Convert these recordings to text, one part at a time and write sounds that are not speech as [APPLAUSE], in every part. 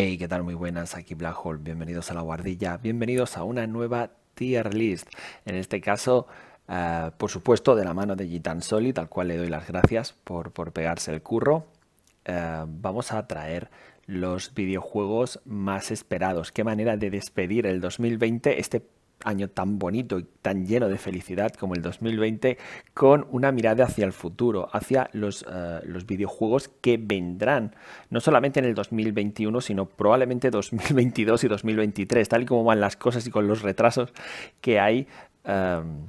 Hey, ¿qué tal? Muy buenas, aquí Black Hole. Bienvenidos a la guardilla, bienvenidos a una nueva tier list. En este caso, ah, por supuesto, de la mano de Gitan Solid, al cual le doy las gracias por, por pegarse el curro. Ah, vamos a traer los videojuegos más esperados. Qué manera de despedir el 2020, este año tan bonito y tan lleno de felicidad como el 2020 con una mirada hacia el futuro, hacia los, eh, videojuegos que vendrán, no solamente en el 2021, sino probablemente 2022 y 2023, tal y como van las cosas y con los retrasos que hay. Em,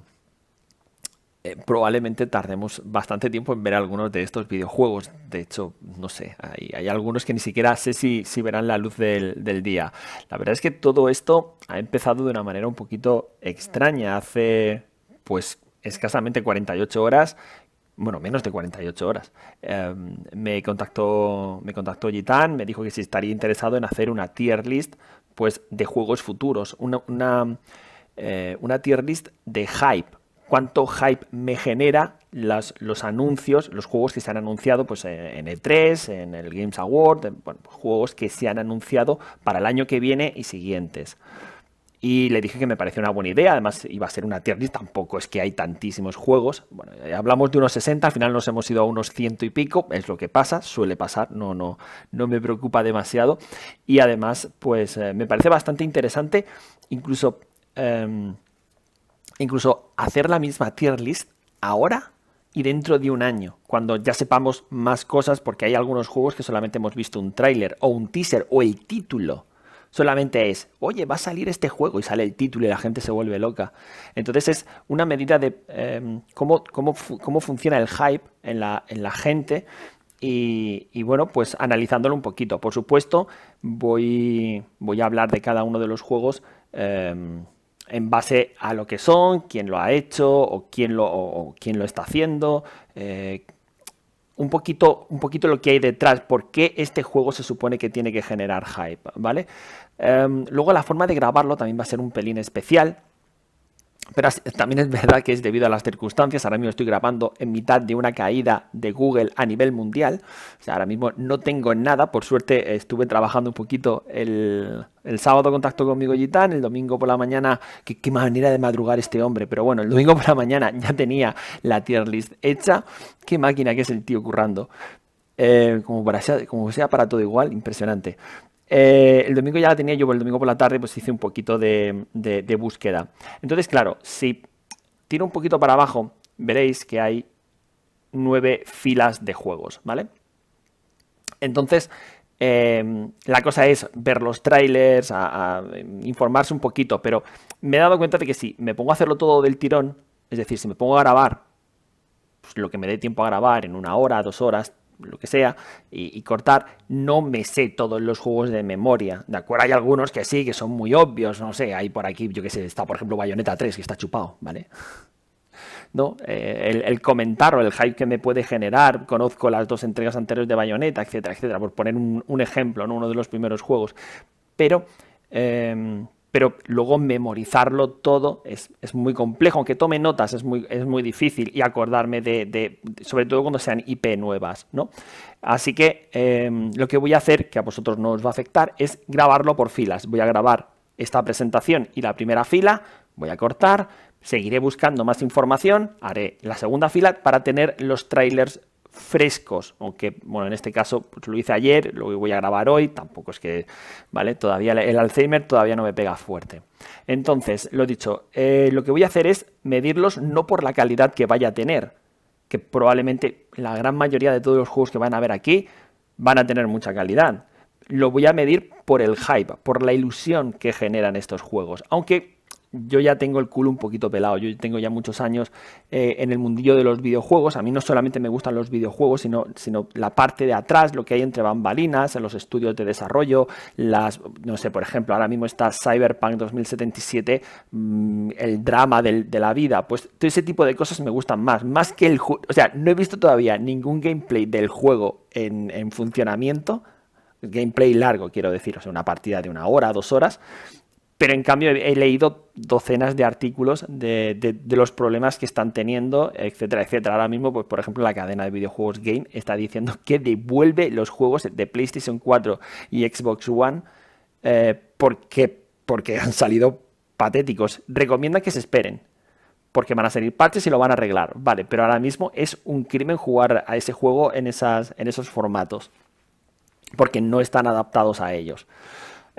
eh, probablemente tardemos bastante tiempo en ver algunos de estos videojuegos. De hecho, no sé, hay, algunos que ni siquiera sé si, si verán la luz del, día. La verdad es que todo esto ha empezado de una manera un poquito extraña. Hace, pues, escasamente 48 horas, bueno, menos de 48 horas, em, me contactó me contactó Gitán, me dijo que si estaría interesado en hacer una tier list, pues, de juegos futuros. Una, una eh, tier list de hype cuánto hype me genera los anuncios, los juegos que se han anunciado pues, eh, en E3, en el Games Award, pues, juegos que se han anunciado para el año que viene y siguientes. Y le dije que me parecía una buena idea, además iba a ser una tier tampoco es que hay tantísimos juegos. Bueno, eh, hablamos de unos 60, al final nos hemos ido a unos ciento y pico, es lo que pasa, suele pasar, no, no, no me preocupa demasiado. Y además, pues eh, me parece bastante interesante, incluso... Em, incluso hacer la misma tier list ahora y dentro de un año, cuando ya sepamos más cosas, porque hay algunos juegos que solamente hemos visto un tráiler o un teaser o el título. Solamente es, oye, va a salir este juego y sale el título y la gente se vuelve loca. Entonces es una medida de em, cómo, funciona el hype en la, gente y, bueno, pues analizándolo un poquito. Por supuesto, voy, voy a hablar de cada uno de los juegos. Em, en base a lo que son, quién lo ha hecho o quién lo, lo está haciendo. Eh, un poquito, un poquito lo que hay detrás, por qué este juego se supone que tiene que generar hype, ¿vale? Em, luego la forma de grabarlo también va a ser un pelín especial. Pero también es verdad que es debido a las circunstancias. Ahora mismo estoy grabando en mitad de una caída de Google a nivel mundial. O sea, ahora mismo no tengo nada. Por suerte estuve trabajando un poquito el, el sábado contacto conmigo Gitán, el domingo por la mañana, qué, manera de madrugar este hombre. Pero bueno, el domingo por la mañana [LAUGHS] ya tenía la tier list hecha. Qué máquina que es el tío currando. Eh, como, como sea para todo igual, impresionante. Eh, el domingo ya la tenía yo, pero el domingo por la tarde pues hice un poquito de, búsqueda. Entonces, claro, si tiro un poquito para abajo, veréis que hay nueve filas de juegos, ¿vale? Entonces, eh, la cosa es ver los trailers, a, informarse un poquito, pero me he dado cuenta de que si me pongo a hacerlo todo del tirón, es decir, si me pongo a grabar pues, lo que me dé tiempo a grabar en una hora, dos horas, lo que sea, y, cortar, no me sé todos los juegos de memoria. De acuerdo, hay algunos que sí, que son muy obvios, no sé, hay por aquí, yo que sé, está por ejemplo Bayonetta 3, que está chupado, ¿vale? [LAUGHS] ¿No? Eh, el, comentar o el hype que me puede generar, conozco las dos entregas anteriores de Bayonetta, etcétera, etcétera, por poner un, ejemplo, en uno de los primeros juegos. Pero em, pero luego memorizarlo todo es, muy complejo. Aunque tome notas, es muy, es muy difícil y acordarme de, sobre todo cuando sean IP nuevas, ¿no? Así que em, lo que voy a hacer, que a vosotros no os va a afectar, es grabarlo por filas. Voy a grabar esta presentación y la primera fila, voy a cortar, seguiré buscando más información, haré la segunda fila para tener los trailers frescos, aunque, bueno, en este caso pues, lo hice ayer, lo voy a grabar hoy, tampoco es que, ¿vale? Todavía el Alzheimer todavía no me pega fuerte. Entonces, lo dicho, eh, lo que voy a hacer es medirlos no por la calidad que vaya a tener, que probablemente la gran mayoría de todos los juegos que van a ver aquí van a tener mucha calidad. Lo voy a medir por el hype, por la ilusión que generan estos juegos, aunque yo ya tengo el culo un poquito pelado, yo tengo ya muchos años eh, en el mundillo de los videojuegos, a mí no solamente me gustan los videojuegos, sino, sino la parte de atrás, lo que hay entre bambalinas, en los estudios de desarrollo, las, no sé, por ejemplo, ahora mismo está Cyberpunk 2077, mm, el drama de la vida, pues todo ese tipo de cosas me gustan más, más que el... O sea, no he visto todavía ningún gameplay del juego en, en funcionamiento, gameplay largo, quiero decir, o sea, una partida de una hora, dos horas, pero en cambio he, leído docenas de artículos de, los problemas que están teniendo, etcétera, etcétera. Ahora mismo, pues, por ejemplo, la cadena de videojuegos Game está diciendo que devuelve los juegos de PlayStation 4 y Xbox One eh, porque, porque han salido patéticos. Recomienda que se esperen porque van a salir parches y lo van a arreglar. Vale, pero ahora mismo es un crimen jugar a ese juego en, esas, en esos formatos, porque no están adaptados a ellos.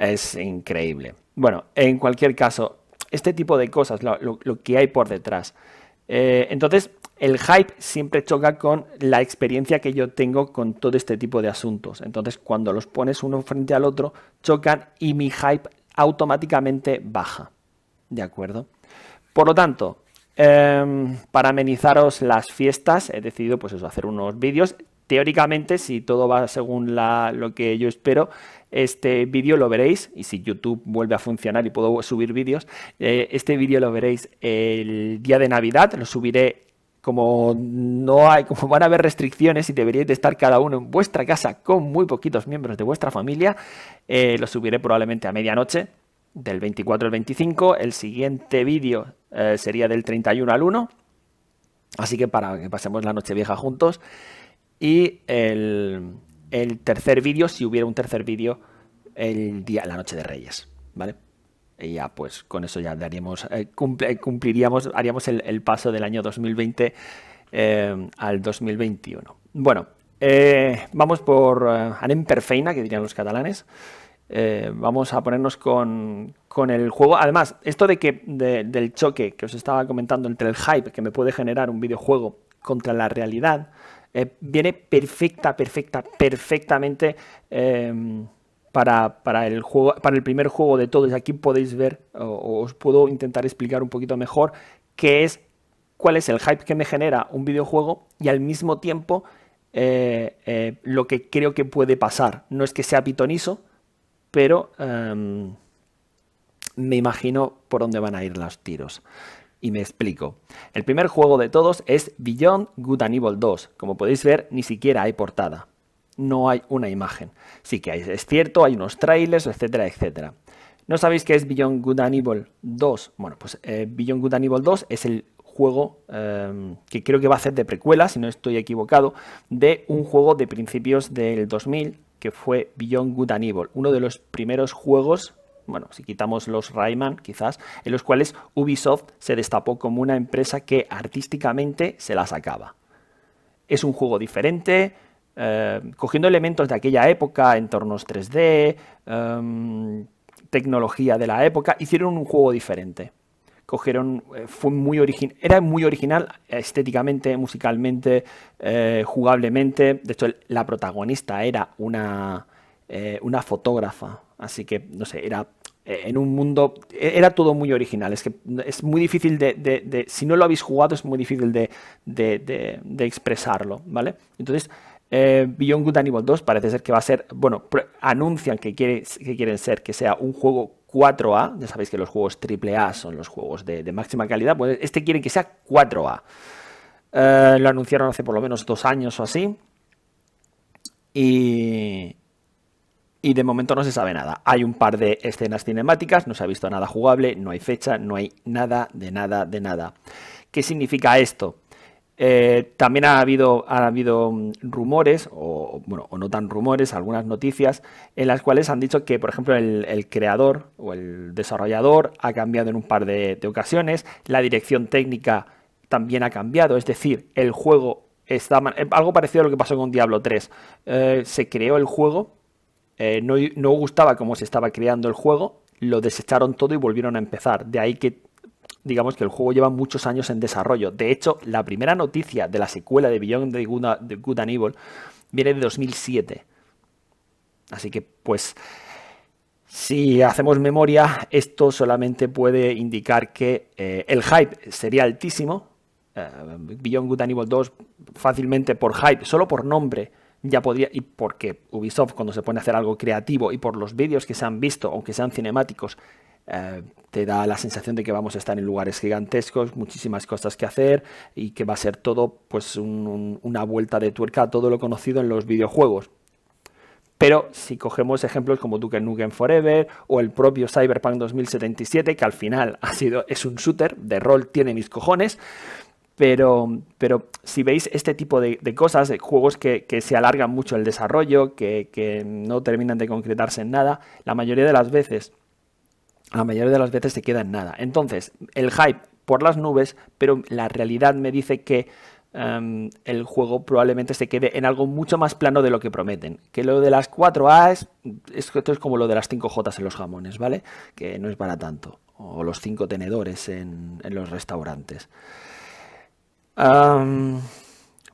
Es increíble. Bueno, en cualquier caso, este tipo de cosas, lo, que hay por detrás. Eh, entonces, el hype siempre choca con la experiencia que yo tengo con todo este tipo de asuntos. Entonces, cuando los pones uno frente al otro, chocan y mi hype automáticamente baja. ¿De acuerdo? Por lo tanto, em, para amenizaros las fiestas, he decidido pues hacer unos vídeos teóricamente, si todo va según lo que yo espero, este vídeo lo veréis, y si YouTube vuelve a funcionar y puedo subir vídeos, eh, este vídeo lo veréis el día de Navidad, lo subiré como no hay, como van a haber restricciones y deberíais estar cada uno en vuestra casa con muy poquitos miembros de vuestra familia, eh, lo subiré probablemente a medianoche, del 24 al 25. El siguiente vídeo eh, sería del 31 al 1. Así que para que pasemos la noche vieja juntos. Y el, tercer vídeo, si hubiera un tercer vídeo, el día, la noche de Reyes, ¿vale? Y ya, pues con eso ya daríamos, eh, cumpliríamos, haríamos el, paso del año 2020 eh, al 2021. Bueno, eh, vamos por Anem Perfeina, que dirían los catalanes. vamos a ponernos con, el juego. Además, esto de que del choque que os estaba comentando entre el hype que me puede generar un videojuego contra la realidad, eh, viene perfecta, perfecta, perfectamente em, para, el juego, para el primer juego de todos. Aquí podéis ver, o, os puedo intentar explicar un poquito mejor, qué es, cuál es el hype que me genera un videojuego y al mismo tiempo eh, eh, lo que creo que puede pasar. No es que sea pitonizo, pero em, me imagino por dónde van a ir los tiros. Y me explico. El primer juego de todos es Beyond Good and Evil 2. Como podéis ver, ni siquiera hay portada. No hay una imagen. Sí que es cierto, hay unos trailers, etcétera, etcétera. ¿No sabéis qué es Beyond Good and Evil 2? Bueno, pues eh, Beyond Good and Evil 2 es el juego em, que creo que va a ser de precuela, si no estoy equivocado, de un juego de principios del 2000 que fue Beyond Good and Evil, uno de los primeros juegos bueno, si quitamos los Rayman quizás, en los cuales Ubisoft se destapó como una empresa que artísticamente se la sacaba. Es un juego diferente, eh, cogiendo elementos de aquella época, entornos 3D, em, tecnología de la época, hicieron un juego diferente. Cogieron, eh, fue muy era muy original estéticamente, musicalmente, eh, jugablemente. De hecho, la protagonista era una fotógrafa, Así que, no sé, era eh, en un mundo. E-, era todo muy original. Es que es muy difícil de. si no lo habéis jugado, es muy difícil de, expresarlo, ¿vale? Entonces. Eh, Beyond Good and 2 parece ser que va a ser, bueno, anuncian que, quiere, que quieren ser que sea un juego 4A, ya sabéis que los juegos AAA son los juegos de, máxima calidad, pues este quieren que sea 4A. Eh, lo anunciaron hace por lo menos dos años o así. Y, y de momento no se sabe nada. Hay un par de escenas cinemáticas, no se ha visto nada jugable, no hay fecha, no hay nada, de nada, de nada. ¿Qué significa esto? Eh, también ha habido, ha habido mm, rumores, o, bueno, o no tan rumores, algunas noticias, en las cuales han dicho que, por ejemplo, el, creador o el desarrollador ha cambiado en un par de, ocasiones, la dirección técnica también ha cambiado, es decir, el juego está... Eh, algo parecido a lo que pasó con Diablo 3. Eh, se creó el juego eh, no, gustaba cómo se estaba creando el juego, lo desecharon todo y volvieron a empezar. De ahí que digamos que el juego lleva muchos años en desarrollo. De hecho, la primera noticia de la secuela de Beyond the Good, and Evil viene de 2007. Así que, pues, si hacemos memoria, esto solamente puede indicar que eh, el hype sería altísimo. Eh, Beyond Good and Evil 2 fácilmente por hype, solo por nombre, ya podría, y porque Ubisoft cuando se pone a hacer algo creativo y por los vídeos que se han visto, aunque sean cinemáticos, eh, te da la sensación de que vamos a estar en lugares gigantescos, muchísimas cosas que hacer y que va a ser todo pues una vuelta de tuerca a todo lo conocido en los videojuegos. Pero si cogemos ejemplos como Duke Nukem Forever o el propio Cyberpunk 2077, que al final ha sido, es un shooter de rol, tiene mis cojones, pero, si veis este tipo de, cosas, juegos que, se alargan mucho el desarrollo, que, no terminan de concretarse en nada, la mayoría de las veces, la mayoría de las veces se queda en nada. Entonces, el hype por las nubes, pero la realidad me dice que em, el juego probablemente se quede en algo mucho más plano de lo que prometen. Que lo de las 4A es, esto es como lo de las 5J en los jamones, ¿vale? Que no es para tanto. O los 5 tenedores en los restaurantes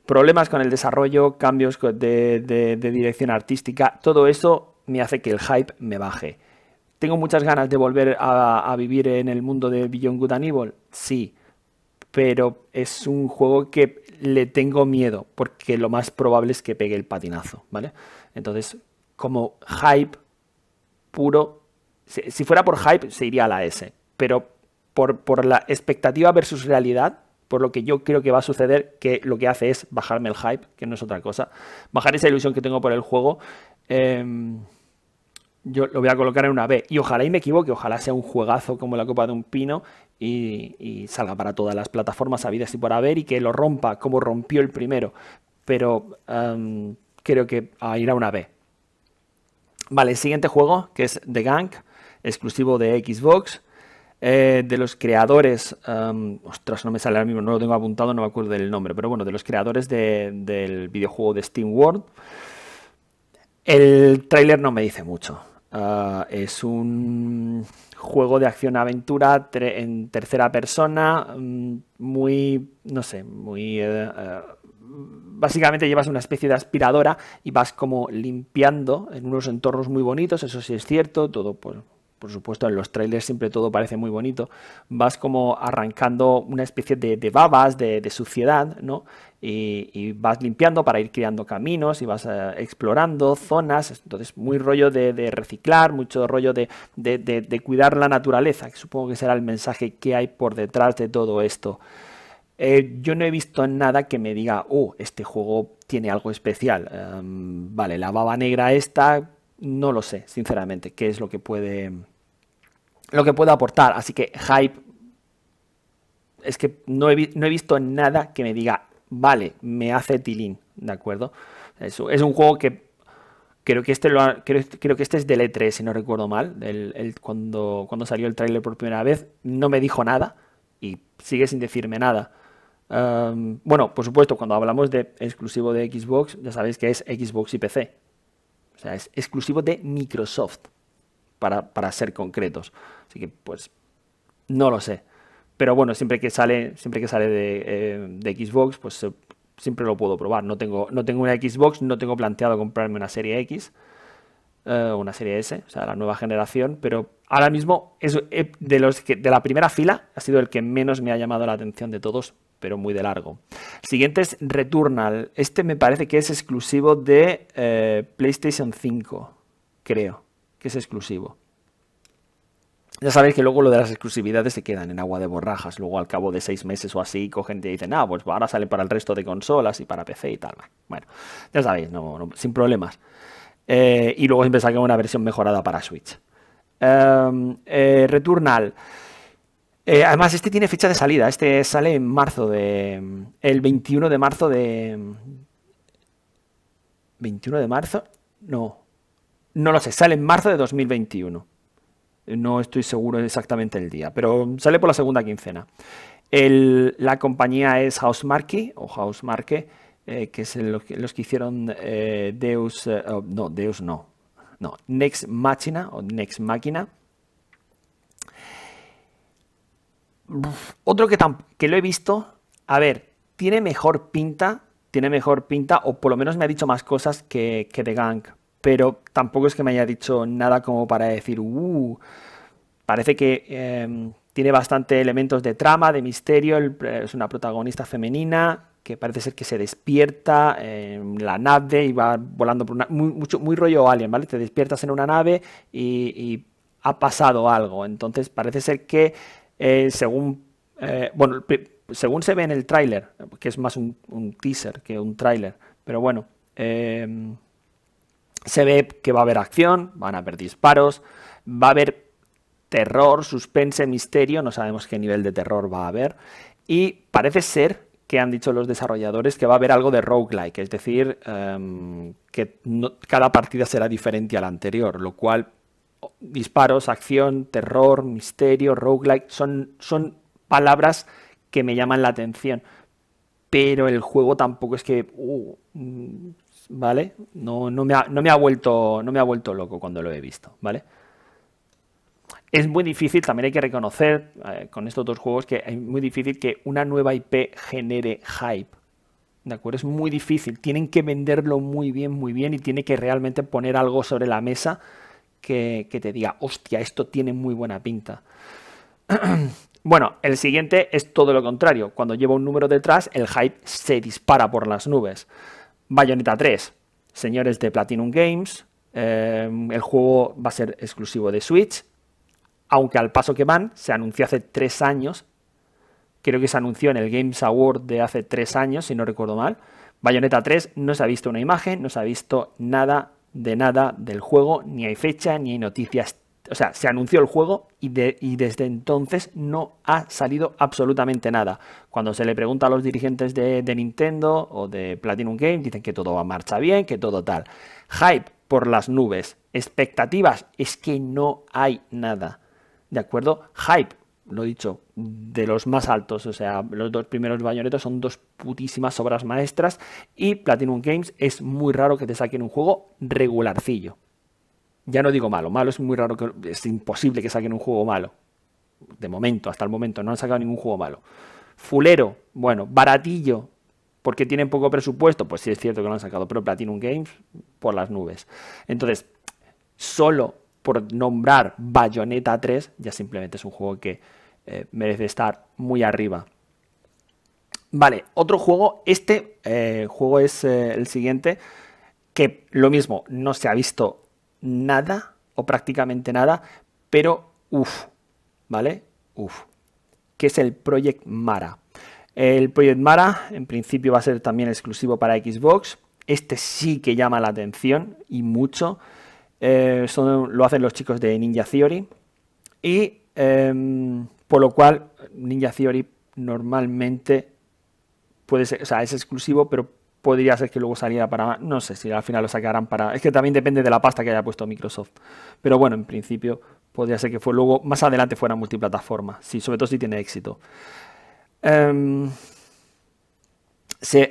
problemas con el desarrollo, cambios de, dirección artística, todo eso me hace que el hype me baje. ¿Tengo muchas ganas de volver a, vivir en el mundo de Beyond Good and Evil? Sí, pero es un juego que le tengo miedo, porque lo más probable es que pegue el patinazo, ¿vale? Entonces, como hype puro, si, fuera por hype, se iría a la S, pero por la expectativa versus realidad, por lo que yo creo que va a suceder, que lo que hace es bajarme el hype, que no es otra cosa. Bajar esa ilusión que tengo por el juego. Em, yo lo voy a colocar en una B. Y ojalá y me equivoque, ojalá sea un juegazo como la copa de un pino y, salga para todas las plataformas habidas y por haber y que lo rompa como rompió el primero. Pero em, creo que irá una B. Vale, siguiente juego, que es The Gang, exclusivo de Xbox. Eh, de los creadores, ostras, no me sale ahora mismo, no lo tengo apuntado, no me acuerdo del nombre, pero bueno, de los creadores del videojuego de Steam World. El tráiler no me dice mucho. Ah, es un juego de acción-aventura en tercera persona, mm, muy, no sé, muy... Eh, eh, básicamente llevas una especie de aspiradora y vas como limpiando en unos entornos muy bonitos, eso sí es cierto, todo pues por supuesto, en los trailers siempre todo parece muy bonito, vas como arrancando una especie de, babas, de, suciedad, ¿no? Y, vas limpiando para ir creando caminos y vas eh, explorando zonas, entonces muy rollo de, reciclar, mucho rollo de, cuidar la naturaleza, que supongo que será el mensaje que hay por detrás de todo esto. Eh, yo no he visto nada que me diga, oh, este juego tiene algo especial. Em, vale, la baba negra esta no lo sé, sinceramente, qué es lo que puede lo que puede aportar. Así que hype es que no he, visto nada que me diga, vale, me hace tilín, ¿de acuerdo? Es, un juego que creo que este creo, que este es del E3, si no recuerdo mal, cuando, cuando salió el tráiler por primera vez, no me dijo nada y sigue sin decirme nada. Em, bueno, por supuesto, cuando hablamos de exclusivo de Xbox, ya sabéis que es Xbox y PC, o sea, es exclusivo de Microsoft, para, ser concretos. Así que, pues, no lo sé. Pero bueno, siempre que sale, siempre que sale de, eh, Xbox, pues siempre lo puedo probar. No tengo, no tengo una Xbox, no tengo planteado comprarme una serie X eh, una serie S, o sea, la nueva generación, pero ahora mismo es, eh, de, los que, de la primera fila ha sido el que menos me ha llamado la atención de todos pero muy de largo. siguiente es Returnal. Este me parece que es exclusivo de eh, PlayStation 5, creo, que es exclusivo. Ya sabéis que luego lo de las exclusividades se quedan en agua de borrajas. Luego al cabo de seis meses o así cogen y dicen, ah, pues ahora sale para el resto de consolas y para PC y tal. Bueno, ya sabéis, no, sin problemas. Eh, y luego siempre saca una versión mejorada para Switch. Em, eh, Returnal. Eh, además, este tiene fecha de salida. Este sale en marzo de. El 21 de marzo de. 21 de marzo. No. No lo sé. Sale en marzo de 2021. No estoy seguro exactamente el día, pero sale por la segunda quincena. la compañía es Housemarque o Housemarque, eh, que es los que hicieron eh, Deus, oh, no, Deus no, no, Next Machina o Next Machina, otro que, lo he visto, a ver, tiene mejor pinta, tiene mejor pinta, o por lo menos me ha dicho más cosas que, que The Gang, pero tampoco es que me haya dicho nada como para decir, uh, parece que em, tiene bastante elementos de trama, de misterio, es una protagonista femenina que parece ser que se despierta en la nave y va volando por una... Muy, mucho, muy rollo alien, ¿vale? Te despiertas en una nave y ha pasado algo, entonces parece ser que eh, según, eh, según se ve en el tráiler, que es más un, teaser que un tráiler, pero bueno, em, se ve que va a haber acción, van a haber disparos, va a haber terror, suspense, misterio, no sabemos qué nivel de terror va a haber, y parece ser que han dicho los desarrolladores que va a haber algo de roguelike, es decir, em, que cada partida será diferente a la anterior, lo cual disparos, acción, terror, misterio, roguelike, son, son palabras que me llaman la atención. Pero el juego tampoco es que. Uh, ¿Vale? No, no, me ha, vuelto, no me ha vuelto loco cuando lo he visto, ¿vale? Es muy difícil, también hay que reconocer eh, con estos dos juegos que es muy difícil que una nueva IP genere hype. ¿De acuerdo? Es muy difícil. Tienen que venderlo muy bien, muy bien y tiene que realmente poner algo sobre la mesa que, te diga, hostia, esto tiene muy buena pinta. [CLEARS THROAT] bueno, el siguiente es todo lo contrario. Cuando lleva un número detrás, el hype se dispara por las nubes. Bayonetta 3, señores de Platinum Games, eh, el juego va a ser exclusivo de Switch, aunque al paso que van, se anunció hace tres años, creo que se anunció en el Games Award de hace tres años, si no recuerdo mal, Bayonetta 3 no se ha visto una imagen, no se ha visto nada, de nada del juego, ni hay fecha, ni hay noticias. O sea, se anunció el juego y, desde entonces no ha salido absolutamente nada. Cuando se le pregunta a los dirigentes de, Nintendo o de Platinum Games, dicen que todo va a marcha bien, que todo tal. Hype por las nubes. Expectativas es que no hay nada. ¿De acuerdo? Hype lo dicho, de los más altos. O sea, los dos primeros Bayonetos son dos putísimas obras maestras y Platinum Games es muy raro que te saquen un juego regularcillo. Ya no digo malo, malo es muy raro, que, es imposible que saquen un juego malo. De momento, hasta el momento, no han sacado ningún juego malo. Fulero, bueno, baratillo, porque tienen poco presupuesto, pues sí es cierto que lo han sacado, pero Platinum Games por las nubes. Entonces, solo por nombrar Bayonetta 3, ya simplemente es un juego que eh, merece estar muy arriba. Vale, otro juego, este eh, juego es eh, el siguiente, que lo mismo, no se ha visto nada o prácticamente nada, pero uff, ¿vale? Uff, que es el Project Mara. El Project Mara en principio va a ser también exclusivo para Xbox, este sí que llama la atención y mucho, lo hacen los chicos de Ninja Theory y em, por lo cual, Ninja Theory normalmente puede ser, o sea, es exclusivo, pero podría ser que luego saliera para No sé si al final lo sacarán para. Es que también depende de la pasta que haya puesto Microsoft. Pero bueno, en principio podría ser que fue luego, más adelante fuera multiplataforma. Sí, sobre todo si tiene éxito. Em,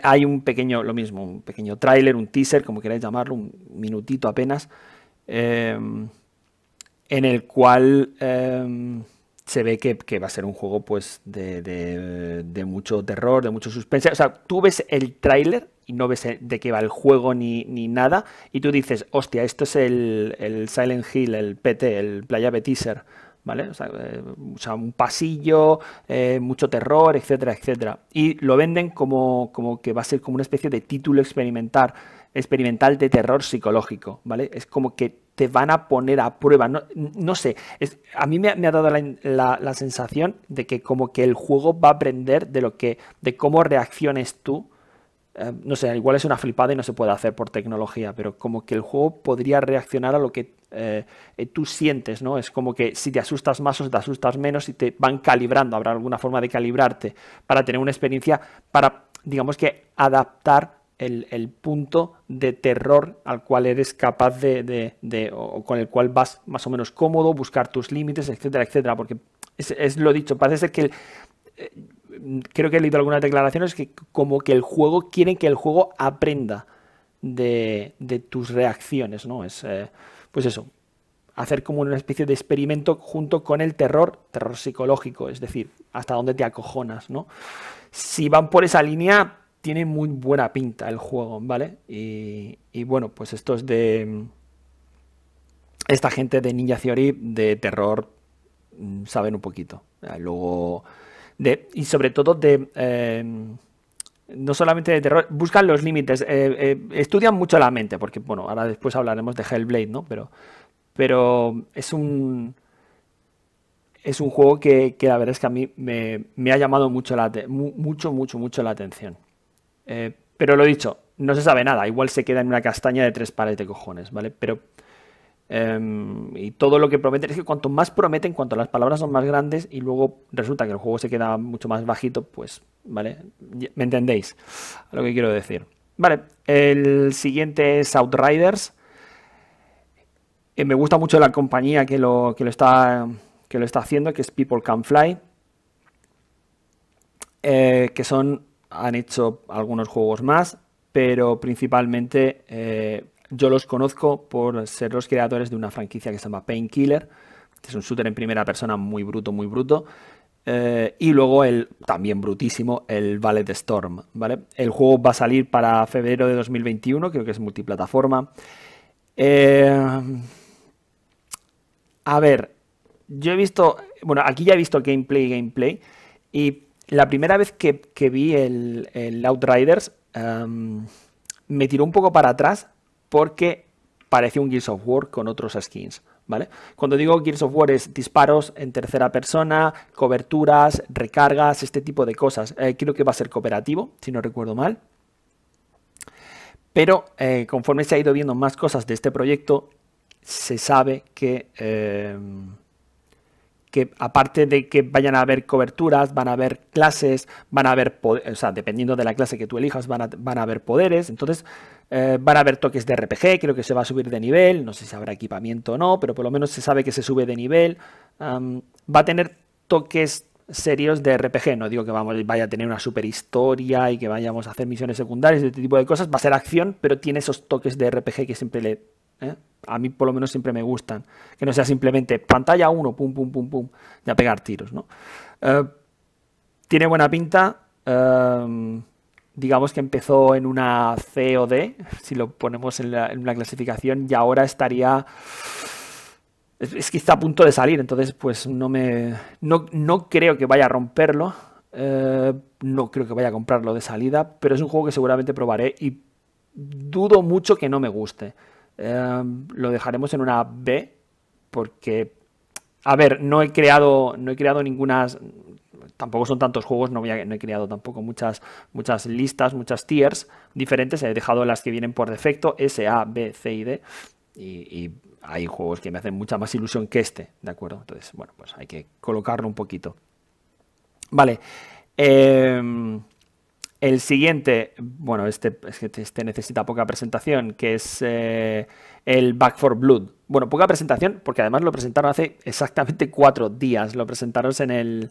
hay un pequeño, lo mismo, un pequeño tráiler, un teaser, como queráis llamarlo, un minutito apenas, em, en el cual em, se ve que, va a ser un juego pues de, de, mucho terror, de mucho suspense. O sea, tú ves el tráiler y no ves de qué va el juego ni, nada, y tú dices, hostia, esto es el, Silent Hill, el PT, el Playa Teaser, ¿vale? O sea, eh, un pasillo, eh, mucho terror, etcétera, etcétera. Y lo venden como, como que va a ser como una especie de título experimental experimental de terror psicológico, ¿vale? Es como que te van a poner a prueba, no, sé, es, a mí me, ha dado la, sensación de que como que el juego va a aprender de lo que, de cómo reacciones tú, eh, no sé, igual es una flipada y no se puede hacer por tecnología, pero como que el juego podría reaccionar a lo que eh, tú sientes, ¿no? Es como que si te asustas más o te asustas menos y te van calibrando, habrá alguna forma de calibrarte para tener una experiencia, para, digamos que, adaptar el, punto de terror al cual eres capaz de, o con el cual vas más o menos cómodo, buscar tus límites, etcétera, etcétera, porque es, lo dicho, parece ser que el, eh, creo que he leído algunas declaraciones que como que el juego quiere que el juego aprenda de, tus reacciones, ¿no? Es eh, pues eso, hacer como una especie de experimento junto con el terror, terror psicológico, es decir, hasta dónde te acojonas, ¿no? Si van por esa línea, tiene muy buena pinta el juego, ¿vale? Y, bueno, pues estos de... Mm, esta gente de Ninja Theory de terror mm, saben un poquito. Eh, luego... De, y sobre todo de... Em, no solamente de terror, buscan los límites, eh, eh, estudian mucho la mente, porque bueno, ahora después hablaremos de Hellblade, ¿no? Pero, pero es un es un juego que, la verdad es que a mí me, me ha llamado mucho, la, mucho, mucho, mucho la atención. Eh, pero lo he dicho, no se sabe nada. Igual se queda en una castaña de tres pares de cojones, ¿vale? Pero. Em, y todo lo que prometen. Es que cuanto más prometen, cuanto las palabras son más grandes y luego resulta que el juego se queda mucho más bajito, pues. ¿Vale? ¿Me entendéis? lo que quiero decir. Vale, el siguiente es Outriders. Eh, me gusta mucho la compañía que lo, lo, está, que lo está haciendo, que es People Can Fly. Eh, que son han hecho algunos juegos más, pero principalmente eh, yo los conozco por ser los creadores de una franquicia que se llama Painkiller, que es un shooter en primera persona muy bruto, muy bruto. Eh, y luego el también brutísimo, el Ballet Storm. ¿vale? El juego va a salir para febrero de 2021, creo que es multiplataforma. Eh, a ver, yo he visto, bueno, aquí ya he visto gameplay, gameplay, y la primera vez que, vi el, Outriders me tiró un poco para atrás porque parecía un Gears of War con otros skins. ¿Vale? Cuando digo Gears of War es disparos en tercera persona, coberturas, recargas, este tipo de cosas. Eh, creo que va a ser cooperativo, si no recuerdo mal. Pero eh, conforme se ha ido viendo más cosas de este proyecto, se sabe que... Em, que aparte de que vayan a haber coberturas, van a haber clases, van a haber, o sea, dependiendo de la clase que tú elijas, van a, haber poderes, entonces eh, van a haber toques de RPG, creo que se va a subir de nivel, no sé si habrá equipamiento o no, pero por lo menos se sabe que se sube de nivel, va a tener toques serios de RPG. No digo que vaya a tener una super historia y que vayamos a hacer misiones secundarias, este tipo de cosas. Va a ser acción, pero tiene esos toques de RPG que siempre le ¿eh? A mí por lo menos siempre me gustan. Que no sea simplemente pantalla 1, pum, pum, pum, pum, ya pegar tiros, eh, tiene buena pinta. Eh, digamos que empezó en una C o D, si lo ponemos en la, clasificación, y ahora estaría... Es, que está a punto de salir, entonces pues no me... No, creo que vaya a romperlo. no creo que vaya a comprarlo de salida, pero es un juego que seguramente probaré y dudo mucho que no me guste. Em, lo dejaremos en una B porque, a ver, no he creado, no he creado ninguna, tampoco son tantos juegos, no, no, he creado tampoco muchas, muchas listas, muchas tiers diferentes, he dejado las que vienen por defecto, S, A, B, C y D, y, hay juegos que me hacen mucha más ilusión que este, ¿de acuerdo? Entonces, bueno, pues hay que colocarlo un poquito. Vale. Eh, el siguiente, bueno, este, este necesita poca presentación, que es eh, el Back for Blood. Bueno, poca presentación, porque además lo presentaron hace exactamente [LAUGHS] cuatro días. Lo presentaron en el.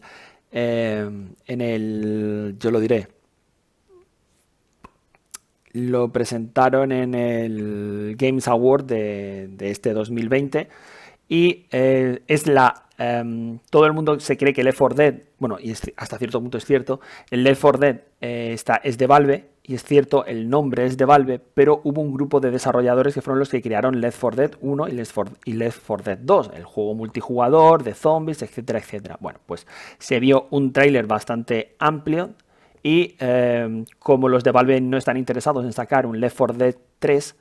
Eh, en el. Yo lo diré. Lo presentaron en el Games Award de, de este 2020 y eh, es la... Em, todo el mundo se cree que Left 4 Dead, bueno, y hasta cierto punto es cierto, el Left 4 Dead eh, está, es de Valve, y es cierto, el nombre es de Valve, pero hubo un grupo de desarrolladores que fueron los que crearon Left 4 Dead 1 y Left 4, y Left Dead 2, el juego multijugador de zombies, etcétera, etcétera. Bueno, pues se vio un tráiler bastante amplio y em, como los de Valve no están interesados en sacar un Left 4 Dead 3,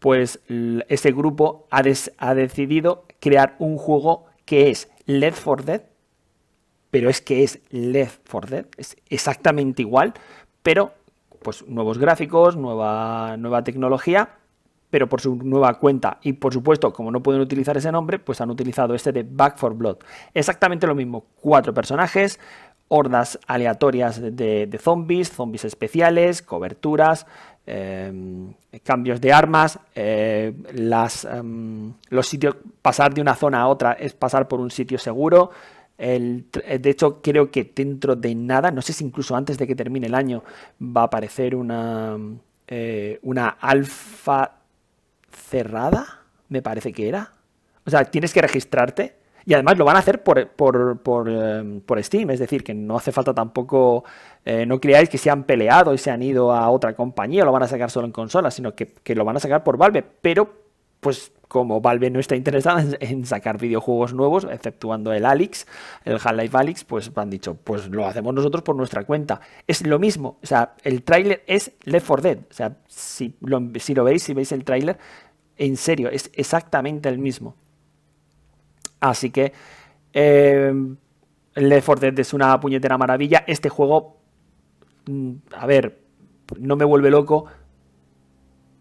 pues ese grupo ha, decidido crear un juego que es Left 4 Dead, pero es que es Left 4 Dead, es exactamente igual, pero pues nuevos gráficos, nueva, nueva tecnología, pero por su nueva cuenta. Y por supuesto, como no pueden utilizar ese nombre, pues han utilizado este de Back for Blood. Exactamente lo mismo, cuatro personajes, hordas aleatorias de, de, zombies, zombies especiales, coberturas, Em, cambios de armas, eh, em, los sitios, pasar de una zona a otra es pasar por un sitio seguro. Eh, de hecho, creo que dentro de nada, no sé si incluso antes de que termine el año, va a aparecer una, eh, una alfa cerrada, me parece que era. O sea, tienes que registrarte y además lo van a hacer eh, por, Steam, es decir, que no hace falta tampoco, eh, no creáis que se han peleado y se han ido a otra compañía, o lo van a sacar solo en consola, sino que, lo van a sacar por Valve, pero pues como Valve no está interesada en, sacar videojuegos nuevos, exceptuando el Alix, el Half-Life Alix, pues han dicho, pues lo hacemos nosotros por nuestra cuenta. Es lo mismo, o sea, el tráiler es Left 4 Dead, o sea, si lo, si lo veis, si veis el tráiler, en serio, es exactamente el mismo. Así que El eh, Left 4 es una puñetera maravilla. Este juego, mm, a ver, no me vuelve loco,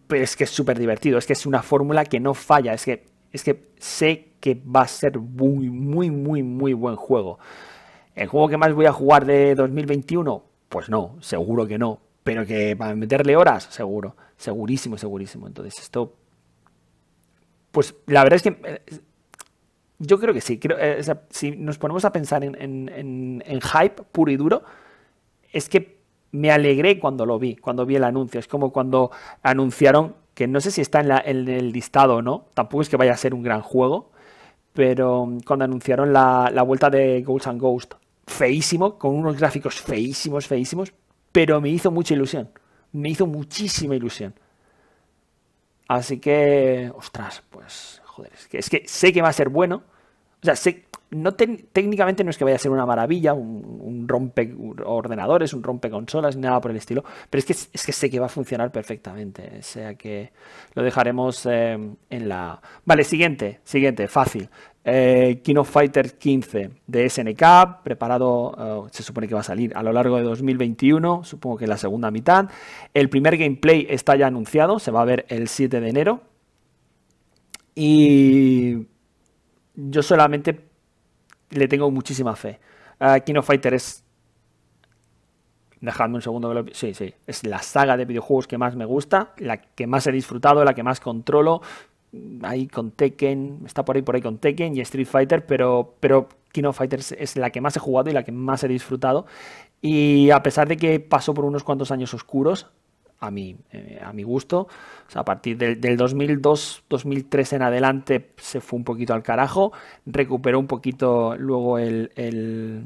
pero es que es súper divertido. Es que es una fórmula que no falla. Es que, es que sé que va a ser muy, muy, muy, muy buen juego. ¿El juego que más voy a jugar de 2021? Pues no, seguro que no. Pero que para meterle horas, seguro. Segurísimo, segurísimo. Entonces esto... Pues la verdad es que eh, yo creo que sí. Creo, eh, si nos ponemos a pensar en, hype puro y duro, es que me alegré cuando lo vi, cuando vi el anuncio. Es como cuando anunciaron, que no sé si está en, el listado o no, tampoco es que vaya a ser un gran juego, pero mm, cuando anunciaron la, la vuelta de Ghosts and Ghost, feísimo, con unos gráficos feísimos, feísimos, pero me hizo mucha ilusión. Me hizo muchísima ilusión. Así que, ostras, pues es que, es que, sé que va a ser bueno. O sea, sé, no técnicamente no es que vaya a ser una maravilla, un, rompe ordenadores, un rompe consolas, ni nada por el estilo, pero es que, es que sé que va a funcionar perfectamente. O sea que lo dejaremos eh, en la. Vale, siguiente, siguiente, fácil. Eh, Kino Fighter 15 de SNK, preparado, eh, se supone que va a salir a lo largo de 2021, supongo que en la segunda mitad. El primer gameplay está ya anunciado, se va a ver el 7 de enero, y yo solamente le tengo muchísima fe. Ah, Kino King Fighter es. Dejadme un segundo. Sí, sí. Es la saga de videojuegos que más me gusta, la que más he disfrutado, la que más controlo. Ahí con Tekken, está por ahí por ahí con Tekken y Street Fighter, pero, pero King Fighters es la que más he jugado y la que más he disfrutado. Y a pesar de que pasó por unos cuantos años oscuros, a mi, eh, a mi gusto. a partir del, 2002-2003 en adelante se fue un poquito al carajo, recuperó un poquito luego el, el,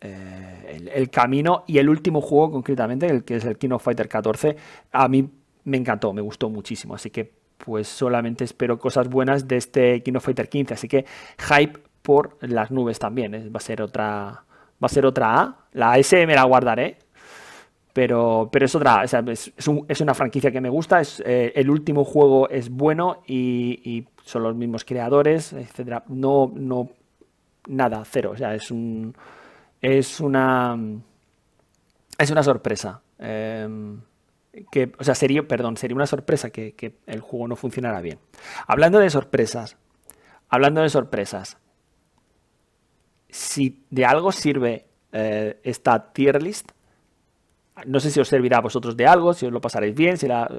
eh, camino y el último juego concretamente, el que es el King of Fighter 14, a mí me encantó, me gustó muchísimo, así que pues solamente espero cosas buenas de este King of Fighter 15, así que hype por las nubes también, ¿eh? va a ser otra va a ser otra la SM la guardaré, pero, pero es otra, es, una franquicia que me gusta, es, eh, el último juego es bueno y, son los mismos creadores, etcétera. No, no, nada, cero. O sea, es un, es una, es una sorpresa. Em, que, o sea, sería, perdón, sería una sorpresa que, el juego no funcionara bien. Hablando de sorpresas, hablando de sorpresas, si de algo sirve eh, esta tier list no sé si os servirá a vosotros de algo, si os lo pasaréis bien, si la...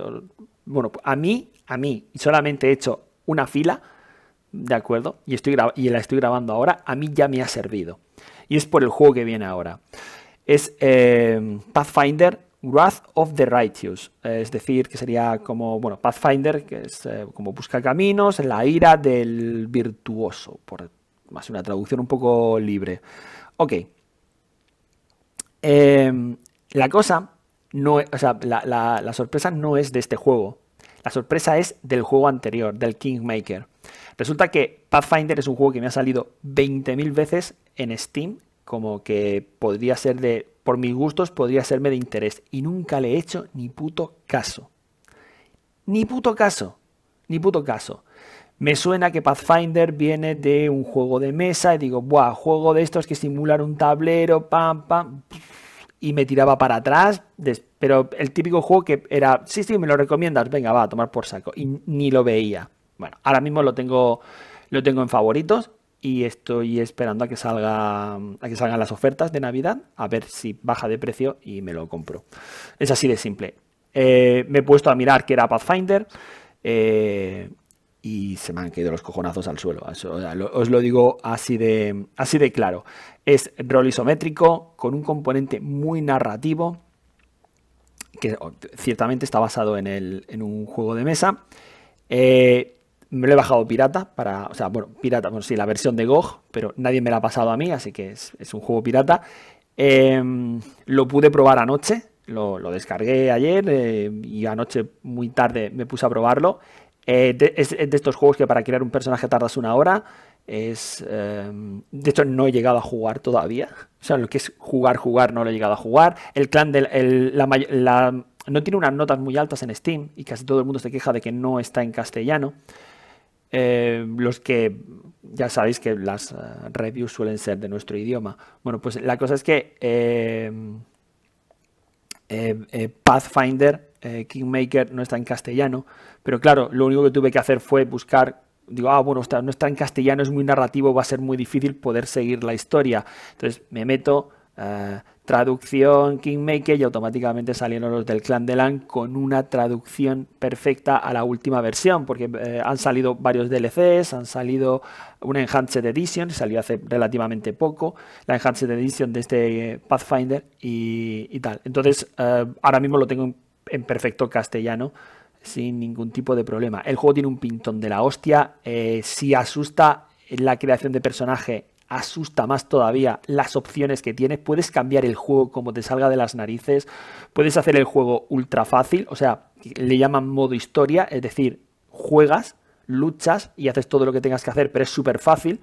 Bueno, a mí, a mí, y solamente he hecho una fila, ¿de acuerdo? Y, estoy y la estoy grabando ahora, a mí ya me ha servido. Y es por el juego que viene ahora. Es eh, Pathfinder Wrath of the Righteous, es decir, que sería como, bueno, Pathfinder, que es eh, como busca caminos, la ira del virtuoso, por más una traducción un poco libre. Ok. Eh, la cosa, no, e, o sea, la, sorpresa no es de este juego. La sorpresa es del juego anterior, del Kingmaker. Resulta que Pathfinder es un juego que me ha salido 20.000 veces en Steam, como que podría ser de, por mis gustos, podría serme de interés. Y nunca le he hecho ni puto caso. Ni puto caso. Ni puto caso. Me suena que Pathfinder viene de un juego de mesa y digo, buah, juego de estos que simular un tablero, pam, pam y me tiraba para atrás, pero el típico juego que era, sí, sí, me lo recomiendas, venga, va a tomar por saco, y ni lo veía. Bueno, ahora mismo lo tengo, lo tengo en favoritos y estoy esperando a que, salga, a que salgan las ofertas de Navidad, a ver si baja de precio y me lo compro. Es así de simple. Eh, me he puesto a mirar que era Pathfinder. Eh, y se me han caído los cojonazos al suelo. os lo digo así de, así de claro. Es rol isométrico con un componente muy narrativo que ciertamente está basado en, un juego de mesa. Eh, me lo he bajado pirata para, o sea, bueno, pirata, bueno, sí, la versión de GOG, pero nadie me la ha pasado a mí, así que es, un juego pirata. Em, lo pude probar anoche, lo, descargué ayer eh, y anoche muy tarde me puse a probarlo eh, es, de estos juegos que para crear un personaje tardas una hora. Es, em, de hecho, no he llegado a jugar todavía. O sea, lo que es jugar, jugar, no lo he llegado a jugar. El clan de la, no tiene unas notas muy altas en Steam y casi todo el mundo se queja de que no está en castellano. Em, los que ya sabéis que las eh, reviews suelen ser de nuestro idioma. Bueno, pues la cosa es que em, eh, Pathfinder, Kingmaker no está en castellano. Pero claro, lo único que tuve que hacer fue buscar digo, ah, bueno, no está en castellano, es muy narrativo, va a ser muy difícil poder seguir la historia. Entonces me meto, eh, traducción Kingmaker, y automáticamente salieron los del clan de Lan con una traducción perfecta a la última versión, porque eh, han salido varios DLCs, han salido una Enhanced Edition, salió hace relativamente poco, la Enhanced Edition de este eh, Pathfinder y, tal. Entonces ahora mismo lo tengo en perfecto castellano sin ningún tipo de problema. El juego tiene un pintón de la hostia. Eh, si asusta la creación de personaje, asusta más todavía las opciones que tienes. Puedes cambiar el juego como te salga de las narices. Puedes hacer el juego ultra fácil. O sea, le llaman modo historia. Es decir, juegas, luchas y haces todo lo que tengas que hacer, pero es súper fácil.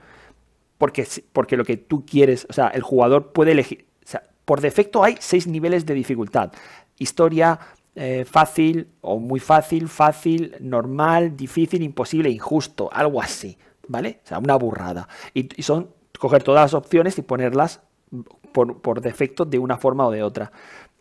Porque, porque lo que tú quieres, o sea, el jugador puede elegir. O sea, por defecto hay seis niveles de dificultad. Historia, eh, fácil o muy fácil, fácil, normal, difícil, imposible, injusto, algo así, ¿vale? O sea, una burrada. Y, son coger todas las opciones y ponerlas por, defecto de una forma o de otra.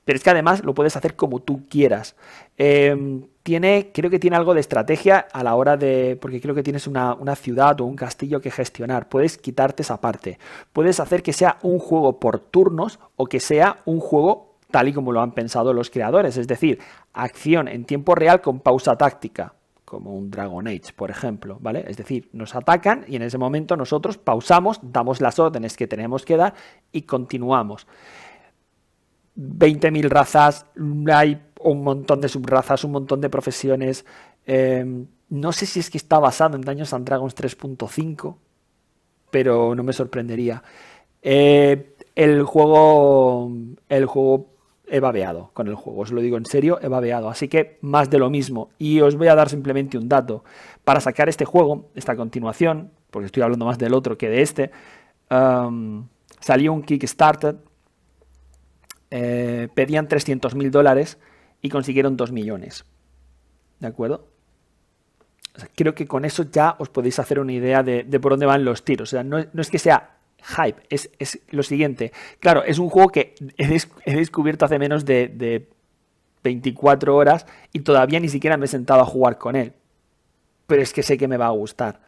Pero es que además lo puedes hacer como tú quieras. Em, tiene, creo que tiene algo de estrategia a la hora de. Porque creo que tienes una, una, ciudad o un castillo que gestionar. Puedes quitarte esa parte. Puedes hacer que sea un juego por turnos o que sea un juego tal y como lo han pensado los creadores, es decir, acción en tiempo real con pausa táctica, como un Dragon Age, por ejemplo, ¿vale? Es decir, nos atacan y en ese momento nosotros pausamos, damos las órdenes que tenemos que dar y continuamos. 20.000 razas, hay un montón de subrazas, un montón de profesiones. Em, no sé si es que está basado en Daños and Dragons 3.5, pero no me sorprendería. Eh, el juego. El juego he babeado con el juego, os lo digo en serio, he babeado, así que más de lo mismo. Y os voy a dar simplemente un dato. Para sacar este juego, esta continuación, porque estoy hablando más del otro que de este, um, salió un Kickstarter, eh, pedían 300.000 mil dólares y consiguieron 2 millones. ¿De acuerdo? creo que con eso ya os podéis hacer una idea de, por dónde van los tiros. O sea, no es que sea hype. Es, lo siguiente. Claro, es un juego que he, descubierto hace menos de, 24 horas y todavía ni siquiera me he sentado a jugar con él. Pero es que sé que me va a gustar.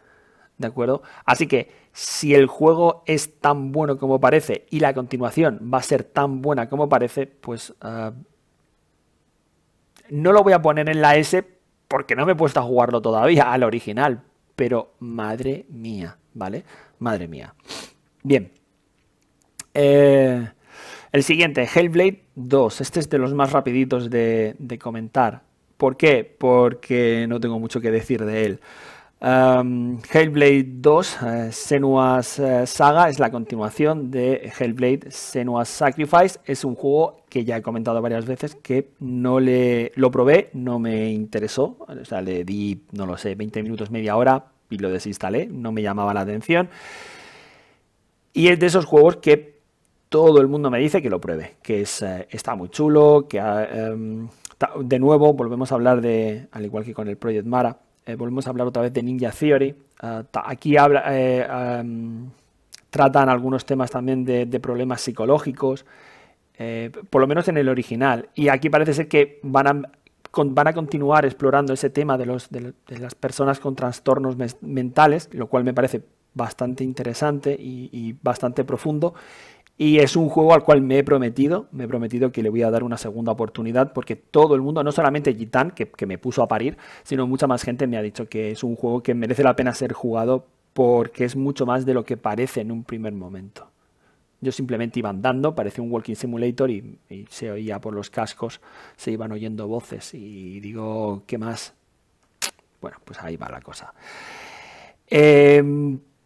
¿De acuerdo? Así que si el juego es tan bueno como parece y la continuación va a ser tan buena como parece, pues... Eh, no lo voy a poner en la S porque no me he puesto a jugarlo todavía al original. Pero madre mía, ¿vale? Madre mía. Bien. Eh, el siguiente, Hellblade 2. Este es de los más rapiditos de, comentar. ¿Por qué? Porque no tengo mucho que decir de él. Um, Hellblade 2, eh, Senua's eh, Saga, es la continuación de Hellblade Senua's Sacrifice. Es un juego que ya he comentado varias veces que no le lo probé, no me interesó. O sea, le di, no lo sé, 20 minutos, media hora y lo desinstalé, no me llamaba la atención. Y es de esos juegos que todo el mundo me dice que lo pruebe, que es, eh, está muy chulo, que em, de nuevo volvemos a hablar de, al igual que con el Project Mara, eh, volvemos a hablar otra vez de Ninja Theory. Ah, aquí eh, em, tratan algunos temas también de, problemas psicológicos, por lo menos en el original. Y aquí parece ser que van a, van a continuar explorando ese tema de, los, de las personas con trastornos mentales, lo cual me parece bastante interesante y, bastante profundo. Y es un juego al cual me he prometido, me he prometido que le voy a dar una segunda oportunidad, porque todo el mundo, no solamente Gitán, que, me puso a parir, sino mucha más gente me ha dicho que es un juego que merece la pena ser jugado porque es mucho más de lo que parece en un primer momento. Yo simplemente iba andando, parecía un walking simulator y, y se oía por los cascos, se iban oyendo voces y digo, ¿qué más? Bueno, pues ahí va la cosa. Eh,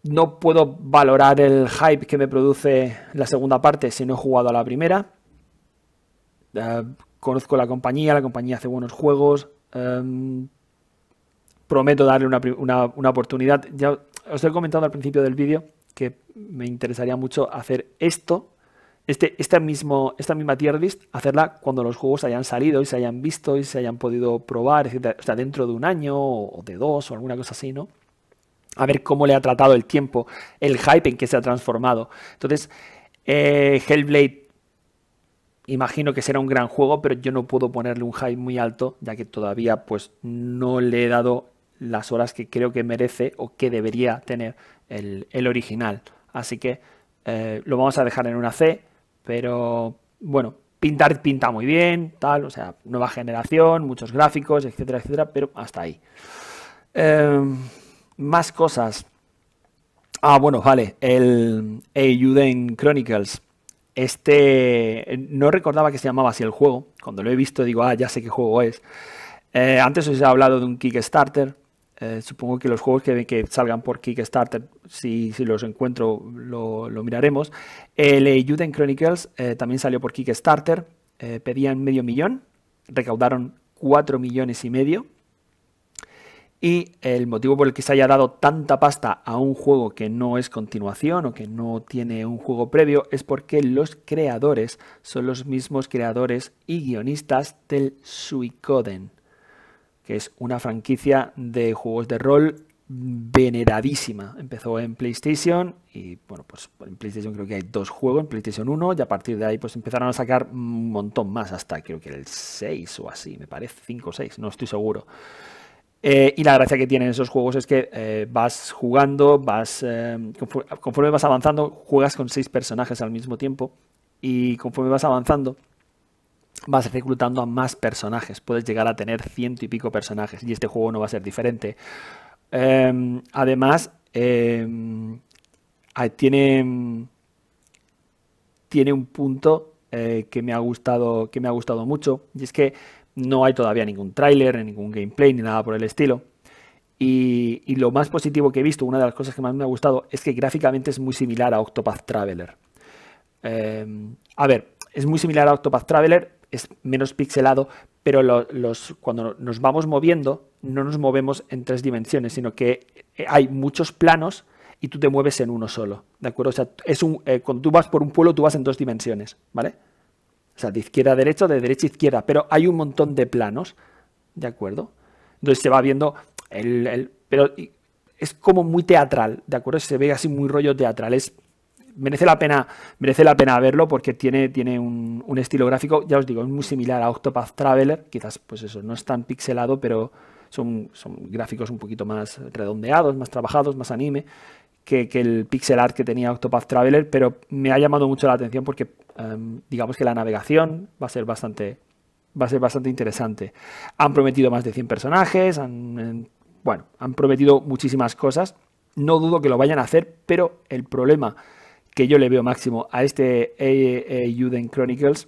no puedo valorar el hype que me produce la segunda parte si no he jugado a la primera. Eh, conozco la compañía, la compañía hace buenos juegos. Em, prometo darle una, oportunidad. Ya os he comentado al principio del vídeo que me interesaría mucho hacer esto, este, este mismo, esta misma tier list, hacerla cuando los juegos hayan salido y se hayan visto y se hayan podido probar, O sea, dentro de un año o de dos o alguna cosa así, ¿no? a ver cómo le ha tratado el tiempo, el hype en que se ha transformado. Entonces, eh, Hellblade, imagino que será un gran juego, pero yo no puedo ponerle un hype muy alto, ya que todavía pues, no le he dado las horas que creo que merece o que debería tener el, original. Así que eh, lo vamos a dejar en una C, pero bueno, pintar pinta muy bien, tal, o sea, nueva generación, muchos gráficos, etcétera, etcétera, pero hasta ahí. Em, más cosas. Ah, bueno, vale, el Eiyuden Chronicles. Este, no recordaba que se llamaba así el juego. Cuando lo he visto digo, ah, ya sé qué juego es. Eh, antes os he hablado de un Kickstarter. Eh, supongo que los juegos que, salgan por Kickstarter, si, si los encuentro, lo, miraremos. El Eiyuden Chronicles eh, también salió por Kickstarter. pedían medio millón, recaudaron cuatro millones y medio. Y el motivo por el que se haya dado tanta pasta a un juego que no es continuación o que no tiene un juego previo es porque los creadores son los mismos creadores y guionistas del Suicoden, que es una franquicia de juegos de rol veneradísima. Empezó en PlayStation y bueno, pues en PlayStation creo que hay dos juegos, en PlayStation 1 y a partir de ahí pues empezaron a sacar un montón más, hasta creo que el 6 o así, me parece, 5 o 6, no estoy seguro. Eh, y la gracia que tienen esos juegos es que eh, vas jugando, vas eh, conforme vas avanzando, juegas con seis personajes al mismo tiempo y conforme vas avanzando, vas reclutando a más personajes. Puedes llegar a tener ciento y pico personajes y este juego no va a ser diferente. Em, además, em, tiene, tiene un punto que me ha gustado, que me ha gustado mucho y es que no hay todavía ningún tráiler, ningún gameplay, ni nada por el estilo. Y, lo más positivo que he visto, una de las cosas que más me ha gustado, es que gráficamente es muy similar a Octopath Traveler. Em, a ver, es muy similar a Octopath Traveler, es menos pixelado, pero cuando nos vamos moviendo, no nos movemos en tres dimensiones, sino que eh, hay muchos planos y tú te mueves en uno solo, ¿de acuerdo? O sea, es un, eh, cuando tú vas por un pueblo, tú vas en dos dimensiones, ¿vale? O sea, de izquierda a derecha, de derecha a izquierda, pero hay un montón de planos, ¿de acuerdo? Entonces se va viendo el... pero es como muy teatral, ¿de acuerdo? Se ve así muy rollo teatral, es merece la pena, merece la pena verlo porque tiene, tiene un, un, estilo gráfico, ya os digo, es muy similar a Octopath Traveler, quizás pues eso, no es tan pixelado, pero son, son gráficos un poquito más redondeados, más trabajados, más anime, que, el pixel art que tenía Octopath Traveler, pero me ha llamado mucho la atención porque em, digamos que la navegación va a ser bastante va a ser bastante interesante. Han prometido más de 100 personajes, han, bueno, han prometido muchísimas cosas. No dudo que lo vayan a hacer, pero el problema que yo le veo máximo a este Juden Chronicles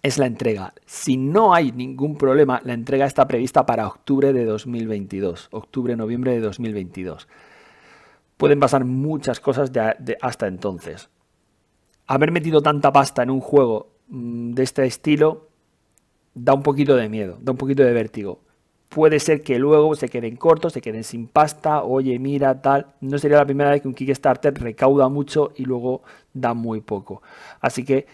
es la entrega. Si no hay ningún problema, la entrega está prevista para octubre de 2022, octubre-noviembre de 2022 pueden pasar muchas cosas hasta entonces. Haber metido tanta pasta en un juego mm, de este estilo da un poquito de miedo, da un poquito de vértigo. Puede ser que luego se queden cortos, se queden sin pasta, oye, mira, tal. No sería la primera vez que un Kickstarter recauda mucho y luego da muy poco. Así que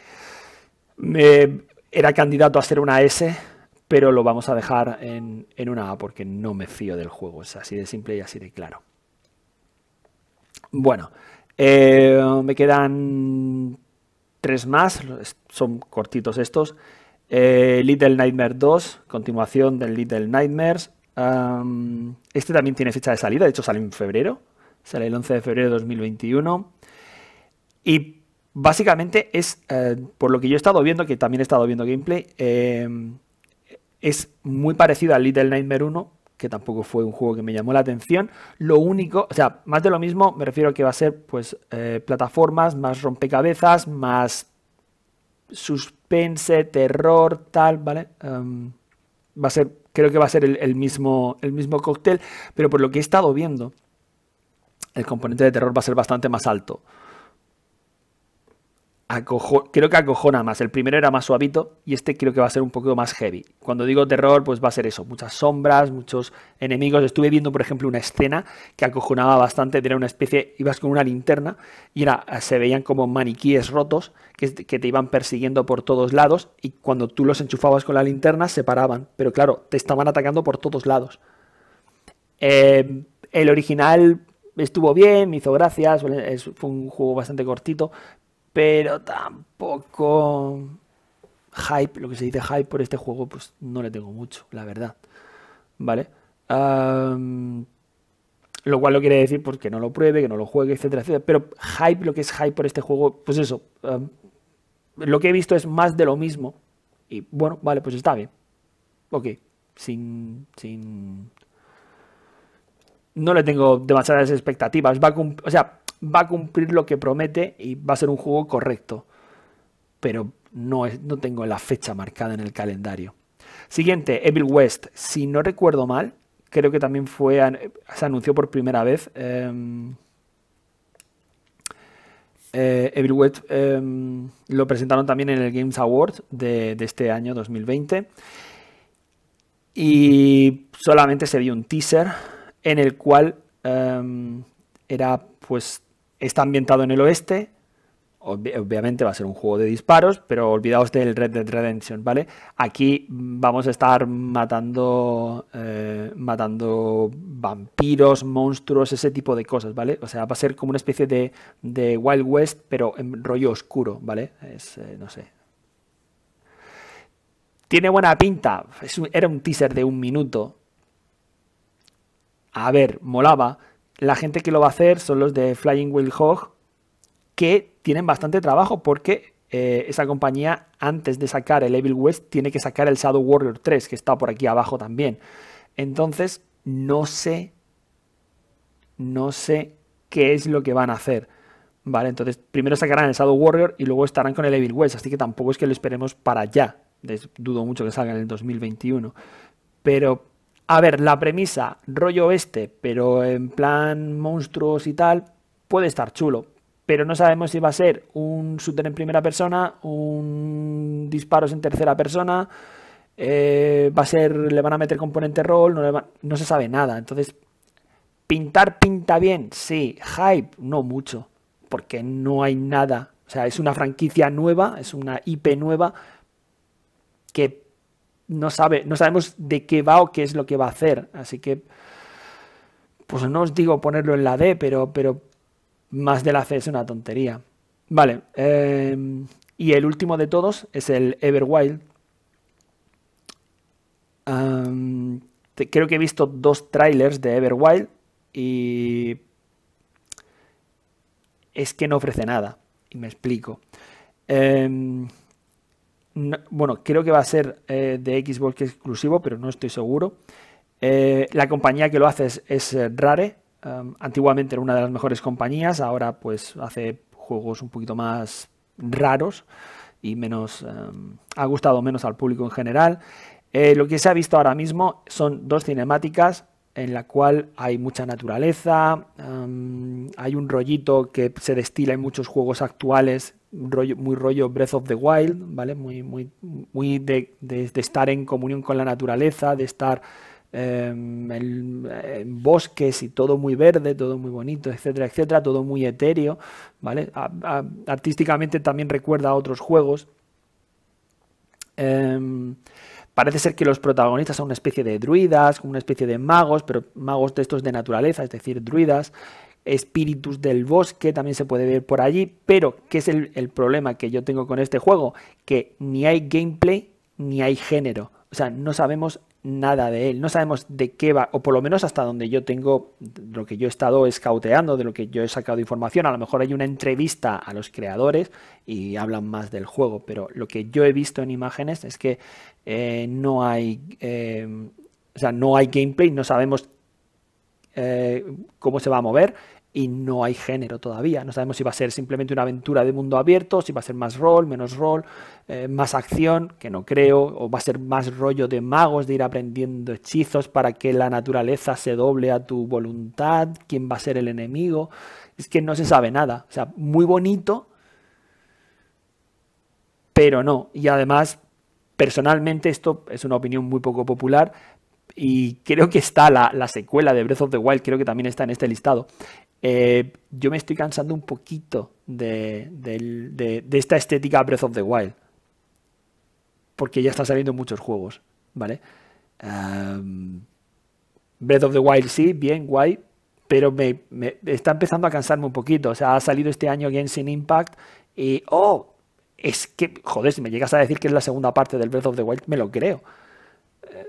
era candidato a hacer una S, pero lo vamos a dejar en, en una A porque no me fío del juego. Es así de simple y así de claro. Bueno, eh, me quedan tres más, son cortitos estos. Eh, Little Nightmare 2, continuación del Little Nightmares. este también tiene fecha de salida, de hecho sale en febrero, sale el 11 de febrero de 2021. Y básicamente es, eh, por lo que yo he estado viendo, que también he estado viendo gameplay, es muy parecido al Little Nightmare 1, que tampoco fue un juego que me llamó la atención. Lo único, o sea, más de lo mismo, me refiero a que va a ser pues eh, plataformas, más rompecabezas, más suspense, terror, tal, ¿vale? Em, va a ser, creo que va a ser el, mismo, el mismo cóctel, pero por lo que he estado viendo, el componente de terror va a ser bastante más alto creo que acojona más. El primero era más suavito y este creo que va a ser un poco más heavy. Cuando digo terror, pues va a ser eso. Muchas sombras, muchos enemigos. Estuve viendo, por ejemplo, una escena que acojonaba bastante. Era una especie, ibas con una linterna y era, se veían como maniquíes rotos que, te iban persiguiendo por todos lados y cuando tú los enchufabas con la linterna se paraban. Pero claro, te estaban atacando por todos lados. Em, el original estuvo bien, me hizo gracias, fue un juego bastante cortito, pero tampoco hype, lo que se dice hype por este juego, pues no le tengo mucho, la verdad. ¿Vale? lo cual no quiere decir pues, que no lo pruebe, que no lo juegue, etcétera, etcétera. Pero hype, lo que es hype por este juego, pues eso. lo que he visto es más de lo mismo. Y bueno, vale, pues está bien. Ok, sin. sin... No le tengo demasiadas expectativas. Va o sea, va a cumplir lo que promete y va a ser un juego correcto. Pero no, no tengo la fecha marcada en el calendario. Siguiente, Evil West. Si no recuerdo mal, creo que también fue se anunció por primera vez. Em, eh, Evil West em, lo presentaron también en el Games Award de, de este año 2020. Y solamente se vio un teaser en el cual em, era pues Está ambientado en el oeste, obviamente va a ser un juego de disparos, pero olvidaos del Red Dead Redemption, ¿vale? Aquí vamos a estar matando, eh, matando vampiros, monstruos, ese tipo de cosas, ¿vale? O sea, va a ser como una especie de, Wild West, pero en rollo oscuro, ¿vale? Es, eh, no sé. Tiene buena pinta. era un teaser de un minuto. A ver, molaba la gente que lo va a hacer son los de Flying Wild Hog, que tienen bastante trabajo porque eh, esa compañía, antes de sacar el Evil West, tiene que sacar el Shadow Warrior 3, que está por aquí abajo también. Entonces, no sé, no sé qué es lo que van a hacer. Vale, entonces primero sacarán el Shadow Warrior y luego estarán con el Evil West, así que tampoco es que lo esperemos para allá. Dudo mucho que salga en el 2021. Pero a ver, la premisa, rollo este, pero en plan monstruos y tal, puede estar chulo. Pero no sabemos si va a ser un shooter en primera persona, un disparos en tercera persona, eh, va a ser, le van a meter componente rol, no, no se sabe nada. Entonces, pintar pinta bien, sí, hype, no mucho, porque no hay nada. O sea, es una franquicia nueva, es una IP nueva que no sabe, no sabemos de qué va o qué es lo que va a hacer. Así que, pues no os digo ponerlo en la D, pero, pero más de la C es una tontería. Vale, eh, y el último de todos es el Everwild. creo que he visto dos trailers de Everwild y es que no ofrece nada. Y me explico. Eh, bueno, creo que va a ser eh, de Xbox exclusivo, pero no estoy seguro. Eh, la compañía que lo hace es, eh, Rare, antiguamente era una de las mejores compañías, ahora pues hace juegos un poquito más raros y menos ha gustado menos al público en general. lo que se ha visto ahora mismo son dos cinemáticas en la cual hay mucha naturaleza, hay un rollito que se destila en muchos juegos actuales muy rollo Breath of the Wild, ¿vale? Muy, muy, muy de, estar en comunión con la naturaleza, de estar em, en, bosques y todo muy verde, todo muy bonito, etcétera, etcétera, todo muy etéreo, ¿vale? artísticamente también recuerda a otros juegos. Em, parece ser que los protagonistas son una especie de druidas, una especie de magos, pero magos de estos de naturaleza, es decir, druidas, espíritus del bosque, también se puede ver por allí, pero ¿qué es el, problema que yo tengo con este juego? Que ni hay gameplay ni hay género, o sea, no sabemos nada de él, no sabemos de qué va, o por lo menos hasta donde yo tengo, lo que yo he estado escauteando, de lo que yo he sacado información, a lo mejor hay una entrevista a los creadores y hablan más del juego, pero lo que yo he visto en imágenes es que eh, no hay... Eh, o sea, no hay gameplay, no sabemos eh, cómo se va a mover y no hay género todavía. No sabemos si va a ser simplemente una aventura de mundo abierto, si va a ser más rol, menos rol, eh, más acción, que no creo, o va a ser más rollo de magos, de ir aprendiendo hechizos para que la naturaleza se doble a tu voluntad, quién va a ser el enemigo. Es que no se sabe nada. O sea, muy bonito, pero no. Y además, personalmente, esto es una opinión muy poco popular, y creo que está la, secuela de Breath of the Wild, creo que también está en este listado. Eh, yo me estoy cansando un poquito de, de, de, esta estética Breath of the Wild. Porque ya están saliendo muchos juegos, ¿vale? Breath of the Wild sí, bien, guay, pero me, está empezando a cansarme un poquito. O sea, ha salido este año Genshin Impact y, oh, es que, joder, si me llegas a decir que es la segunda parte del Breath of the Wild, me lo creo. Eh,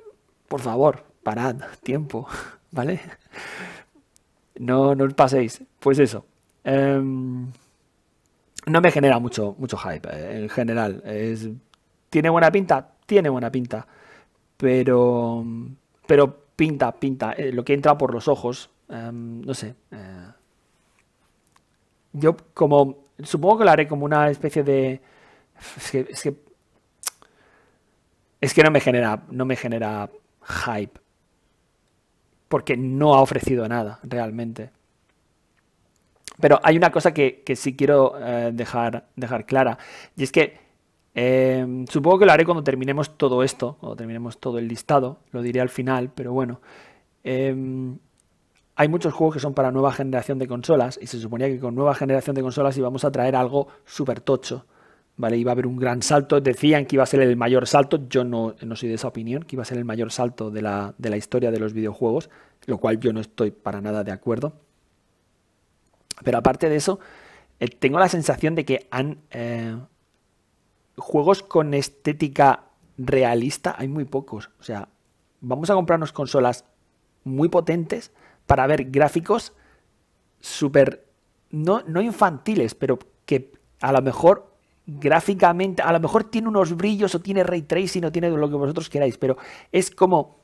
por favor, parad, [LAUGHS] tiempo, ¿vale? No, no os paséis. Pues eso. Em, no me genera mucho, mucho hype eh, en general. ¿Tiene buena pinta? Tiene buena pinta. Pero, pero pinta, pinta. Eh, lo que entra por los ojos, em, no sé. Eh. yo como... Supongo que lo haré como una especie de... Es que, es que... Es que no me genera, no me genera hype. Porque no ha ofrecido nada, realmente. Pero hay una cosa que, sí quiero eh, dejar, dejar clara. Y es que em, supongo que lo haré cuando terminemos todo esto, cuando terminemos todo el listado, lo diré al final, pero bueno. Em, hay muchos juegos que son para nueva generación de consolas y se suponía que con nueva generación de consolas íbamos a traer algo súper tocho. ¿vale? Iba a haber un gran salto, decían que iba a ser el mayor salto, yo no, no soy de esa opinión, que iba a ser el mayor salto de la, historia de los videojuegos, lo cual yo no estoy para nada de acuerdo. Pero aparte de eso, eh, tengo la sensación de que han... Eh, juegos con estética realista hay muy pocos. O sea, vamos a comprarnos consolas muy potentes para ver gráficos súper, no, no infantiles, pero que a lo mejor gráficamente, a lo mejor tiene unos brillos o tiene ray tracing o tiene lo que vosotros queráis, pero es como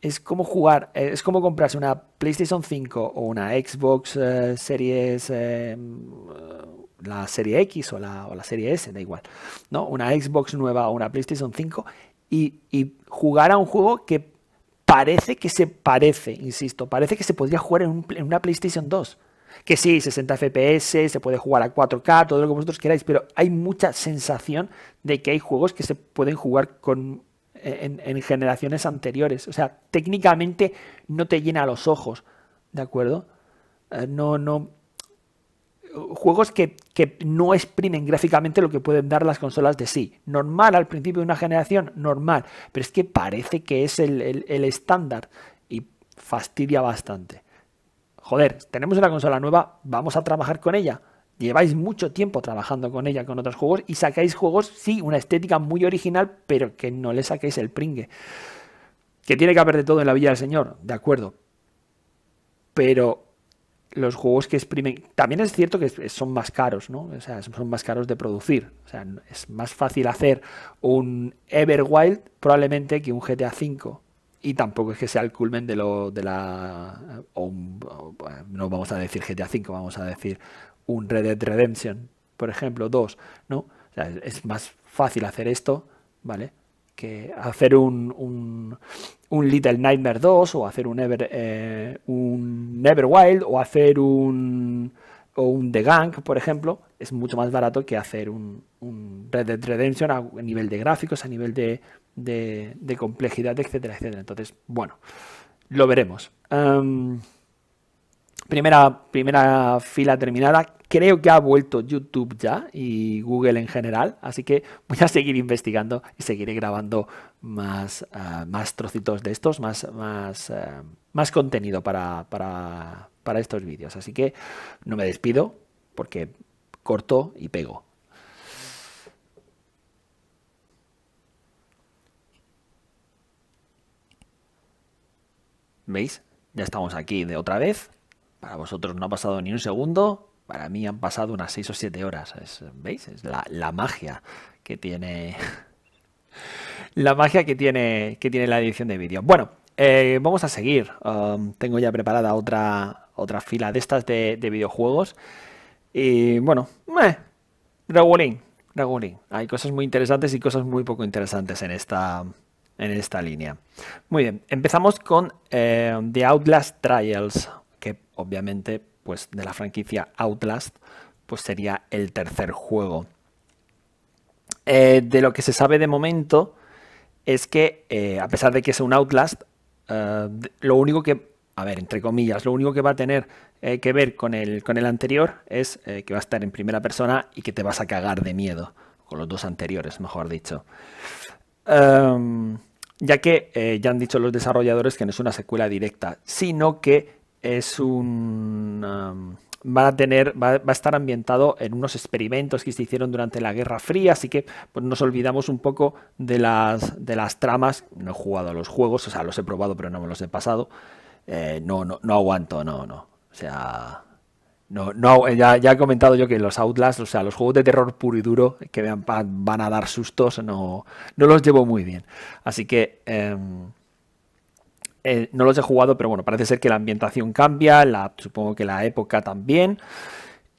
es como jugar, eh, es como comprarse una PlayStation 5 o una Xbox eh, Series eh, mm, la serie X o la, serie S, da igual, ¿no? Una Xbox nueva o una PlayStation 5 y, jugar a un juego que parece que se parece, insisto, parece que se podría jugar en una PlayStation 2. Que sí, 60 FPS, se puede jugar a 4K, todo lo que vosotros queráis, pero hay mucha sensación de que hay juegos que se pueden jugar con, eh, en, generaciones anteriores. O sea, técnicamente no te llena los ojos, ¿de acuerdo? Eh, no, no. Juegos que, no exprimen gráficamente lo que pueden dar las consolas de sí. Normal al principio de una generación, normal. Pero es que parece que es el estándar y fastidia bastante joder, tenemos una consola nueva, vamos a trabajar con ella. Lleváis mucho tiempo trabajando con ella, con otros juegos, y sacáis juegos, sí, una estética muy original, pero que no le saquéis el pringue. Que tiene que haber de todo en la Villa del Señor, de acuerdo. Pero los juegos que exprimen. También es cierto que son más caros, ¿no? O sea, son más caros de producir. O sea, es más fácil hacer un Everwild probablemente que un GTA V y tampoco es que sea el culmen de lo de la o no vamos a decir GTA V, vamos a decir un Red Dead Redemption, por ejemplo, 2. ¿no? es más fácil hacer esto, ¿vale? Que hacer un, un, Little Nightmare 2 o hacer un Ever eh, un Neverwild o hacer un o un The Gang, por ejemplo, es mucho más barato que hacer un, un Red Dead Redemption a nivel de gráficos, a nivel de de, complejidad, etcétera, etcétera. Entonces, bueno, lo veremos. Em, primera, primera fila terminada. Creo que ha vuelto YouTube ya y Google en general, así que voy a seguir investigando y seguiré grabando más, eh, más trocitos de estos, más, más, eh, más contenido para, para estos vídeos. Así que no me despido porque corto y pego. ¿Veis? Ya estamos aquí de otra vez. Para vosotros no ha pasado ni un segundo. Para mí han pasado unas 6 o 7 horas. ¿Veis? Es la, magia que tiene. [LAUGHS] la magia que tiene, que tiene la edición de vídeo. Bueno, eh, vamos a seguir. Um, tengo ya preparada otra, otra fila de estas de, videojuegos. Y bueno, meh, Hay cosas muy interesantes y cosas muy poco interesantes en esta, en esta línea. Muy bien, empezamos con eh, The Outlast Trials, que obviamente pues, de la franquicia Outlast pues, sería el tercer juego. Eh, de lo que se sabe de momento es que, eh, a pesar de que es un Outlast, lo único que, a ver, entre comillas, lo único que va a tener que ver con el, con el anterior es que va a estar en primera persona y que te vas a cagar de miedo, con los dos anteriores, mejor dicho. Em, ya que eh, ya han dicho los desarrolladores que no es una secuela directa, sino que es un... Em, va a tener, va, a estar ambientado en unos experimentos que se hicieron durante la Guerra Fría, así que pues, nos olvidamos un poco de las, de las tramas. No he jugado a los juegos, o sea, los he probado, pero no me los he pasado. Eh, no, no, no aguanto, no, no. O sea, no, no, eh, ya, he comentado yo que los Outlast, o sea, los juegos de terror puro y duro que vean van a dar sustos, no, no los llevo muy bien. Así que em, eh, no los he jugado, pero bueno, parece ser que la ambientación cambia, la, supongo que la época también.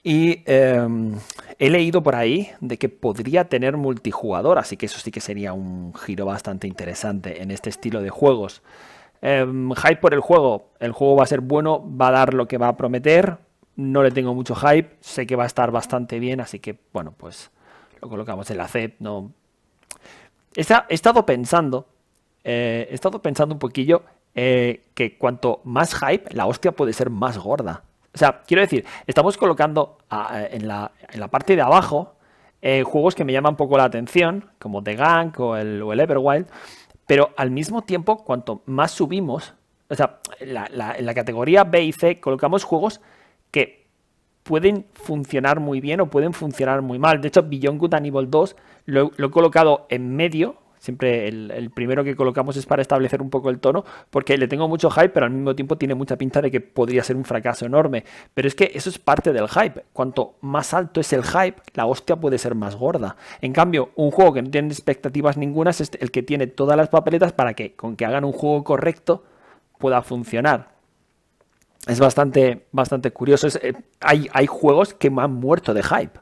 Y em, he leído por ahí de que podría tener multijugador, así que eso sí que sería un giro bastante interesante en este estilo de juegos. Em, hype por el juego, el juego va a ser bueno, va a dar lo que va a prometer no le tengo mucho hype, sé que va a estar bastante bien, así que bueno, pues lo colocamos en la Z No. he estado pensando, eh, he estado pensando un poquillo eh, que cuanto más hype, la hostia puede ser más gorda. O sea, quiero decir, estamos colocando en, la, parte de abajo eh, juegos que me llaman poco la atención, como The gang o el, Everwild, pero al mismo tiempo, cuanto más subimos, o sea, en la categoría B y C colocamos juegos que pueden funcionar muy bien o pueden funcionar muy mal. De hecho, Beyond Good nivel 2 lo, he colocado en medio, Siempre el, primero que colocamos es para establecer un poco el tono, porque le tengo mucho hype, pero al mismo tiempo tiene mucha pinta de que podría ser un fracaso enorme. Pero es que eso es parte del hype. Cuanto más alto es el hype, la hostia puede ser más gorda. En cambio, un juego que no tiene expectativas ninguna es el que tiene todas las papeletas para que, con que hagan un juego correcto, pueda funcionar es bastante, bastante curioso. Eh, hay, hay juegos que me han muerto de hype.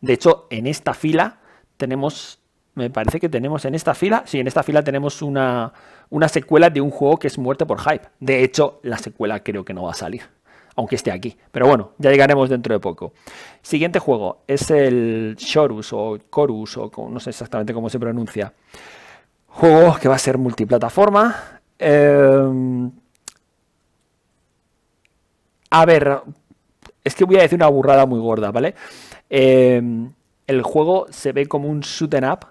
De hecho, en esta fila tenemos, me parece que tenemos en esta fila, sí, en esta fila tenemos una, una secuela de un juego que es muerto por hype. De hecho, la secuela creo que no va a salir, aunque esté aquí. Pero bueno, ya llegaremos dentro de poco. Siguiente juego es el Chorus o Chorus, o no sé exactamente cómo se pronuncia. Juego que va a ser multiplataforma. Eh, a ver, es que voy a decir una burrada muy gorda, ¿vale? Em, el juego se ve como un shoot em up.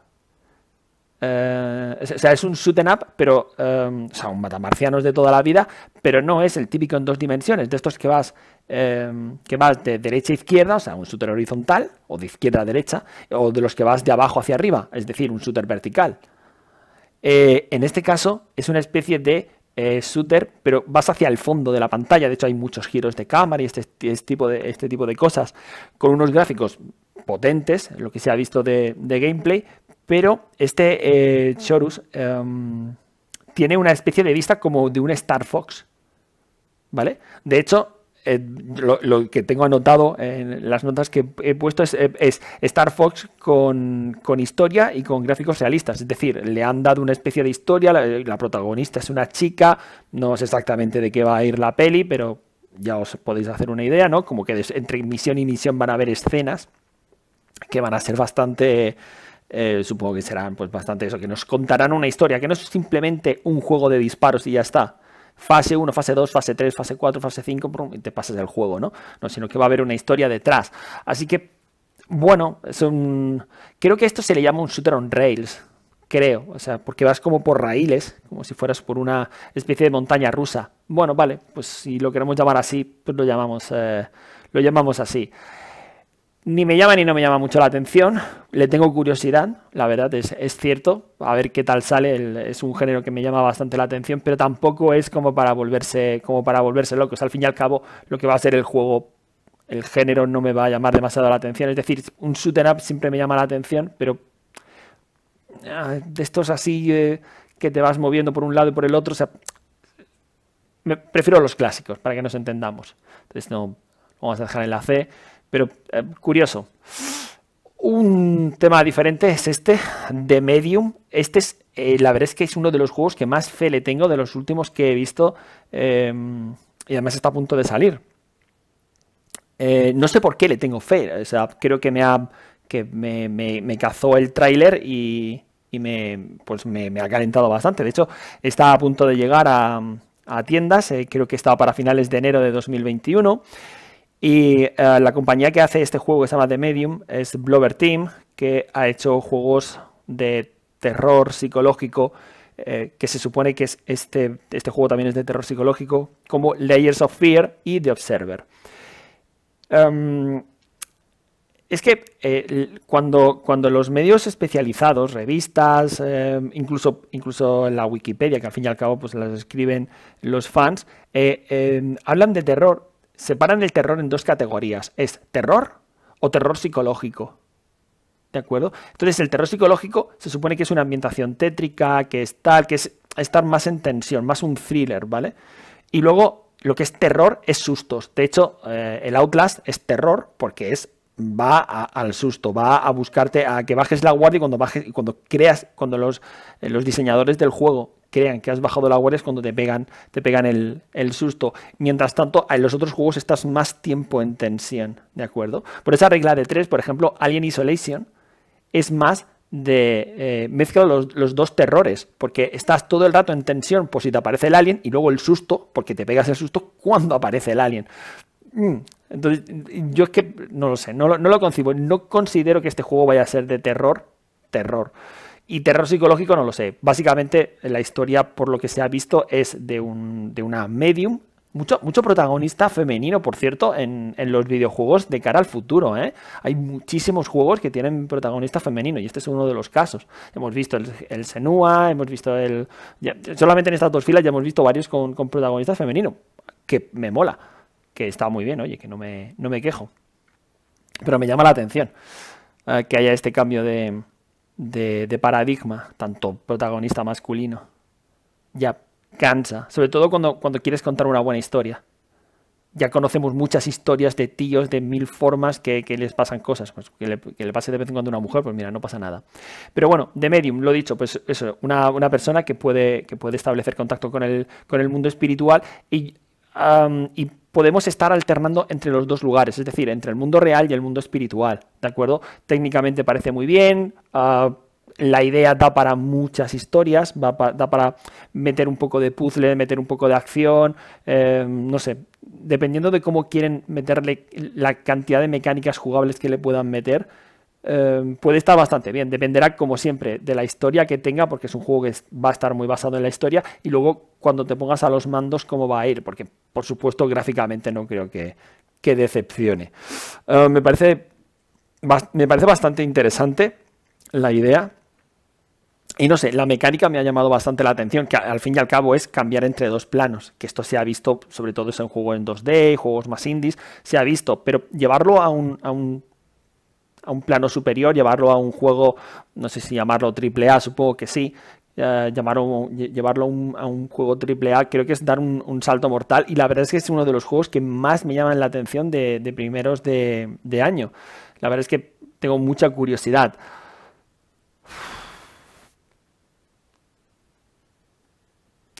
Eh, o sea, es un shoot up, pero. Em, o sea, un matamarcianos de toda la vida, pero no es el típico en dos dimensiones, de estos que vas. Em, que vas de derecha a izquierda, o sea, un shooter horizontal, o de izquierda a derecha, o de los que vas de abajo hacia arriba, es decir, un shooter vertical. Eh, en este caso, es una especie de eh, shooter, pero vas hacia el fondo de la pantalla. De hecho, hay muchos giros de cámara y este, este tipo, de, este tipo, de, cosas con unos gráficos potentes, lo que se ha visto de, gameplay, pero este eh, Chorus em, tiene una especie de vista como de un Star Fox, ¿vale? De hecho, eh, lo, que tengo anotado en las notas que he puesto es, eh, Star Fox con, historia y con gráficos realistas. Es decir, le han dado una especie de historia, eh, la, protagonista es una chica, no sé exactamente de qué va a ir la peli, pero ya os podéis hacer una idea, ¿no? Como que entre misión y misión van a haber escenas que van a ser bastante... supongo que serán pues bastante eso, que nos contarán una historia, que no es simplemente un juego de disparos y ya está fase 1, fase 2, fase 3, fase 4, fase 5, y te pasas el juego, ¿no? ¿no? Sino que va a haber una historia detrás. Así que, bueno, es un... creo que esto se le llama un shooter on rails, creo. O sea, porque vas como por raíles, como si fueras por una especie de montaña rusa. Bueno, vale, pues si lo queremos llamar así, pues lo llamamos, eh, lo llamamos así ni me llama ni no me llama mucho la atención. Le tengo curiosidad, la verdad, es, es cierto. A ver qué tal sale. es un género que me llama bastante la atención, pero tampoco es como para volverse, como para volverse locos. Al fin y al cabo, lo que va a ser el juego, el género no me va a llamar demasiado la atención. Es decir, un shooter up siempre me llama la atención, pero ah, de estos así eh, que te vas moviendo por un lado y por el otro, me prefiero los clásicos, para que nos entendamos. Entonces, no, vamos a dejar en la C. Pero eh, curioso. Un tema diferente es este de Medium. Este es, eh, la verdad es que es uno de los juegos que más fe le tengo de los últimos que he visto. Em, y además está a punto de salir. Eh, no sé por qué le tengo fe. creo que me ha, que me, cazó el tráiler y, me, pues me, ha calentado bastante. De hecho, está a punto de llegar a, tiendas, creo que estaba para finales de enero de 2021. Y eh, la compañía que hace este juego que se llama The Medium es Blover Team, que ha hecho juegos de terror psicológico, eh, que se supone que este, este juego también es de terror psicológico, como Layers of Fear y The Observer. Em, es que eh, cuando, cuando, los medios especializados, revistas, em, incluso, incluso la Wikipedia, que al fin y al cabo pues, las escriben los fans, em, hablan de terror, separan el terror en dos categorías. Es terror o terror psicológico. ¿De acuerdo? Entonces el terror psicológico se supone que es una ambientación tétrica, que es que es estar más en tensión, más un thriller, ¿vale? Y luego lo que es terror es sustos. De hecho, eh, el Outlast es terror porque es va al susto, va a buscarte a que bajes la guardia cuando bajes, cuando creas, cuando los, eh, los diseñadores del juego crean que has bajado la guardia es cuando te pegan, te pegan el, susto. Mientras tanto, en los otros juegos estás más tiempo en tensión, ¿de acuerdo? Por esa regla de tres, por ejemplo, Alien Isolation es más de eh, mezcla los, los, dos terrores, porque estás todo el rato en tensión por si te aparece el alien y luego el susto, porque te pegas el susto cuando aparece el alien. Mm. Entonces, yo es que no lo sé, no lo, no lo concibo, no considero que este juego vaya a ser de terror, terror. Y terror psicológico no lo sé. Básicamente la historia, por lo que se ha visto, es de, de una medium. Mucho, mucho protagonista femenino, por cierto, en, los videojuegos de cara al futuro. ¿eh? Hay muchísimos juegos que tienen protagonista femenino y este es uno de los casos. Hemos visto el, el Senua, hemos visto el... solamente en estas dos filas ya hemos visto varios con, protagonista femenino, que me mola, que está muy bien, oye, que no me, no me quejo. Pero me llama la atención eh, que haya este cambio de, de, paradigma, tanto protagonista masculino. Ya cansa, sobre todo cuando, cuando quieres contar una buena historia. Ya conocemos muchas historias de tíos de mil formas que, les pasan cosas. Pues, que, le, pase de vez en cuando a una mujer, pues mira, no pasa nada. Pero bueno, de medium, lo dicho, pues eso, una, persona que puede, que puede establecer contacto con el, con el mundo espiritual y podemos estar alternando entre los dos lugares, es decir, entre el mundo real y el mundo espiritual, ¿de acuerdo? Técnicamente parece muy bien, ah, la idea da para muchas historias, da para meter un poco de puzzle, meter un poco de acción, eh, no sé, dependiendo de cómo quieren meterle la cantidad de mecánicas jugables que le puedan meter, Em, puede estar bastante bien. Dependerá, como siempre, de la historia que tenga, porque es un juego que va a estar muy basado en la historia. Y luego, cuando te pongas a los mandos, cómo va a ir. Porque, por supuesto, gráficamente no creo que, decepcione. Em, me, parece, me parece bastante interesante la idea. Y no sé, la mecánica me ha llamado bastante la atención, que al fin y al cabo es cambiar entre dos planos, que esto se ha visto, sobre todo es un juego en 2D, juegos más indies, se ha visto, pero llevarlo a un a un plano superior, llevarlo a un juego, no sé si llamarlo triple supongo que sí, eh, llevarlo a un juego triple A, creo que es dar un, salto mortal y la verdad es que es uno de los juegos que más me llaman la atención de, primeros de año. La verdad es que tengo mucha curiosidad.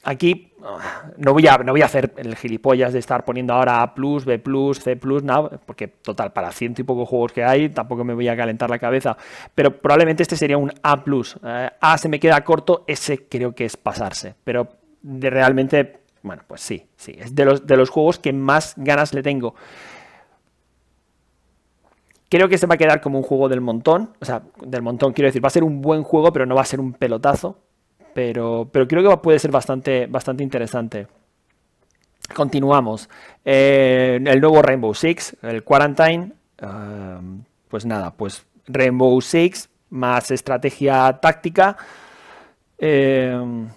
Aquí no voy, a, no voy a hacer el gilipollas de estar poniendo ahora A, B, C, nada porque total, para ciento y pocos juegos que hay, tampoco me voy a calentar la cabeza. Pero probablemente este sería un A. Eh, a se me queda corto, ese creo que es pasarse. Pero de realmente, bueno, pues sí, sí, es de los, de los juegos que más ganas le tengo. Creo que se va a quedar como un juego del montón, o sea, del montón quiero decir, va a ser un buen juego, pero no va a ser un pelotazo pero, pero creo que puede ser bastante, bastante interesante. Continuamos. Eh, el nuevo Rainbow Six, el Quarantine. Um, pues nada, pues Rainbow Six más estrategia táctica. Em,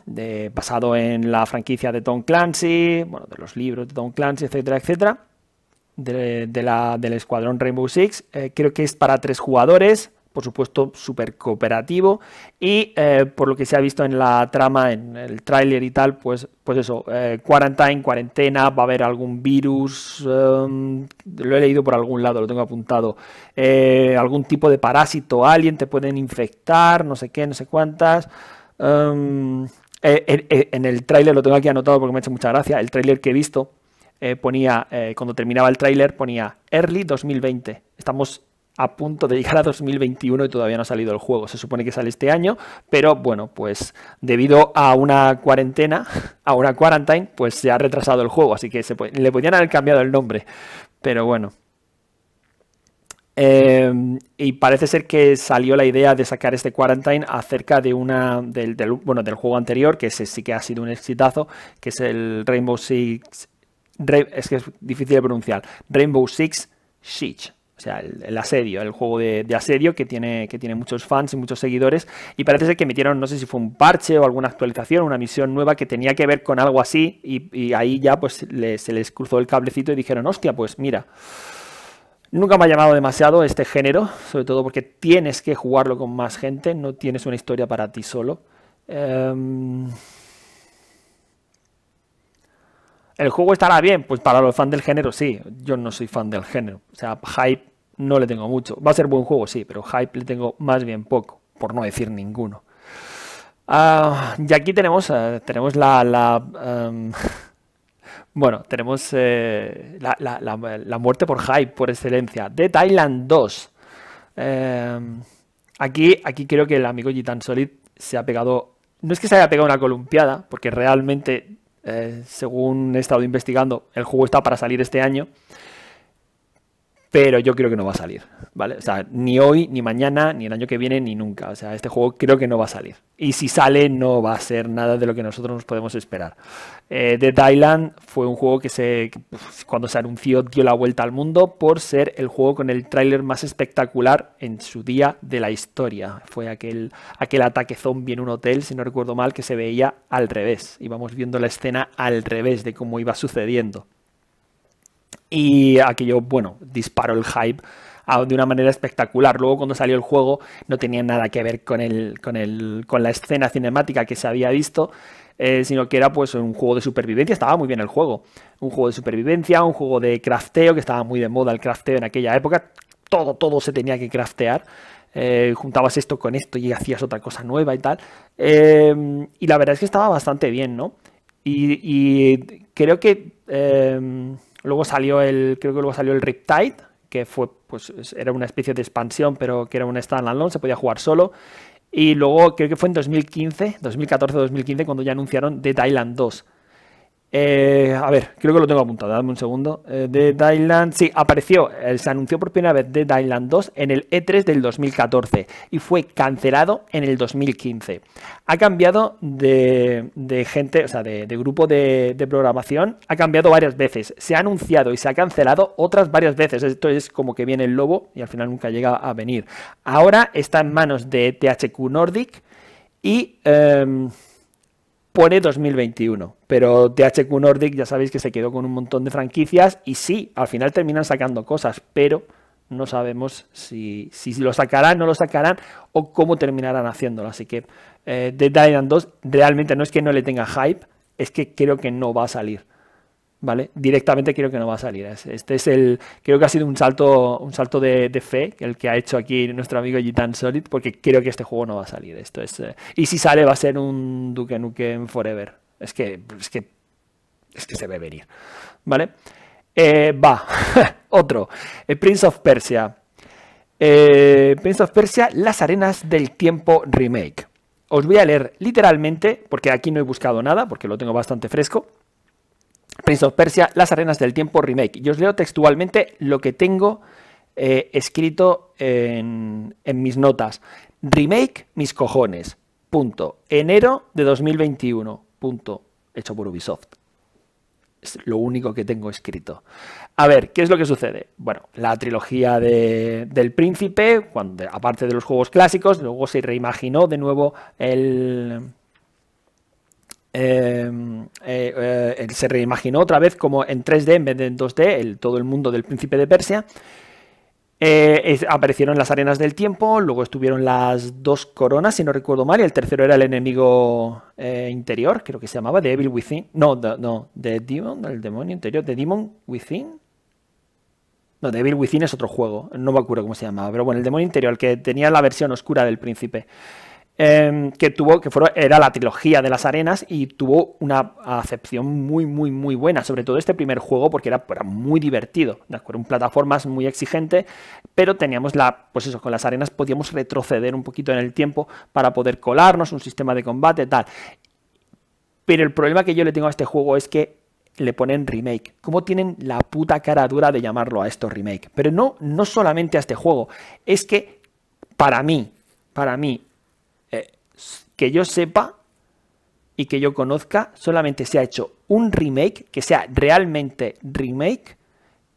basado en la franquicia de Tom Clancy, bueno, de los libros de Tom Clancy, etcétera, etcétera, de, la, del escuadrón Rainbow Six. Eh, creo que es para tres jugadores, por supuesto, súper cooperativo. Y eh, por lo que se ha visto en la trama, en el tráiler y tal, pues, pues eso, quarantine, eh, cuarentena, va a haber algún virus, em, lo he leído por algún lado, lo tengo apuntado, eh, algún tipo de parásito, alguien te pueden infectar, no sé qué, no sé cuántas. Em, en el tráiler, lo tengo aquí anotado porque me ha hecho mucha gracia, el tráiler que he visto, ponía, cuando terminaba el tráiler, ponía Early 2020. Estamos a punto de llegar a 2021 y todavía no ha salido el juego. Se supone que sale este año, pero bueno, pues debido a una cuarentena, a una quarantine, pues se ha retrasado el juego, así que se le podían haber cambiado el nombre, pero bueno. Em, y parece ser que salió la idea de sacar este Quarantine acerca de una del, bueno, del juego anterior, que sí que ha sido un exitazo, que es el Rainbow Six. es que es difícil de pronunciar. Rainbow Six Siege o sea, el, asedio, el juego de, asedio que tiene, que tiene muchos fans y muchos seguidores. Y parece ser que emitieron, no sé si fue un parche o alguna actualización, una misión nueva que tenía que ver con algo así. Y, ahí ya pues se les cruzó el cablecito y dijeron, hostia, pues mira. Nunca me ha llamado demasiado este género, sobre todo porque tienes que jugarlo con más gente, no tienes una historia para ti solo. Em, ¿El juego estará bien? Pues para los fans del género sí. Yo no soy fan del género. O sea, hype no le tengo mucho. Va a ser buen juego, sí, pero hype le tengo más bien poco, por no decir ninguno. Ah, y aquí tenemos, eh, tenemos la... Em, [LAUGHS] bueno, tenemos eh, la, muerte por hype, por excelencia, de Thailand 2. Em, aquí, aquí creo que el amigo Gitan Solid se ha pegado... No es que se haya pegado una columpiada, porque realmente eh, según he estado investigando, el juego está para salir este año pero yo creo que no va a salir, ¿vale? O sea, ni hoy, ni mañana, ni el año que viene, ni nunca. O sea, este juego creo que no va a salir. Y si sale, no va a ser nada de lo que nosotros nos podemos esperar. Eh, Dead Island fue un juego que, se, cuando se anunció dio la vuelta al mundo por ser el juego con el tráiler más espectacular en su día de la historia. Fue aquel, aquel ataque zombie en un hotel, si no recuerdo mal, que se veía al revés. Íbamos viendo la escena al revés de cómo iba sucediendo. Y aquello, bueno, disparó el hype ah, de una manera espectacular. Luego cuando salió el juego no tenía nada que ver con, el, con, la escena cinemática que se había visto, eh, sino que era pues un juego de supervivencia, estaba muy bien el juego. Un juego de supervivencia, un juego de crafteo, que estaba muy de moda el crafteo en aquella época, todo, todo se tenía que craftear. Eh, juntabas esto con esto y hacías otra cosa nueva y tal. Em, y la verdad es que estaba bastante bien, ¿no? y creo que em, Luego salió el, creo que luego salió el Riptide, que fue, pues, era una especie de expansión, pero que era un stand alone se podía jugar solo. Y luego creo que fue en 2015, 2014-2015, cuando ya anunciaron The Thailand 2 eh, a ver, creo que lo tengo apuntado, dame un segundo. de eh, Dylan, sí, apareció, eh, se anunció por primera vez de Dylan 2 en el E3 del 2014 y fue cancelado en el 2015. Ha cambiado de, gente, o sea, de, grupo de, programación, ha cambiado varias veces. Se ha anunciado y se ha cancelado otras varias veces. Esto es como que viene el lobo y al final nunca llega a venir. Ahora está en manos de THQ Nordic y... Em, pone 2021, pero THQ Nordic ya sabéis que se quedó con un montón de franquicias y sí, al final terminan sacando cosas, pero no sabemos si, lo sacarán, no lo sacarán o cómo terminarán haciéndolo. Así que The eh, Dead 2 realmente no es que no le tenga hype, es que creo que no va a salir. Directamente creo que no va a salir. Este es el, creo que ha sido un salto, un salto de, fe, el que ha hecho aquí nuestro amigo Gitan Solid, porque creo que este juego no va a salir. Esto es, eh, y si sale va a ser un Duke Nukem Forever. Es que, es que, es que se ve venir, ¿vale? Eh, va, [LAUGHS] otro, eh, Prince of Persia. Prince of Persia, Las Arenas del Tiempo Remake. Os voy a leer literalmente, porque aquí no he buscado nada, porque lo tengo bastante fresco. Prince of Persia, Las Arenas del Tiempo Remake. Yo os leo textualmente lo que tengo eh, escrito en, mis notas. Remake, mis cojones. Punto. Enero de 2021. Punto. Hecho por Ubisoft. Es lo único que tengo escrito. A ver, ¿qué es lo que sucede? Bueno, la trilogía del príncipe, aparte de los juegos clásicos, luego se reimaginó de nuevo el, Em, eh, eh, se reimaginó otra vez como en 3D en vez de en 2D, todo el mundo del príncipe de Persia. Eh, aparecieron las arenas del tiempo, luego estuvieron las dos coronas, si no recuerdo mal, y el tercero era el enemigo interior, creo que se llamaba, The Evil Within. No, no, The Demon, el demonio interior, The Demon Within. No, The Evil Within es otro juego, no me acuerdo cómo se llamaba, pero bueno, el demonio interior, el que tenía la versión oscura del príncipe. Em, que tuvo, que era la trilogía de las arenas y tuvo una acepción muy, muy, muy buena, sobre todo este primer juego porque era, muy divertido, ¿de acuerdo? Un plataformas muy exigente, pero teníamos la, pues eso, con las arenas podíamos retroceder un poquito en el tiempo para poder colarnos, un sistema de combate, tal. Pero el problema que yo le tengo a este juego es que le ponen remake. ¿Cómo tienen la puta cara dura de llamarlo a esto remake? Pero no, no solamente a este juego, es que para mí, para mí, que yo sepa y que yo conozca, solamente se ha hecho un remake, que sea realmente remake,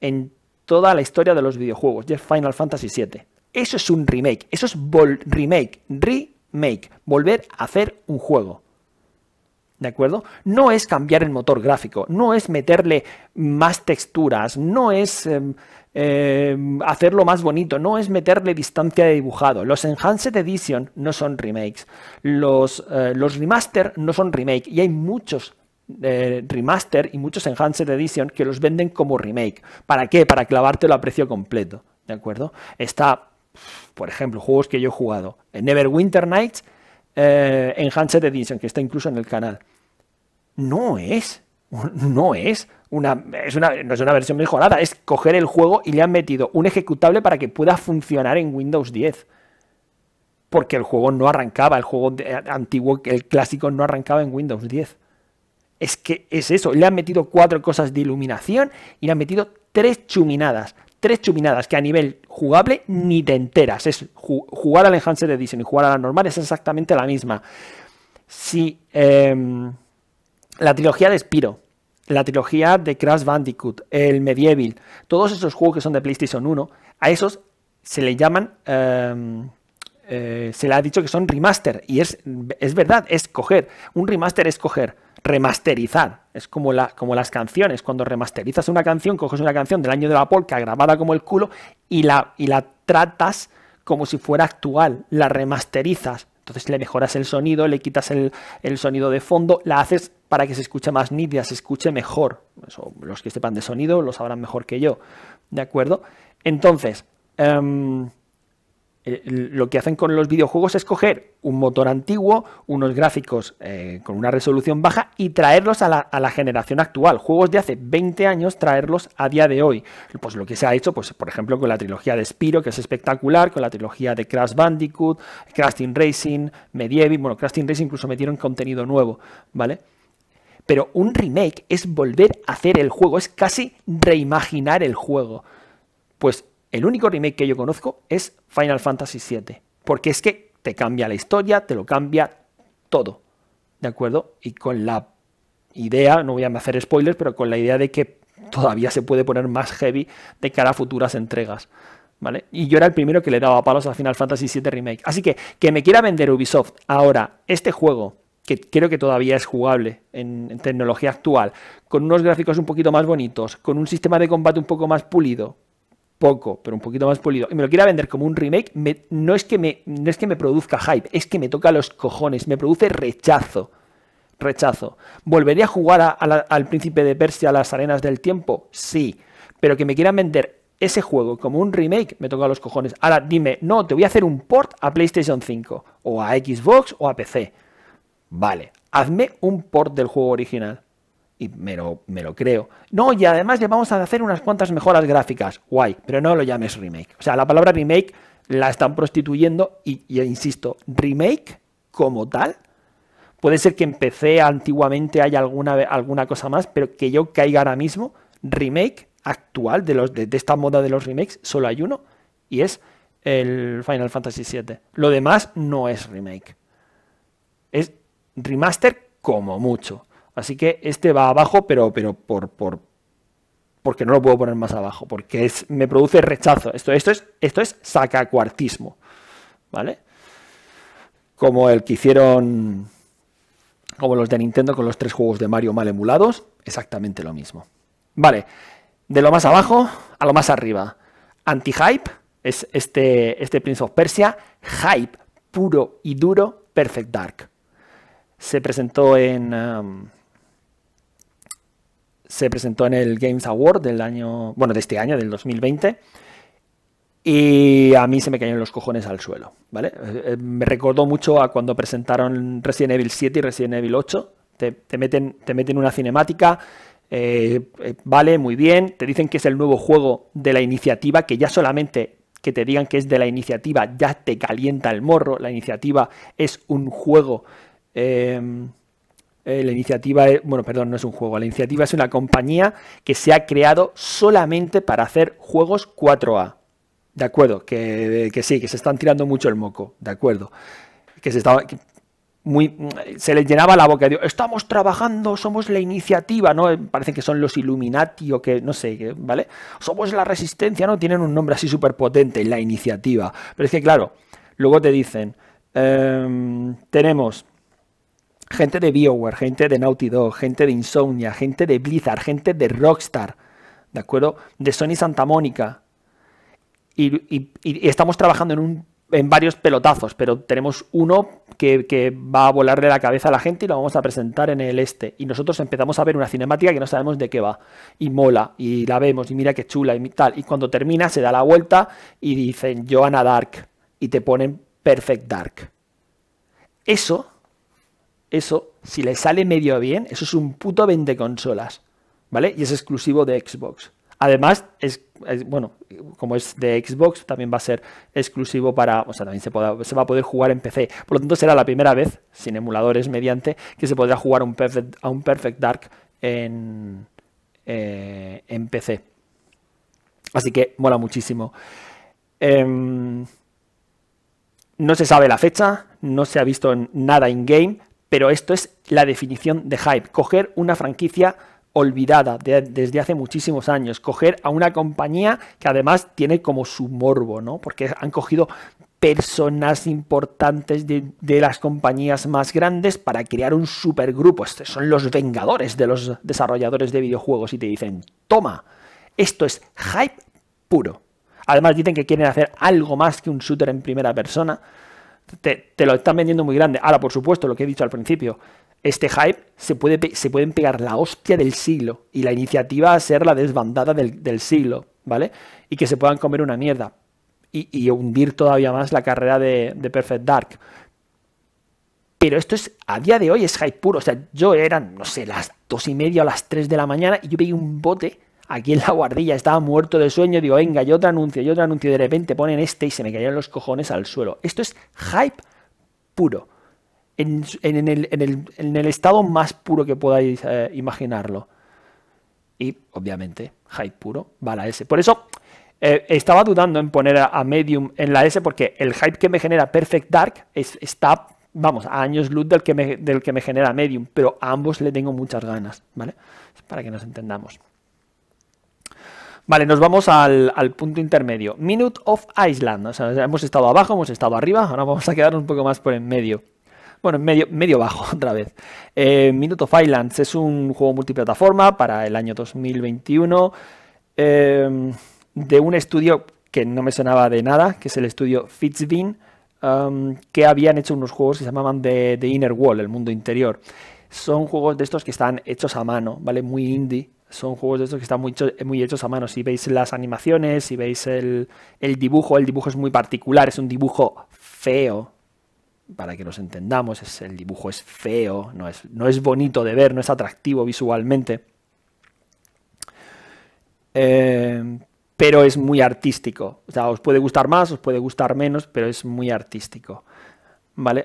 en toda la historia de los videojuegos, de Final Fantasy VII. Eso es un remake, eso es remake, remake, volver a hacer un juego. ¿De acuerdo? No es cambiar el motor gráfico, no es meterle más texturas, no es em, Em, hacerlo más bonito, no es meterle distancia de dibujado. Los Enhanced Edition no son remakes, los, eh, los remaster no son remake y hay muchos eh, remaster y muchos Enhanced Edition que los venden como remake. ¿Para qué? Para clavártelo a precio completo, ¿de acuerdo? Está, por ejemplo, juegos que yo he jugado, Neverwinter Nights, eh, Enhanced Edition, que está incluso en el canal. No es, no es es una, no es una versión mejorada, es coger el juego y le han metido un ejecutable para que pueda funcionar en Windows 10. Porque el juego no arrancaba, el juego antiguo, el clásico no arrancaba en Windows 10. Es que es eso, le han metido cuatro cosas de iluminación y le han metido tres chuminadas. Tres chuminadas que a nivel jugable ni te enteras. Es jugar al Enhanced Edition y jugar a la normal es exactamente la misma. Si em, la trilogía de Spiro la trilogía de Crash Bandicoot, el Medieval, todos esos juegos que son de PlayStation 1, a esos se le llaman... Em, eh, se le ha dicho que son remaster. Y es, es verdad, es coger. Un remaster es coger, remasterizar. Es como, la, como las canciones. Cuando remasterizas una canción, coges una canción del año de la polca grabada como el culo y la, y la tratas como si fuera actual. La remasterizas. Entonces le mejoras el sonido, le quitas el, el sonido de fondo, la haces para que se escuche más nítida, se escuche mejor. los que sepan de sonido lo sabrán mejor que yo. ¿De acuerdo? Entonces, em, eh, lo que hacen con los videojuegos es coger un motor antiguo, unos gráficos eh, con una resolución baja y traerlos a la, generación actual. Juegos de hace 20 años, traerlos a día de hoy. Pues lo que se ha hecho, pues, por ejemplo, con la trilogía de Spiro, que es espectacular, con la trilogía de Crash Bandicoot, Crash Team Racing, Medieval, bueno, Crash Team Racing incluso metieron contenido nuevo, ¿vale? Pero un remake es volver a hacer el juego, es casi reimaginar el juego. Pues el único remake que yo conozco es Final Fantasy VII, porque es que te cambia la historia, te lo cambia todo, ¿de acuerdo? Y con la idea, no voy a hacer spoilers, pero con la idea de que todavía se puede poner más heavy de cara a futuras entregas. ¿Vale? Y yo era el primero que le daba palos a Final Fantasy VII Remake. Así que que me quiera vender Ubisoft ahora este juego, que creo que todavía es jugable en, en tecnología actual, con unos gráficos un poquito más bonitos, con un sistema de combate un poco más pulido, poco, pero un poquito más pulido, y me lo quiera vender como un remake, no, es que me, es que me produzca hype, es que me toca los cojones, me produce rechazo. Rechazo. ¿Volvería a jugar al príncipe de Persia a las arenas del tiempo? Sí. Pero que me quieran vender ese juego como un remake, me toca los cojones. Ahora dime, no, te voy a hacer un port a PlayStation 5, o a Xbox, o a PC. Vale, hazme un port del juego original y me lo, creo. No, y además le vamos a hacer unas cuantas mejoras gráficas. Guay, pero no lo llames remake. O sea, la palabra remake la están prostituyendo y, insisto, remake como tal. Puede ser que empecé antiguamente haya alguna, alguna cosa más, pero que yo caiga ahora mismo, remake actual de, los, de, de esta moda de los remakes, solo hay uno, y es el Final Fantasy VII. Lo demás no es remake. Es remaster como mucho. Así que este va abajo, pero, pero porque no lo puedo poner más abajo, porque es, me produce rechazo. Esto, esto, es, esto es sacacuartismo, ¿vale? Como el que hicieron, como los de Nintendo con los tres juegos de Mario mal emulados, exactamente lo mismo. Vale, de lo más abajo a lo más arriba. Anti-hype es este, este Prince of Persia, hype puro y duro, Perfect Dark. Se presentó en... Um, se presentó en el Games Award del año, bueno, de este año, del 2020. Y a mí se me cayeron los cojones al suelo, ¿vale? Eh, eh, me recordó mucho a cuando presentaron Resident Evil 7 y Resident Evil 8. Te, meten, te meten una cinemática, eh, vale, muy bien, te dicen que es el nuevo juego de la iniciativa, que ya solamente que te digan que es de la iniciativa ya te calienta el morro, la iniciativa es un juego... Eh, la iniciativa, es, bueno, perdón, no es un juego, la iniciativa es una compañía que se ha creado solamente para hacer juegos 4A. De acuerdo, que, sí, que se están tirando mucho el moco, de acuerdo. Que se estaba... muy, se les llenaba la boca, estamos trabajando, somos la iniciativa, ¿no? Parece que son los Illuminati o que, no sé, ¿vale? Somos la resistencia, ¿no? Tienen un nombre así súper potente, la iniciativa. Pero es que, claro, luego te dicen, em, tenemos gente de BioWare, gente de Naughty Dog, gente de Insomnia, gente de Blizzard, gente de Rockstar, ¿de acuerdo? De Sony Santa Mónica. Y, estamos trabajando en, un, en varios pelotazos, pero tenemos uno que, que, va a volarle la cabeza a la gente y lo vamos a presentar en el este. Y nosotros empezamos a ver una cinemática que no sabemos de qué va. Y mola, y la vemos, y mira qué chula, y tal. Y cuando termina, se da la vuelta y dicen Joanna Dark. Y te ponen Perfect Dark. Eso eso, si le sale medio bien, eso es un puto 20 consolas, ¿vale? Y es exclusivo de Xbox. Además, es, bueno, como es de Xbox, también va a ser exclusivo para. O sea, también se, va a poder jugar en PC. Por lo tanto, será la primera vez, sin emuladores mediante, que se podrá jugar a un Perfect Dark en, eh, en PC. Así que mola muchísimo. Em, no se sabe la fecha, no se ha visto nada in-game, pero esto es la definición de hype, coger una franquicia olvidada desde hace muchísimos años, coger a una compañía que además tiene como su morbo, ¿no? Porque han cogido personas importantes de, las compañías más grandes para crear un supergrupo. Estos son los vengadores de los desarrolladores de videojuegos y te dicen, toma, esto es hype puro. Además dicen que quieren hacer algo más que un shooter en primera persona, te, lo están vendiendo muy grande. Ahora, por supuesto, lo que he dicho al principio, este hype se, puede, se pueden pegar la hostia del siglo y la iniciativa a ser la desbandada del, siglo, ¿vale? Y que se puedan comer una mierda y, hundir todavía más la carrera de, Perfect Dark. Pero esto es, a día de hoy es hype puro. O sea, yo eran, no sé, las dos y media o las tres de la mañana y yo veía un bote aquí en la guardilla, estaba muerto de sueño, digo, venga, yo te anuncio, yo te anuncio, de repente ponen este y se me caían los cojones al suelo. Esto es hype puro, en, el, estado más puro que podáis eh, imaginarlo. Y obviamente, hype puro va la S. Por eso eh, estaba dudando en poner a, Medium en la S porque el hype que me genera Perfect Dark es, está, vamos, a años luz del que, del que me genera Medium, pero a ambos le tengo muchas ganas, ¿vale? Para que nos entendamos. Vale, nos vamos al, punto intermedio. Minute of Island. O sea, hemos estado abajo, hemos estado arriba. Ahora vamos a quedarnos un poco más por en medio. Bueno, medio, medio bajo [LAUGHS] otra vez. Eh, Minute of Islands es un juego multiplataforma para el año 2021 em, de un estudio que no me sonaba de nada, que es el estudio Fitzbean, em, que habían hecho unos juegos que se llamaban The Inner Wall, el mundo interior. Son juegos de estos que están hechos a mano, ¿vale? Muy indie son juegos de estos que están muy, hechos a mano. Si veis las animaciones, si veis el, dibujo, el dibujo es muy particular, es un dibujo feo. Para que nos entendamos, es, el dibujo es feo, no es, no es bonito de ver, no es atractivo visualmente. Eh, pero es muy artístico. O sea, os puede gustar más, os puede gustar menos, pero es muy artístico.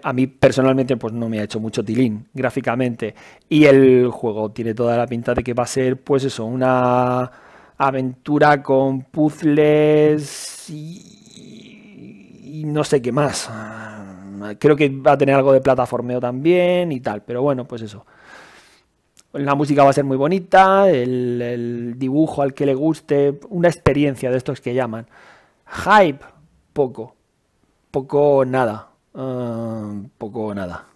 A mí personalmente pues no me ha hecho mucho tilín gráficamente y el juego tiene toda la pinta de que va a ser pues eso, una aventura con puzzles y, no sé qué más. Creo que va a tener algo de plataformeo también y tal, pero bueno, pues eso. La música va a ser muy bonita, el dibujo al que le guste, una experiencia de estos que llaman. Hype, poco, poco nada un ah, poco nada.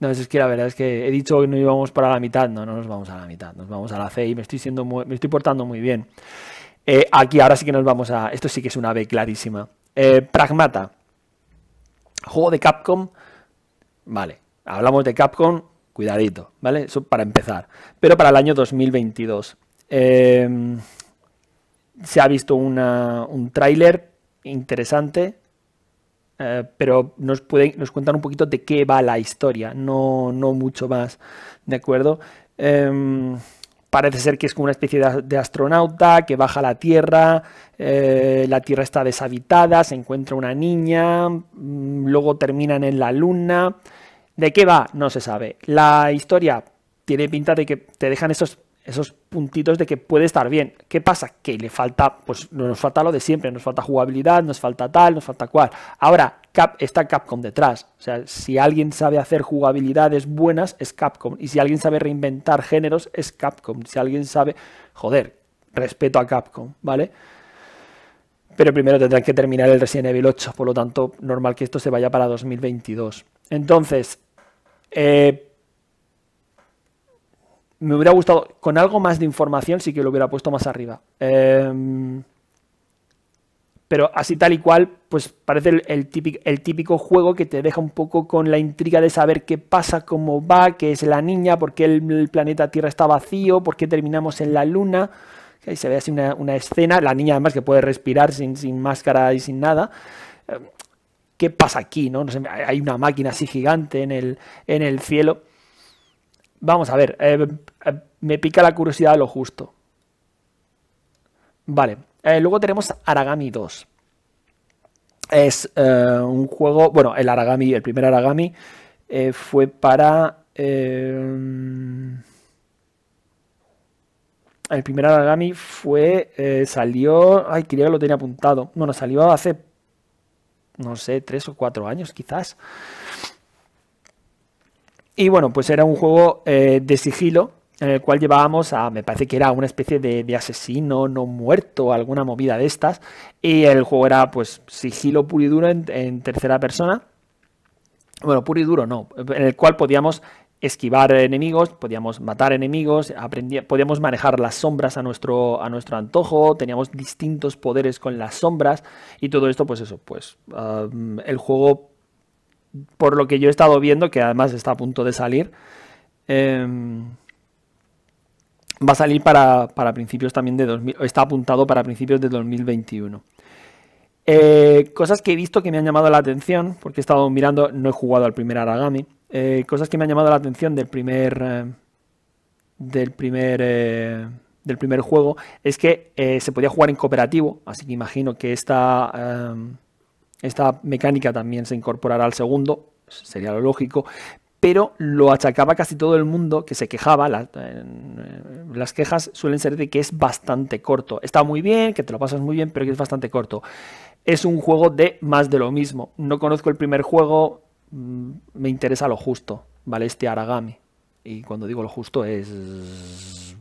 No, es que la verdad es que he dicho que no íbamos para la mitad, no, no nos vamos a la mitad, nos vamos a la C y me estoy, siendo me estoy portando muy bien. Eh, aquí ahora sí que nos vamos a... Esto sí que es una B clarísima. Eh, Pragmata. Juego de Capcom. Vale, hablamos de Capcom, cuidadito, ¿vale? Eso para empezar. Pero para el año 2022. Eh, se ha visto un tráiler interesante eh, pero nos, pueden, nos cuentan un poquito de qué va la historia, no, no mucho más, ¿de acuerdo? Em, parece ser que es como una especie de, astronauta que baja a la Tierra, eh, la Tierra está deshabitada, se encuentra una niña, mm, luego terminan en la Luna. ¿De qué va? No se sabe. La historia tiene pinta de que te dejan estos esos puntitos de que puede estar bien. ¿Qué pasa? Que le falta, pues nos falta lo de siempre, nos falta jugabilidad, nos falta tal, nos falta cual. Ahora, está Capcom detrás. O sea, si alguien sabe hacer jugabilidades buenas, es Capcom. Y si alguien sabe reinventar géneros, es Capcom. Si alguien sabe, joder, respeto a Capcom, ¿vale? Pero primero tendrán que terminar el Resident Evil 8, por lo tanto, normal que esto se vaya para 2022. Entonces, eh, me hubiera gustado, con algo más de información, sí que lo hubiera puesto más arriba. Em, pero así tal y cual, pues parece el, típico, juego que te deja un poco con la intriga de saber qué pasa, cómo va, qué es la niña, por qué el, planeta Tierra está vacío, por qué terminamos en la luna. Ahí se ve así una, escena, la niña además que puede respirar sin, máscara y sin nada. Em, ¿Qué pasa aquí? No? hay una máquina así gigante en el cielo. Vamos a ver, eh, eh, me pica la curiosidad de lo justo. Vale, eh, luego tenemos Aragami 2. Es un juego, bueno, el Aragami, el primer Aragami fue para... el primer Aragami fue, salió, ay, quería que lo tenía apuntado. Bueno, salió hace, no sé, tres o cuatro años quizás. Y bueno, pues era un juego eh, de sigilo en el cual llevábamos a, me parece que era una especie de, asesino no muerto, alguna movida de estas. Y el juego era pues sigilo puro y duro en, tercera persona. Bueno, puro y duro no, en el cual podíamos esquivar enemigos, podíamos matar enemigos, podíamos manejar las sombras a nuestro, a nuestro antojo, teníamos distintos poderes con las sombras y todo esto, pues eso, pues el juego por lo que yo he estado viendo, que además está a punto de salir, em, va a salir para, principios también de 2000, está apuntado para principios de 2021. Eh, cosas que he visto que me han llamado la atención, porque he estado mirando, no he jugado al primer Aragami, eh, cosas que me han llamado la atención del primer... Eh, del primer del primer juego es que se podía jugar en cooperativo, así que imagino que esta, em, esta mecánica también se incorporará al segundo, sería lo lógico, pero lo achacaba casi todo el mundo que se quejaba. Eh, las quejas suelen ser de que es bastante corto. Está muy bien, que te lo pasas muy bien, pero que es bastante corto. Es un juego de más de lo mismo. No conozco el primer juego, mm, me interesa lo justo, ¿vale? Este Aragami. Y cuando digo lo justo es...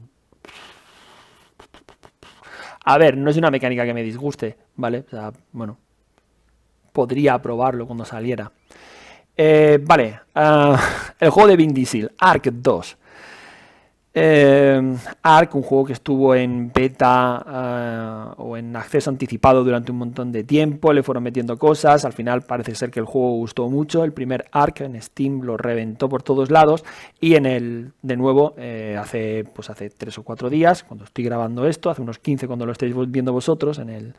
A ver, no es una mecánica que me disguste, ¿vale? O sea, bueno, podría probarlo cuando saliera. Eh, vale, ah, [LAUGHS] el juego de Vin Diesel, Ark 2. Eh, Ark, un juego que estuvo en beta ah, o en acceso anticipado durante un montón de tiempo, le fueron metiendo cosas, al final parece ser que el juego gustó mucho, el primer Ark en Steam lo reventó por todos lados y en el, de nuevo, eh, hace, pues hace tres o cuatro días, cuando estoy grabando esto, hace unos 15 cuando lo estáis viendo vosotros en el,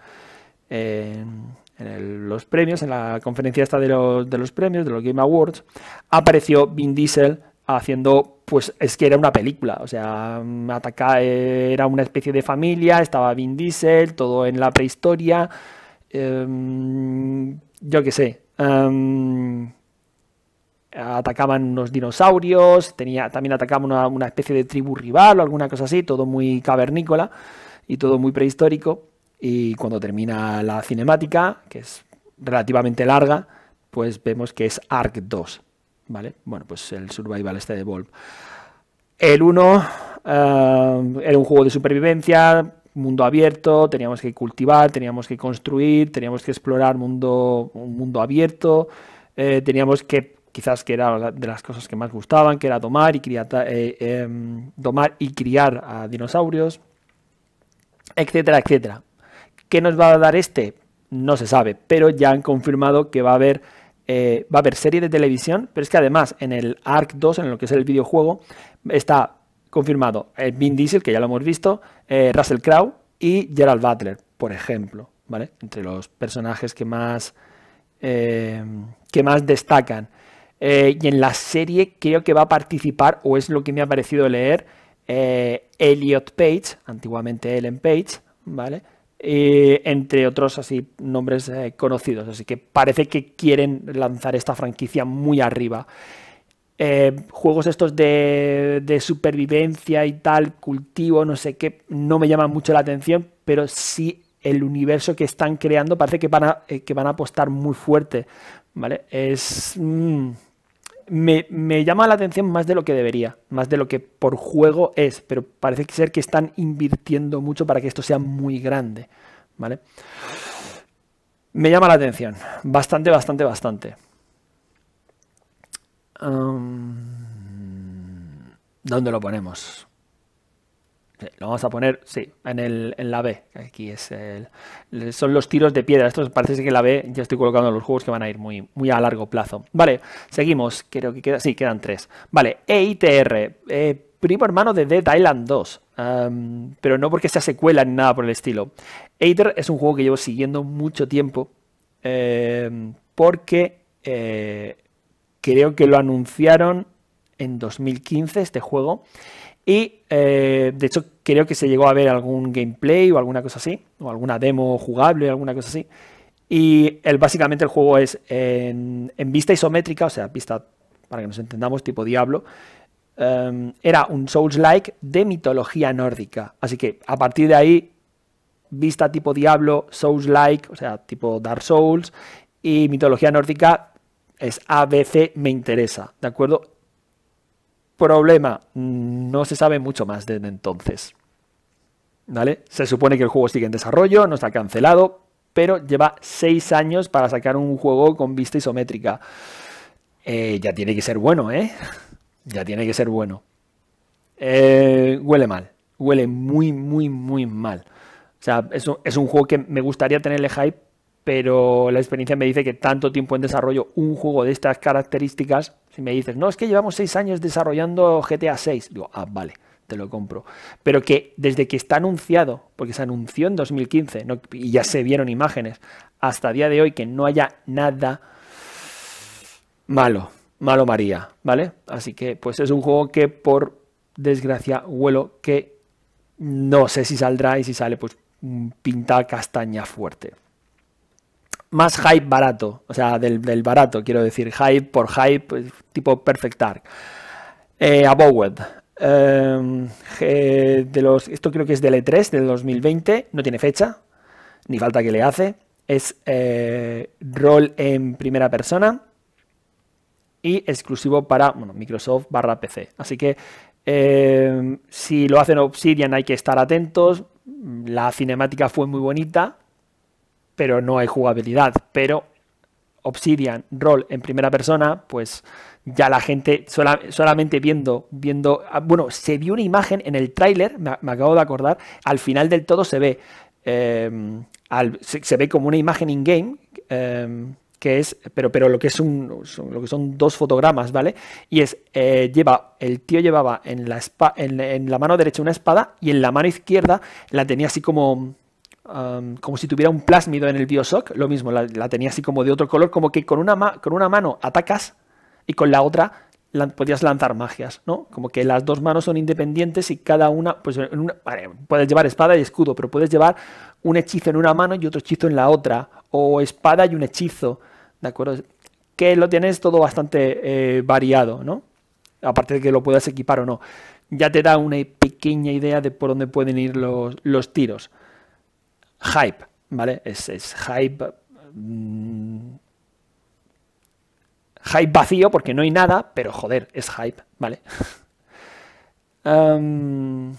en los premios, en la conferencia esta de los, premios, de los Game Awards, apareció Vin Diesel haciendo, pues es que era una película, o sea, ataca, era una especie de familia, estaba Vin Diesel, todo en la prehistoria, em, yo qué sé. Em, atacaban unos dinosaurios, tenía, también atacaban una especie de tribu rival o alguna cosa así, todo muy cavernícola y todo muy prehistórico y cuando termina la cinemática, que es relativamente larga, pues vemos que es Arc 2, ¿vale? Bueno, pues el survival este de Valve. El 1 eh, era un juego de supervivencia, mundo abierto, teníamos que cultivar, teníamos que construir, teníamos que explorar mundo, un mundo abierto, eh, teníamos que, quizás que era de las cosas que más gustaban, que era domar y criar, eh, em, domar y criar a dinosaurios, etcétera, etcétera. ¿Qué nos va a dar este? No se sabe, pero ya han confirmado que va a haber, eh, va a haber serie de televisión, pero es que además en el ARC 2, en lo que es el videojuego, está confirmado el eh, Vin Diesel, que ya lo hemos visto, eh, Russell Crowe y Gerald Butler, por ejemplo, ¿vale? Entre los personajes que más, que más destacan. y en la serie creo que va a participar, o es lo que me ha parecido leer, Elliot Page, antiguamente Ellen Page, ¿vale? Eh, entre otros así nombres eh, conocidos. Así que parece que quieren lanzar esta franquicia muy arriba. Eh, juegos estos de, supervivencia y tal, cultivo, no sé qué, no me llama mucho la atención, pero sí el universo que están creando parece que van a, que van a apostar muy fuerte. ¿Vale? Es. Mm, me, llama la atención más de lo que debería, más de lo que por juego es, pero parece ser que están invirtiendo mucho para que esto sea muy grande, ¿vale? Me llama la atención, bastante, bastante, bastante. ¿Dónde lo ponemos? Lo vamos a poner, sí, en, el, en la B. Aquí es son los tiros de piedra. Esto parece que en la B ya estoy colocando los juegos que van a ir muy, muy a largo plazo. Vale, seguimos. Creo que sí, quedan tres. Vale, EITR. Eh, primo hermano de Dead Island 2. pero no porque sea secuela ni nada por el estilo. EITR es un juego que llevo siguiendo mucho tiempo. Em, porque eh, creo que lo anunciaron en 2015 este juego. Y eh, de hecho creo que se llegó a ver algún gameplay o alguna cosa así, o alguna demo jugable, alguna cosa así. Y el, básicamente el juego es en, vista isométrica, o sea, vista, para que nos entendamos, tipo Diablo. Em, era un Souls-like de mitología nórdica. Así que a partir de ahí, vista tipo Diablo, Souls-like, o sea, tipo Dark Souls, y mitología nórdica es ABC, me interesa, ¿de acuerdo? problema, no se sabe mucho más desde entonces. ¿Vale? Se supone que el juego sigue en desarrollo, no está cancelado, pero lleva seis años para sacar un juego con vista isométrica. Eh, ya tiene que ser bueno, ¿eh? [LAUGHS] Ya tiene que ser bueno. Eh, huele mal, huele muy, muy, muy mal. O sea, es un juego que me gustaría tenerle hype, pero la experiencia me dice que tanto tiempo en desarrollo un juego de estas características, si me dices, no, es que llevamos seis años desarrollando GTA 6, digo, ah, vale, te lo compro. Pero que desde que está anunciado, porque se anunció en 2015 y ya se vieron imágenes, hasta día de hoy que no haya nada malo, malo María, ¿vale? Así que pues es un juego que por desgracia huelo que no sé si saldrá y si sale pues pinta castaña fuerte más hype barato, o sea, del, barato, quiero decir, hype por hype, pues, tipo Perfect Dark. Eh, em, de los, esto creo que es del E3 del 2020, no tiene fecha, ni falta que le hace. Es eh, rol en primera persona y exclusivo para Microsoft barra PC. Así que em, si lo hacen Obsidian hay que estar atentos. La cinemática fue muy bonita pero no hay jugabilidad. Pero Obsidian, Roll en primera persona, pues ya la gente solamente viendo, viendo, ah, bueno, se vio una imagen en el tráiler, me, acabo de acordar, al final del todo se ve, em, se, ve como una imagen in-game, em, que es, pero, pero lo que es un, son, lo que son dos fotogramas, ¿vale? Y es, eh, lleva, el tío llevaba en la, en la mano derecha una espada y en la mano izquierda la tenía así como como si tuviera un plásmido en el Bioshock, lo mismo, la, tenía así como de otro color, como que con una, con una mano atacas y con la otra podías lanzar magias, ¿no? Como que las dos manos son independientes y cada una, pues puedes llevar espada y escudo, pero puedes llevar un hechizo en una mano y otro hechizo en la otra, o espada y un hechizo, ¿de acuerdo? Que lo tienes todo bastante eh, variado, ¿no? Aparte de que lo puedas equipar o no ya te da una pequeña idea de por dónde pueden ir los tiros hype, ¿vale? Es, es hype. Mm, hype vacío porque no hay nada, pero joder, es hype, ¿vale? [LAUGHS] Em,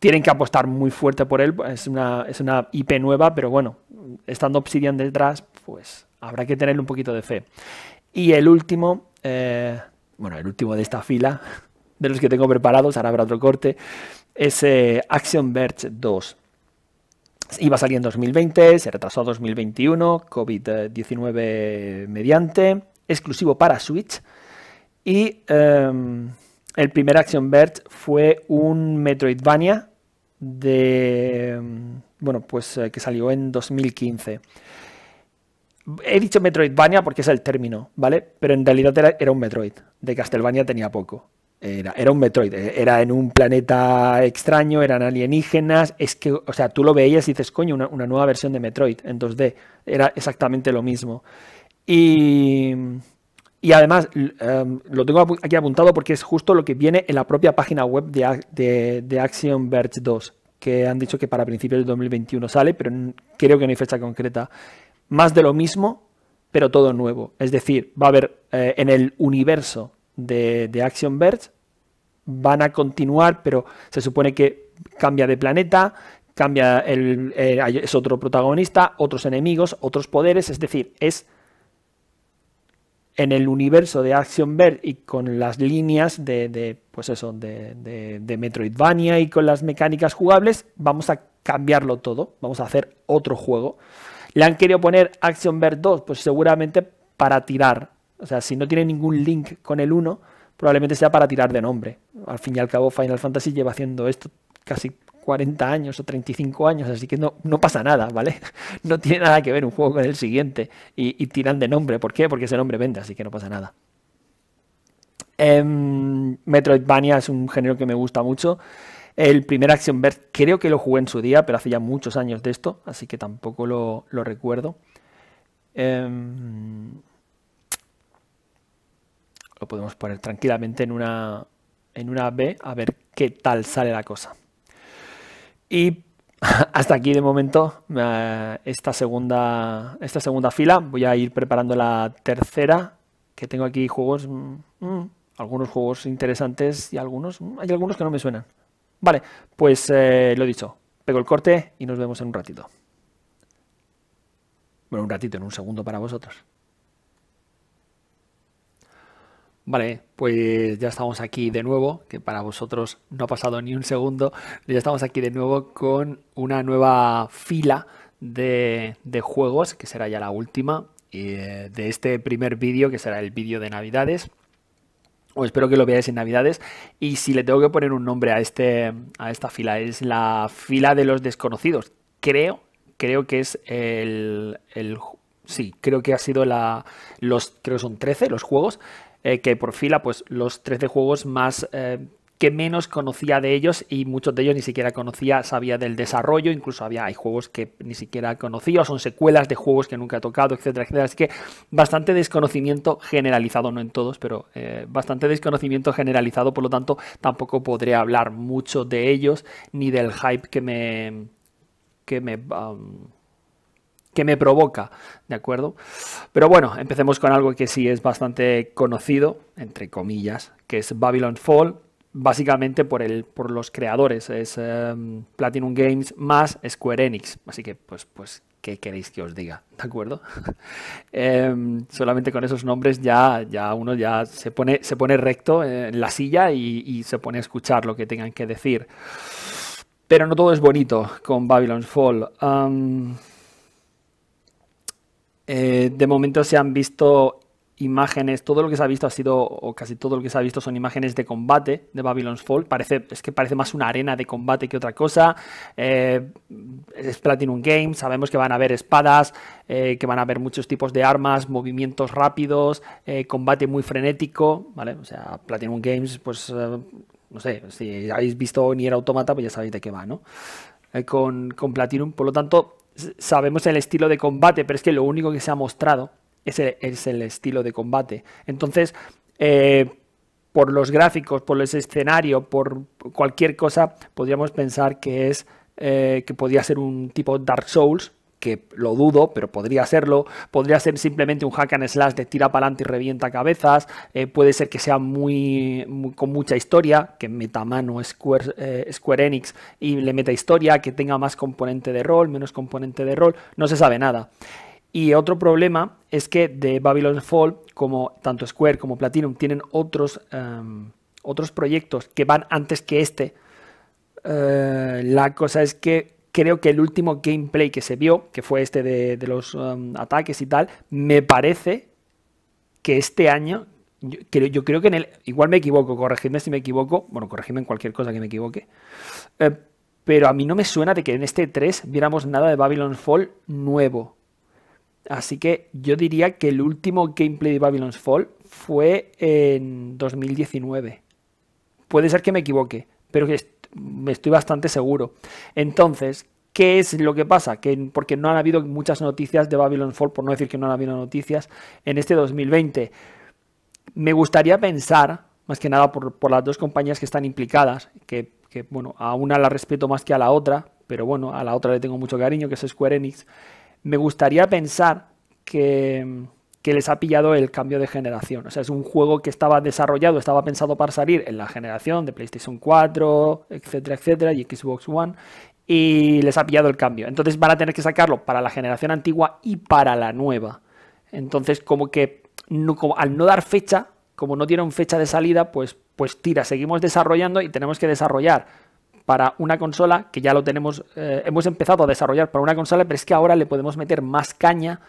tienen que apostar muy fuerte por él, es una, IP nueva, pero bueno, estando Obsidian detrás, pues habrá que tenerle un poquito de fe. Y el último, eh, bueno, el último de esta fila, [LAUGHS] de los que tengo preparados, ahora habrá otro corte, es eh, Action Verge 2. Iba a salir en 2020, se retrasó a 2021, COVID-19 mediante, exclusivo para Switch. Y em, el primer Action Bird fue un Metroidvania de. Em, bueno, pues eh, que salió en 2015. He dicho Metroidvania porque es el término, ¿vale? Pero en realidad era un Metroid. De Castlevania tenía poco. Era, un Metroid, eh, era en un planeta extraño, eran alienígenas, es que, o sea, tú lo veías y dices, coño, una, nueva versión de Metroid en 2D, era exactamente lo mismo. Y, y además, em, lo tengo aquí apuntado porque es justo lo que viene en la propia página web de, de, Action Verge 2, que han dicho que para principios de 2021 sale, pero creo que no hay fecha concreta. Más de lo mismo, pero todo nuevo. Es decir, va a haber eh, en el universo de, de Action Verge van a continuar, pero se supone que cambia de planeta, cambia el, eh, es otro protagonista, otros enemigos, otros poderes, es decir, es en el universo de Action Bird y con las líneas de, pues eso, de, de, de, Metroidvania y con las mecánicas jugables, vamos a cambiarlo todo, vamos a hacer otro juego. Le han querido poner Action Bird 2, pues seguramente para tirar, o sea, si no tiene ningún link con el 1, probablemente sea para tirar de nombre. Al fin y al cabo, Final Fantasy lleva haciendo esto casi 40 años o 35 años, así que no, pasa nada, ¿vale? [LAUGHS] No tiene nada que ver un juego con el siguiente y, tiran de nombre. ¿Por qué? Porque ese nombre vende, así que no pasa nada. Em, Metroidvania es un género que me gusta mucho. El primer Action Bird creo que lo jugué en su día, pero hace ya muchos años de esto, así que tampoco lo, recuerdo. Em, podemos poner tranquilamente en una, en una B a ver qué tal sale la cosa. Y [LAUGHS] hasta aquí de momento eh, esta segunda, esta segunda fila. Voy a ir preparando la tercera, que tengo aquí juegos, mm, mm, algunos juegos interesantes y algunos, mm, hay algunos que no me suenan. Vale, pues eh, lo dicho, pego el corte y nos vemos en un ratito. Bueno, un ratito, en un segundo para vosotros. Vale, pues ya estamos aquí de nuevo, que para vosotros no ha pasado ni un segundo, ya estamos aquí de nuevo con una nueva fila de, de juegos, que será ya la última, de este primer vídeo, que será el vídeo de Navidades. O espero que lo veáis en Navidades. Y si le tengo que poner un nombre a, este, a esta fila, es la fila de los desconocidos. Creo, creo que es el... el sí, creo que ha sido la... Los, creo que son 13 los juegos eh, que por fila, pues los 13 juegos más... Eh, que menos conocía de ellos y muchos de ellos ni siquiera conocía, sabía del desarrollo, incluso había hay juegos que ni siquiera conocía, son secuelas de juegos que nunca he tocado, etcétera, etcétera. Así que bastante desconocimiento generalizado, no en todos, pero eh, bastante desconocimiento generalizado, por lo tanto tampoco podré hablar mucho de ellos ni del hype que me que me um, que me provoca, ¿de acuerdo? Pero bueno, empecemos con algo que sí es bastante conocido, entre comillas, que es Babylon Fall, básicamente por, el, por los creadores, es em, Platinum Games más Square Enix, así que pues, pues ¿qué queréis que os diga? ¿De acuerdo? [LAUGHS] Em, solamente con esos nombres ya, ya uno ya se pone, se pone recto en la silla y, se pone a escuchar lo que tengan que decir. Pero no todo es bonito con babylon Fall. Eh, de momento se han visto imágenes, todo lo que se ha visto ha sido, o casi todo lo que se ha visto son imágenes de combate de Babylon's Fall. Parece, es que parece más una arena de combate que otra cosa. Eh, es Platinum Games, sabemos que van a haber espadas, eh, que van a haber muchos tipos de armas, movimientos rápidos, combate muy frenético, ¿vale? O sea, Platinum Games, pues, no sé, si habéis visto Nier Automata, pues ya sabéis de qué va, ¿no? con Platinum, por lo tanto, sabemos el estilo de combate, pero es que lo único que se ha mostrado es el, estilo de combate. Entonces, eh, por los gráficos, por el escenario, por cualquier cosa, podríamos pensar que es eh, que podría ser un tipo Dark Souls, que lo dudo, pero podría serlo. Podría ser simplemente un hack and slash de tira para adelante y revienta cabezas. Eh, puede ser que sea muy, con mucha historia, que meta mano Square, eh, Square Enix y le meta historia, que tenga más componente de rol, menos componente de rol. No se sabe nada. Y otro problema es que de Babylon Fall, como tanto Square como Platinum tienen otros, em, otros proyectos que van antes que este. Eh, la cosa es que creo que el último gameplay que se vio, que fue este de, los um, ataques y tal, me parece que este año, yo creo, que en el, igual me equivoco, corregidme si me equivoco, bueno, corregidme en cualquier cosa que me equivoque, eh, pero a mí no me suena de que en este 3 viéramos nada de Babylon Fall nuevo. Así que yo diría que el último gameplay de Babylon's Fall fue en 2019. Puede ser que me equivoque, pero que estoy bastante seguro. Entonces, ¿Qué es lo que pasa? Que porque no han habido muchas noticias de Babylon Fall, por no decir que no han habido noticias, en este 2020. Me gustaría pensar, más que nada por, las dos compañías que están implicadas, que, que, bueno, a una la respeto más que a la otra, pero bueno, a la otra le tengo mucho cariño, que es Square Enix. Me gustaría pensar que, que les ha pillado el cambio de generación. O sea, es un juego que estaba desarrollado, estaba pensado para salir en la generación de PlayStation 4, etcétera, etcétera, y Xbox One, y les ha pillado el cambio. Entonces van a tener que sacarlo para la generación antigua y para la nueva. Entonces, como que al no dar fecha, como no dieron fecha de salida, pues, pues tira, seguimos desarrollando y tenemos que desarrollar para una consola que ya lo tenemos, eh, hemos empezado a desarrollar para una consola, pero es que ahora le podemos meter más caña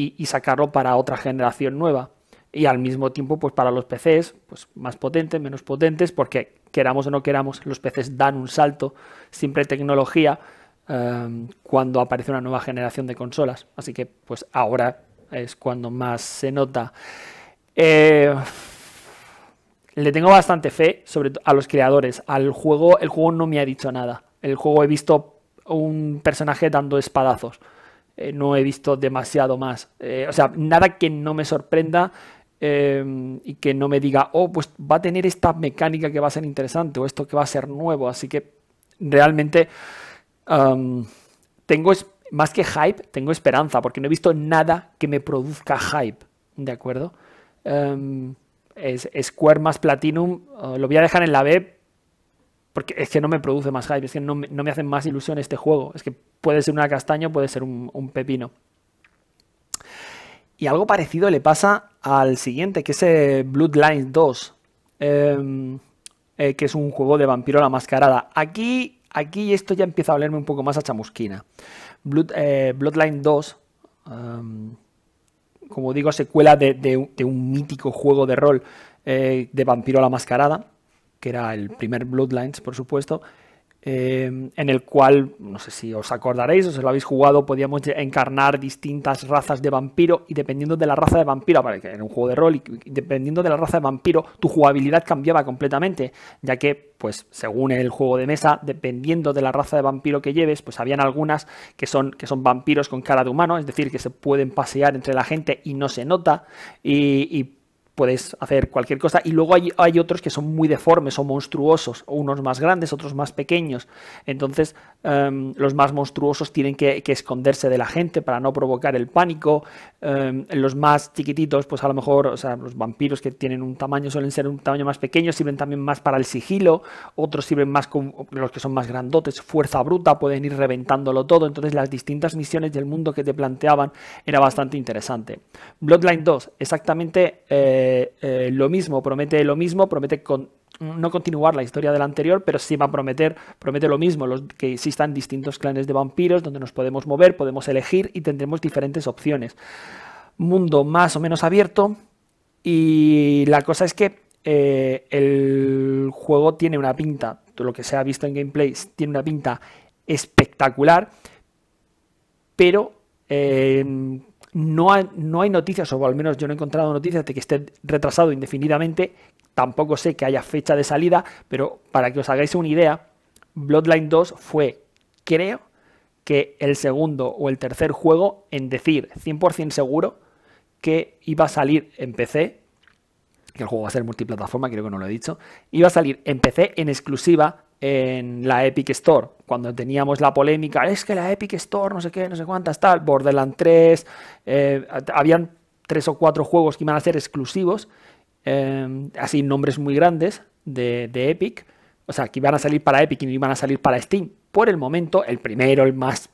y, sacarlo para otra generación nueva y al mismo tiempo pues para los PCs pues más potentes, menos potentes, porque queramos o no queramos, los PCs dan un salto siempre tecnología em, cuando aparece una nueva generación de consolas, así que pues ahora es cuando más se nota. Eh, le tengo bastante fe sobre a los creadores, al juego, el juego no me ha dicho nada, el juego he visto un personaje dando espadazos eh, no he visto demasiado más. Eh, o sea, nada que no me sorprenda eh, y que no me diga, oh, pues va a tener esta mecánica que va a ser interesante o esto que va a ser nuevo. Así que realmente tengo más que hype, tengo esperanza, porque no he visto nada que me produzca hype. ¿De acuerdo? Em, es Square más Platinum. lo voy a dejar en la B porque es que no me produce más hype, es que no, me hace más ilusión este juego. Es que puede ser una castaño, puede ser un, pepino. Y algo parecido le pasa al siguiente, que es Bloodline eh, Bloodlines 2, em, eh, que es un juego de vampiro a la mascarada. Aquí, aquí esto ya empieza a olerme un poco más a chamusquina. Eh, Bloodline 2, em, como digo, secuela de, de, un mítico juego de rol de vampiro a la mascarada que era el primer Bloodlines, por supuesto, em, en el cual, no sé si os acordaréis, o si lo habéis jugado, podíamos encarnar distintas razas de vampiro y dependiendo de la raza de vampiro, que era un juego de rol, y dependiendo de la raza de vampiro, tu jugabilidad cambiaba completamente, ya que, pues, según el juego de mesa, dependiendo de la raza de vampiro que lleves, pues habían algunas que son, que son vampiros con cara de humano, es decir, que se pueden pasear entre la gente y no se nota, y, y puedes hacer cualquier cosa. Y luego hay, hay, otros que son muy deformes o monstruosos, unos más grandes, otros más pequeños. Entonces, em, los más monstruosos tienen que, esconderse de la gente para no provocar el pánico. Em, los más chiquititos, pues a lo mejor, o sea, los vampiros que tienen un tamaño suelen ser un tamaño más pequeño, sirven también más para el sigilo. Otros sirven más con los que son más grandotes, fuerza bruta, pueden ir reventándolo todo. Entonces, las distintas misiones del mundo que te planteaban era bastante interesante. Bloodline 2, exactamente. Eh, eh, eh, lo mismo, promete lo mismo, promete no continuar la historia del anterior, pero sí va a prometer, promete lo mismo, los, que existan distintos clanes de vampiros donde nos podemos mover, podemos elegir y tendremos diferentes opciones. Mundo más o menos abierto y la cosa es que eh, el juego tiene una pinta, lo que se ha visto en gameplay, tiene una pinta espectacular, pero no, hay noticias, o al menos yo no he encontrado noticias de que esté retrasado indefinidamente. Tampoco sé que haya fecha de salida, pero para que os hagáis una idea, Bloodline 2 fue, creo, que el segundo o el tercer juego en decir 100% seguro que iba a salir en PC, que el juego va a ser multiplataforma, creo que no lo he dicho, iba a salir en PC en exclusiva en la Epic Store, cuando teníamos la polémica, es que la Epic Store, no sé qué, no sé cuántas, tal, Borderland 3, eh, habían tres o cuatro juegos que iban a ser exclusivos, em, así nombres muy grandes de, de, Epic, o sea, que iban a salir para Epic y no iban a salir para Steam. Por el momento, el primero, el más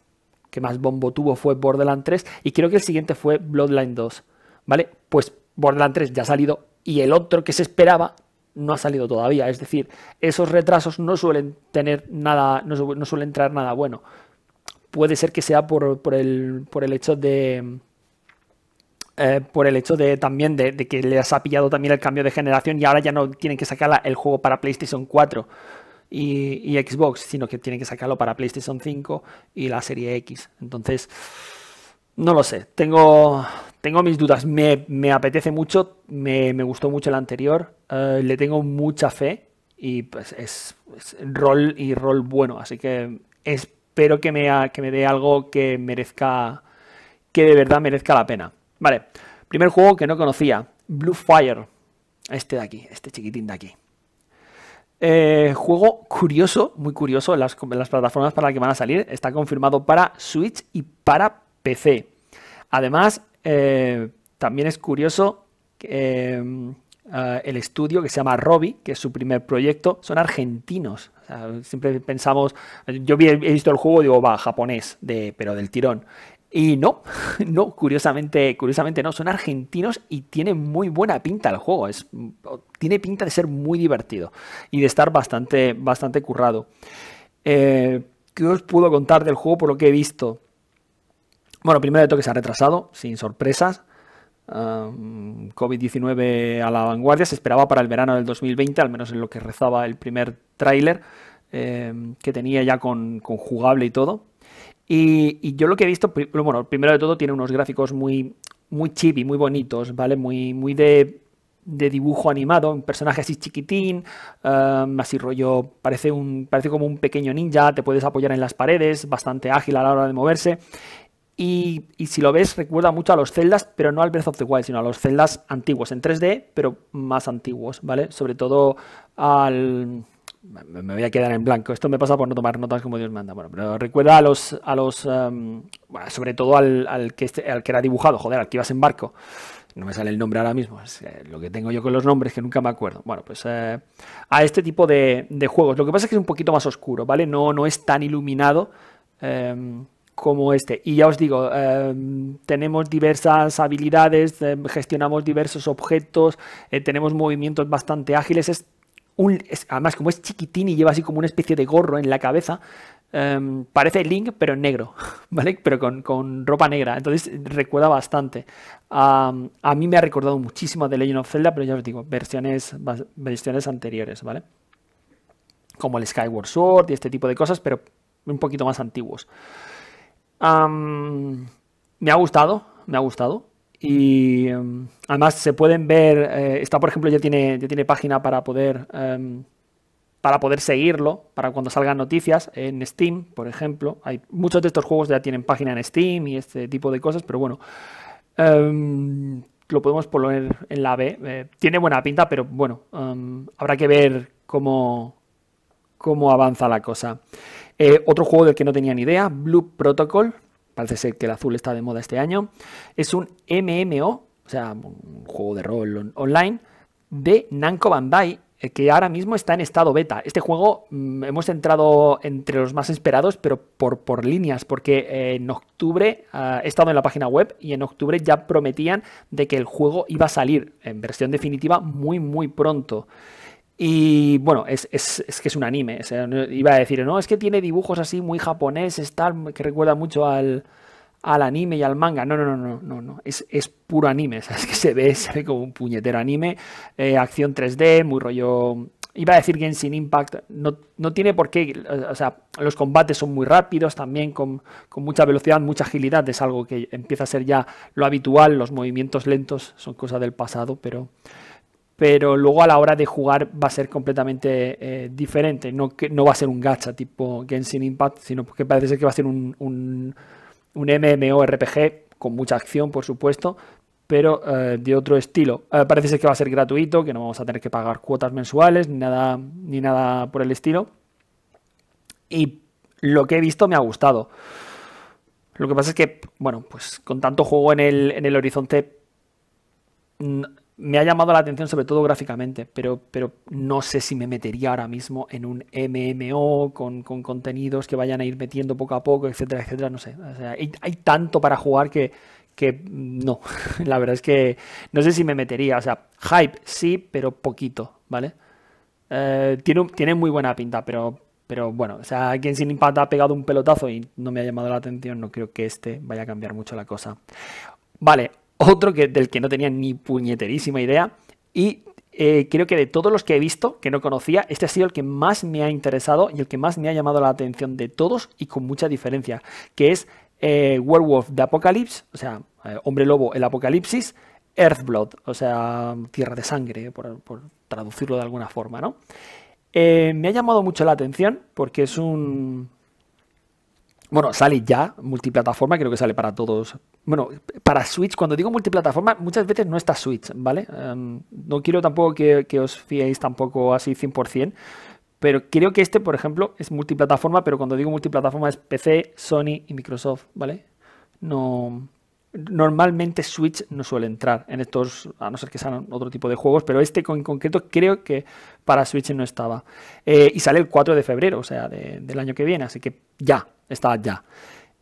que más bombo tuvo fue Borderland 3 y creo que el siguiente fue Bloodline 2, ¿vale? Pues Borderland 3 ya ha salido y el otro que se esperaba no ha salido todavía. Es decir, esos retrasos no suelen tener nada, no, suelen traer nada bueno. Puede ser que sea por, el, por el hecho de. Eh, por el hecho de también de, que les ha pillado también el cambio de generación y ahora ya no tienen que sacar el juego para PlayStation 4 y, y Xbox, sino que tienen que sacarlo para PlayStation 5 y la serie X. Entonces, no lo sé. Tengo, tengo mis dudas, me, apetece mucho, me, gustó mucho el anterior, eh, le tengo mucha fe y pues es, rol y rol bueno, así que espero que me, dé algo que merezca, que de verdad merezca la pena. Vale, primer juego que no conocía, Blue Fire, este de aquí, este chiquitín de aquí. Eh, juego curioso, muy curioso, las, las plataformas para las que van a salir. Está confirmado para Switch y para PC. Además, eh, también es curioso em, ah, el estudio que se llama Robby, que es su primer proyecto, son argentinos. siempre pensamos, yo he visto el juego, digo, va, japonés, de, pero del tirón. Y no, [LAUGHS] no, curiosamente, curiosamente no, son argentinos y tiene muy buena pinta el juego. Es, tiene pinta de ser muy divertido y de estar bastante, bastante currado. Eh, ¿Qué os puedo contar del juego por lo que he visto? Bueno, primero de todo que se ha retrasado, sin sorpresas. COVID-19 a la vanguardia. Se esperaba para el verano del 2020, al menos en lo que rezaba el primer tráiler, em, que tenía ya con, jugable y todo. Y, yo lo que he visto, bueno, primero de todo tiene unos gráficos muy, muy chibi, muy bonitos, ¿vale? Muy, muy de, dibujo animado, un personaje así chiquitín, así rollo, parece, un, parece como un pequeño ninja, te puedes apoyar en las paredes, bastante ágil a la hora de moverse. Y, si lo ves, recuerda mucho a los celdas, pero no al Breath of the Wild, sino a los celdas antiguos, en 3D, pero más antiguos, ¿vale? Sobre todo al. Me voy a quedar en blanco. Esto me pasa por no tomar notas como Dios manda. Bueno, pero recuerda a los. A los em, bueno, sobre todo al, que este, al que era dibujado, joder, al que ibas en barco. No me sale el nombre ahora mismo. Es eh, lo que tengo yo con los nombres que nunca me acuerdo. Bueno, pues eh, a este tipo de, juegos. Lo que pasa es que es un poquito más oscuro, ¿vale? No, no es tan iluminado. Em, como este. Y ya os digo, em, tenemos diversas habilidades, em, gestionamos diversos objetos, eh, tenemos movimientos bastante ágiles. Es un, además, como es chiquitín y lleva así como una especie de gorro en la cabeza, em, parece Link, pero en negro, [LAUGHS] ¿vale? Pero con, ropa negra. Entonces recuerda bastante. a mí me ha recordado muchísimo de Legend of Zelda, pero ya os digo, versiones, versiones anteriores, ¿vale? Como el Skyward Sword y este tipo de cosas, pero un poquito más antiguos me ha gustado, me ha gustado. Y em, además se pueden ver, eh, está por ejemplo, ya tiene, tiene página para poder, em, para poder seguirlo, para cuando salgan noticias en Steam, por ejemplo. Hay muchos de estos juegos ya tienen página en Steam y este tipo de cosas, pero bueno. Em, lo podemos poner en la B. Eh, tiene buena pinta, pero bueno, habrá que ver cómo, cómo avanza la cosa. Eh, otro juego del que no tenía ni idea, Blue Protocol, parece ser que el azul está de moda este año, es un MMO, o sea, un juego de rol online, de Namco Bandai, eh, que ahora mismo está en estado beta. Este juego mm, hemos entrado entre los más esperados, pero por, por líneas, porque eh, en octubre ah, he estado en la página web y en octubre ya prometían de que el juego iba a salir en versión definitiva muy, muy pronto. Y bueno, es, es, que es un anime. iba a decir, no, es que tiene dibujos así muy japoneses, tal, que recuerda mucho al, anime y al manga. No, no, no, no, no, no. Es, puro anime. [LAUGHS] es que se ve, se ve como un puñetero anime. Eh, acción 3D, muy rollo. Iba a decir Genshin Impact, no, no tiene por qué, o sea, los combates son muy rápidos también, con, mucha velocidad, mucha agilidad, es algo que empieza a ser ya lo habitual, los movimientos lentos son cosas del pasado, pero pero luego a la hora de jugar va a ser completamente eh, diferente. No, que, no va a ser un gacha tipo Genshin Impact, sino que parece ser que va a ser un, un, un MMORPG con mucha acción, por supuesto, pero eh, de otro estilo. Eh, parece ser que va a ser gratuito, que no vamos a tener que pagar cuotas mensuales ni nada, ni nada por el estilo. Y lo que he visto me ha gustado. Lo que pasa es que, bueno, pues con tanto juego en el, en el horizonte me ha llamado la atención sobre todo gráficamente, pero, pero no sé si me metería ahora mismo en un MMO con, contenidos que vayan a ir metiendo poco a poco, etcétera, etcétera, no sé. O sea, hay, tanto para jugar que, que no, [LAUGHS] la verdad es que no sé si me metería, o sea, hype sí, pero poquito, ¿vale? Eh, tiene, tiene muy buena pinta, pero, pero bueno, o sea, quien sin impacto ha pegado un pelotazo y no me ha llamado la atención, no creo que este vaya a cambiar mucho la cosa. Vale, otro que, del que no tenía ni puñeterísima idea. Y eh, creo que de todos los que he visto, que no conocía, este ha sido el que más me ha interesado y el que más me ha llamado la atención de todos y con mucha diferencia, que es eh, Werewolf de Apocalypse, o sea, eh, Hombre Lobo, el Apocalipsis, Earthblood, o sea, Tierra de Sangre, por, por traducirlo de alguna forma, ¿no? me ha llamado mucho la atención porque es un, bueno, sale ya multiplataforma, creo que sale para todos. Bueno, para Switch, cuando digo multiplataforma, muchas veces no está Switch, ¿vale? Em, no quiero tampoco que, os fiéis tampoco así 100%, pero creo que este, por ejemplo, es multiplataforma, pero cuando digo multiplataforma es PC, Sony y Microsoft, ¿vale? No... Normalmente Switch no suele entrar en estos, a no ser que sean otro tipo de juegos, pero este en concreto creo que para Switch no estaba. Eh, y sale el 4 de febrero, o sea, del año que viene, así que ya, está ya.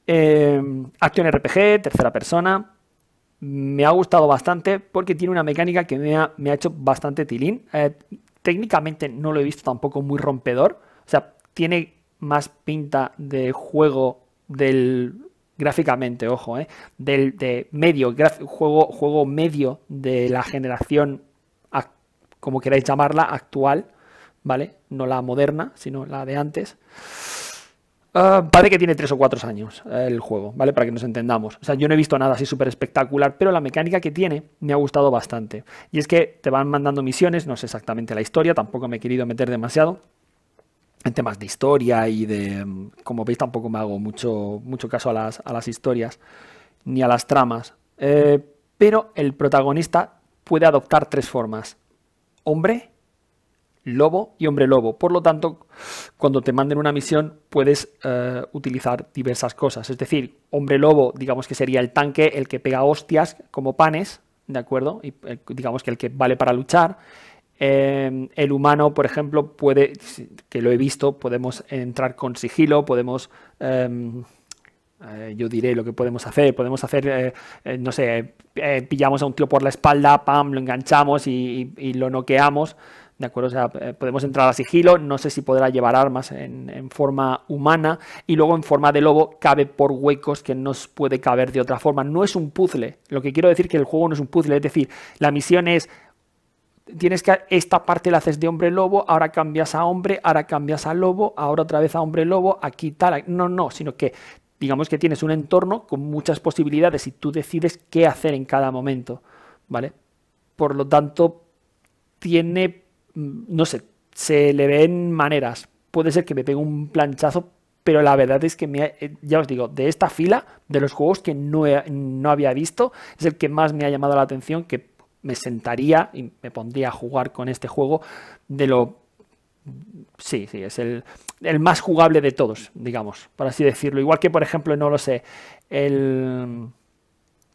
Eh, acción RPG, tercera persona. Me ha gustado bastante porque tiene una mecánica que me ha, hecho bastante tilín. Eh, técnicamente no lo he visto tampoco muy rompedor. O sea, tiene más pinta de juego del gráficamente, ojo, eh, del de medio, juego, juego medio de la generación, como queráis llamarla, actual, ¿vale? No la moderna, sino la de antes. Ah, parece que tiene tres o cuatro años eh, el juego, ¿vale? Para que nos entendamos. O sea, yo no he visto nada así súper espectacular, pero la mecánica que tiene me ha gustado bastante. Y es que te van mandando misiones, no sé exactamente la historia, tampoco me he querido meter demasiado en temas de historia y de... Mm, como veis, tampoco me hago mucho, mucho caso a las, historias ni a las tramas. Eh, pero el protagonista puede adoptar tres formas. Hombre, lobo y hombre lobo. Por lo tanto, cuando te manden una misión puedes eh, utilizar diversas cosas. Es decir, hombre lobo, digamos que sería el tanque, el que pega hostias como panes, ¿de acuerdo? Y eh, digamos que el que vale para luchar. Eh, el humano, por ejemplo, puede, que lo he visto, podemos entrar con sigilo, podemos... Em, yo diré lo que podemos hacer. Podemos hacer, no sé, pillamos a un tío por la espalda, pam, lo enganchamos y, y lo noqueamos. ¿De acuerdo? O sea, eh, podemos entrar a sigilo, no sé si podrá llevar armas en, forma humana y luego en forma de lobo cabe por huecos que no puede caber de otra forma. No es un puzzle. Lo que quiero decir que el juego no es un puzzle, es decir, la misión es tienes que esta parte la haces de hombre lobo, ahora cambias a hombre, ahora cambias a lobo, ahora otra vez a hombre lobo, aquí tal, no, no, sino que digamos que tienes un entorno con muchas posibilidades y tú decides qué hacer en cada momento, ¿vale? Por lo tanto, tiene Mm, no sé, se le ven maneras. Puede ser que me pegue un planchazo, pero la verdad es que, eh, ya os digo, de esta fila, de los juegos que no, había visto, es el que más me ha llamado la atención, que me sentaría y me pondría a jugar con este juego de lo... Sí, sí, es el, el más jugable de todos, digamos, por así decirlo. Igual que, por ejemplo, no lo sé, el...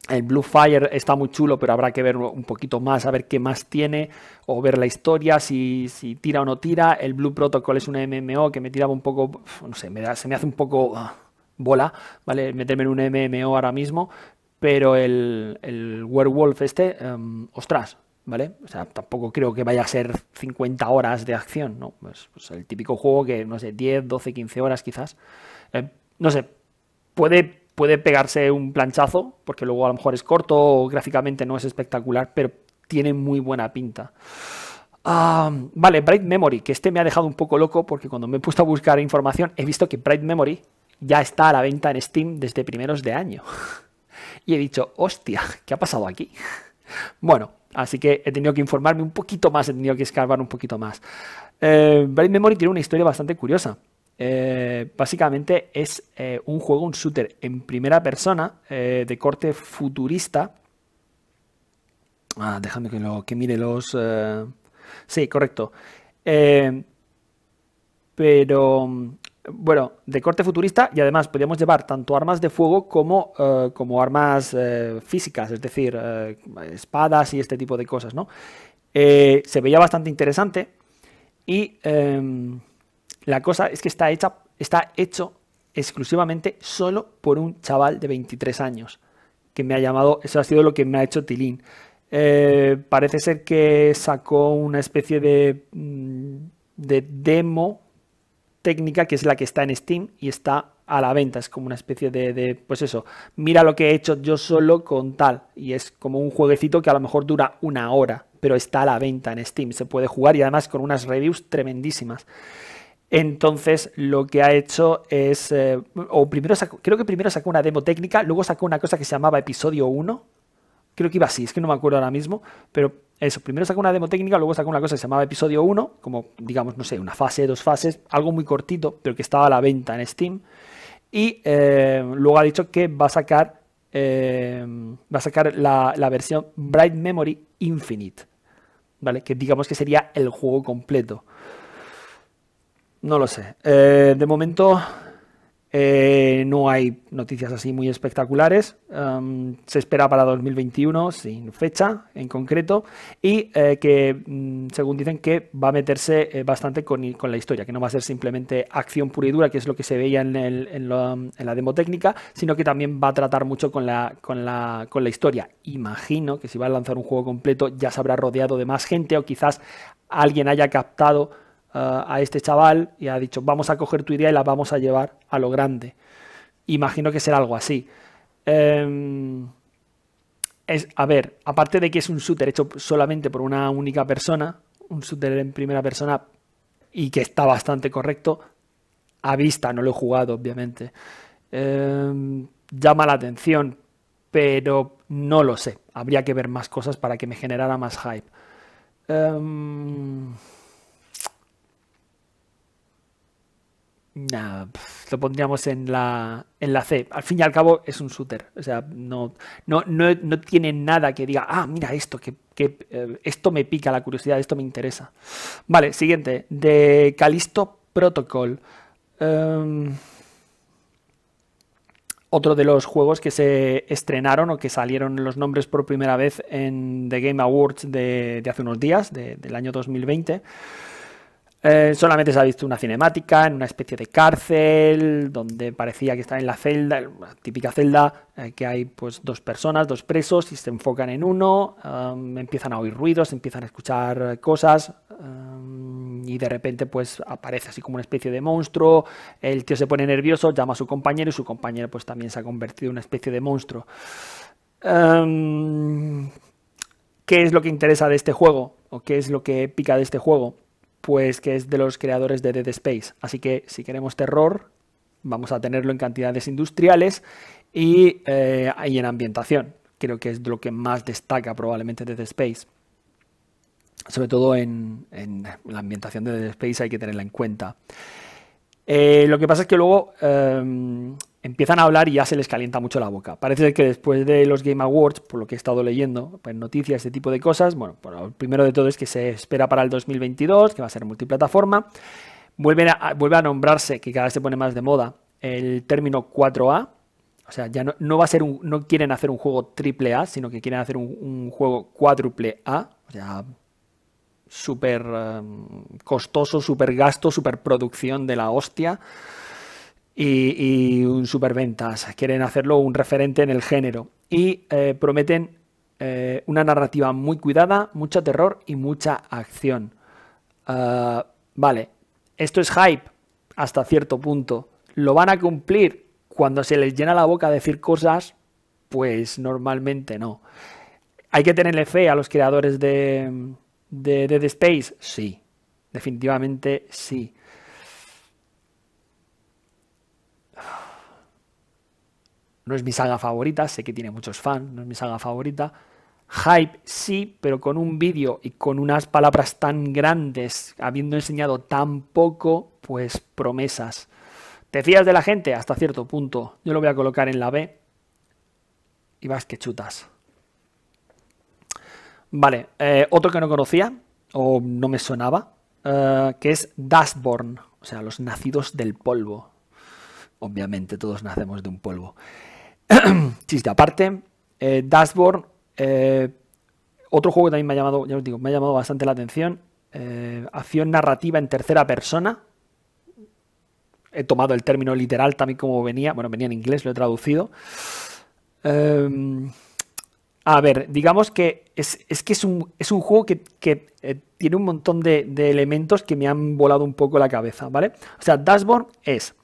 El Blue Fire está muy chulo, pero habrá que ver un poquito más, a ver qué más tiene o ver la historia, si, tira o no tira. El Blue Protocol es un MMO que me tiraba un poco, no sé, me se me hace un poco ah, bola, ¿vale? Meterme en un MMO ahora mismo, pero el, Werewolf este, em, ostras, ¿vale? O sea, tampoco creo que vaya a ser 50 horas de acción, ¿no? Pues, pues, el típico juego que, no sé, 10, 12, 15 horas quizás. Eh, no sé, puede puede pegarse un planchazo, porque luego a lo mejor es corto o gráficamente no es espectacular, pero tiene muy buena pinta. Ah, vale, Bright Memory, que este me ha dejado un poco loco porque cuando me he puesto a buscar información he visto que Bright Memory ya está a la venta en Steam desde primeros de año. [LAUGHS] y he dicho, hostia, ¿qué ha pasado aquí? [LAUGHS] bueno, así que he tenido que informarme un poquito más, he tenido que escarbar un poquito más. Eh, Bright Memory tiene una historia bastante curiosa. Eh, básicamente es eh, un juego, un shooter en primera persona eh, de corte futurista. Ah, déjame que, lo, que mire los... Sí, correcto. pero, bueno, de corte futurista y además podíamos llevar tanto armas de fuego como, como armas físicas, es decir, espadas y este tipo de cosas, ¿no? se veía bastante interesante y... Em, la cosa es que está, hecho exclusivamente solo por un chaval de 23 años que me ha llamado, eso ha sido lo que me ha hecho Tilín. Eh, parece ser que sacó una especie mm, de, demo técnica que es la que está en Steam y está a la venta. Es como una especie de, de, pues eso, mira lo que he hecho yo solo con tal. Y es como un jueguecito que a lo mejor dura una hora, pero está a la venta en Steam. Se puede jugar y además con unas reviews tremendísimas. Entonces lo que ha hecho es, eh, o primero sacó, creo que primero sacó una demo técnica, luego sacó una cosa que se llamaba episodio 1, creo que iba así, es que no me acuerdo ahora mismo, pero eso, primero sacó una demo técnica, luego sacó una cosa que se llamaba episodio 1, como digamos, no sé, una fase, dos fases, algo muy cortito, pero que estaba a la venta en Steam, y eh, luego ha dicho que va a sacar, eh, va a sacar la, la versión Bright Memory Infinite, ¿vale? Que digamos que sería el juego completo. No lo sé. Eh, de momento eh, no hay noticias así muy espectaculares. Em, se espera para 2021, sin fecha en concreto, y eh, que, mm, según dicen, que va a meterse bastante con, la historia, que no va a ser simplemente acción pura y dura, que es lo que se veía en, la demo técnica, sino que también va a tratar mucho con la, con la historia. Imagino que si va a lanzar un juego completo ya se habrá rodeado de más gente o quizás alguien haya captado eh, a este chaval y ha dicho, vamos a coger tu idea y la vamos a llevar a lo grande. Imagino que será algo así. Em, es, a ver, aparte de que es un shooter hecho solamente por una única persona, un shooter en primera persona y que está bastante correcto, a vista, no lo he jugado, obviamente. Em, llama la atención, pero no lo sé. Habría que ver más cosas para que me generara más hype. Em, Nah, lo pondríamos en la, en la C. Al fin y al cabo es un shooter. O sea, no, no, no, tiene nada que diga, ah, mira esto, que, eh, esto me pica la curiosidad, esto me interesa. Vale, siguiente. De Calisto Protocol. Em, otro de los juegos que se estrenaron o que salieron los nombres por primera vez en The Game Awards de, hace unos días, del año 2020. Eh, solamente se ha visto una cinemática en una especie de cárcel donde parecía que está en la celda, una típica celda eh, que hay pues dos personas, dos presos y se enfocan en uno, empiezan a oír ruidos, empiezan a escuchar cosas y de repente pues aparece así como una especie de monstruo, el tío se pone nervioso, llama a su compañero y su compañero pues también se ha convertido en una especie de monstruo. ¿Qué es lo que interesa de este juego? ¿O qué es lo que pica de este juego? pues que es de los creadores de Dead Space. Así que si queremos terror, vamos a tenerlo en cantidades industriales y, eh, en ambientación. Creo que es lo que más destaca probablemente Dead Space. Sobre todo en, la ambientación de Dead Space hay que tenerla en cuenta. Eh, lo que pasa es que luego em, empiezan a hablar y ya se les calienta mucho la boca. Parece que después de los Game Awards, por lo que he estado leyendo, pues noticias, este tipo de cosas, bueno, primero de todo es que se espera para el 2022, que va a ser multiplataforma. Vuelve a, nombrarse, que cada vez se pone más de moda, el término 4A. O sea, ya no, va a ser un, no quieren hacer un juego triple A, sino que quieren hacer un, juego cuádruple A. O sea, súper em, costoso, súper gasto, súper producción de la hostia y, y un superventas. Quieren hacerlo un referente en el género y eh, prometen eh, una narrativa muy cuidada, mucho terror y mucha acción. Ah, vale, esto es hype hasta cierto punto. Lo van a cumplir cuando se les llena la boca decir cosas, pues normalmente no. ¿Hay que tenerle fe a los creadores de, de Dead Space? Sí, definitivamente sí. No es mi saga favorita, sé que tiene muchos fans, no es mi saga favorita. Hype sí, pero con un vídeo y con unas palabras tan grandes, habiendo enseñado tan poco, pues promesas. ¿Te fías de la gente? Hasta cierto punto. Yo lo voy a colocar en la B. Y vas que chutas. Vale, eh, otro que no conocía o no me sonaba, eh, que es Dashborn, o sea, los nacidos del polvo. Obviamente todos nacemos de un polvo chiste [CLEARS THROAT] aparte, eh, Dashboard, eh, otro juego que también me ha llamado, ya os digo, me ha llamado bastante la atención, eh, acción narrativa en tercera persona. He tomado el término literal también como venía, bueno, venía en inglés, lo he traducido. a ver, digamos que es, que es un, juego que, tiene un montón de, de elementos que me han volado un poco la cabeza, ¿vale? O sea, Dashboard es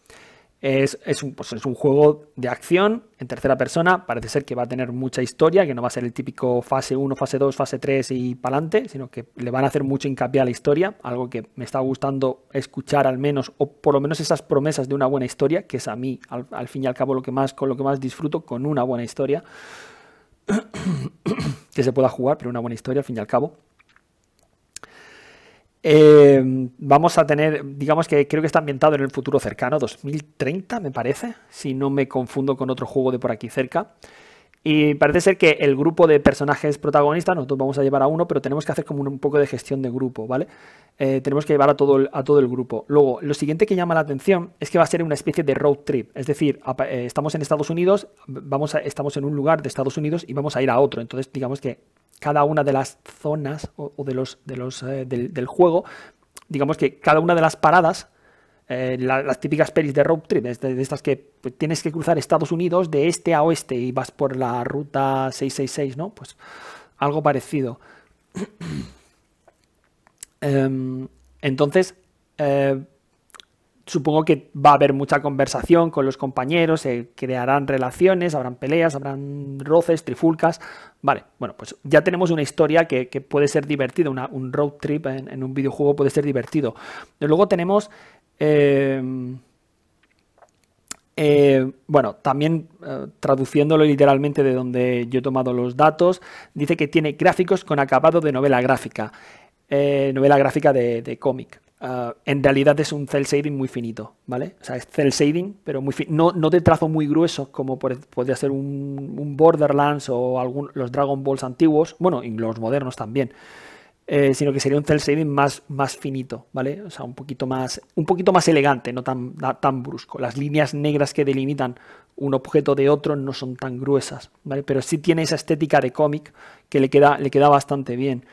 pues es, un, juego de acción en tercera persona. Parece ser que va a tener mucha historia, que no va a ser el típico fase 1, fase 2, fase 3 y pa'lante, sino que le van a hacer mucho hincapié a la historia. Algo que me está gustando escuchar al menos, o por lo menos esas promesas de una buena historia, que es a mí, al, al fin y al cabo, lo que más, con lo que más disfruto, con una buena historia. [COUGHS] que se pueda jugar, pero una buena historia, al fin y al cabo. Em, vamos a tener, digamos que creo que está ambientado en el futuro cercano, 2030 me parece, si no me confundo con otro juego de por aquí cerca. Y parece ser que el grupo de personajes protagonistas, nosotros vamos a llevar a uno, pero tenemos que hacer como un, poco de gestión de grupo, ¿vale? Eh, tenemos que llevar a todo, el, a todo el grupo. Luego, lo siguiente que llama la atención es que va a ser una especie de road trip. Es decir, eh, estamos en Estados Unidos, vamos a, estamos en un lugar de Estados Unidos y vamos a ir a otro. Entonces, digamos que cada una de las zonas o, de los, de los, eh, del, juego, digamos que cada una de las paradas, eh, las típicas pelis de road trip, de, estas que pues, tienes que cruzar Estados Unidos de este a oeste y vas por la ruta 666, ¿no? Pues algo parecido. [CLEARS THROAT] Em, entonces, eh, supongo que va a haber mucha conversación con los compañeros, se crearán relaciones, habrán peleas, habrán roces, trifulcas. Vale, bueno, pues ya tenemos una historia que, puede ser divertida, un road trip en, un videojuego puede ser divertido. Luego tenemos... Eh, eh, bueno, también eh, traduciéndolo literalmente de donde yo he tomado los datos, dice que tiene gráficos con acabado de novela gráfica, novela gráfica de cómic. Ah, en realidad es un cel shading muy finito, ¿vale? O sea, es cel shading, pero muy no, no de trazo muy grueso, como podría ser un, Borderlands o algún, los Dragon Balls antiguos, bueno, y los modernos también, eh, sino que sería un cel shading más, más finito, ¿vale? O sea, un poquito más, un poquito más elegante, no tan, tan brusco. Las líneas negras que delimitan un objeto de otro no son tan gruesas, ¿vale? Pero sí tiene esa estética de cómic que le queda, le queda bastante bien.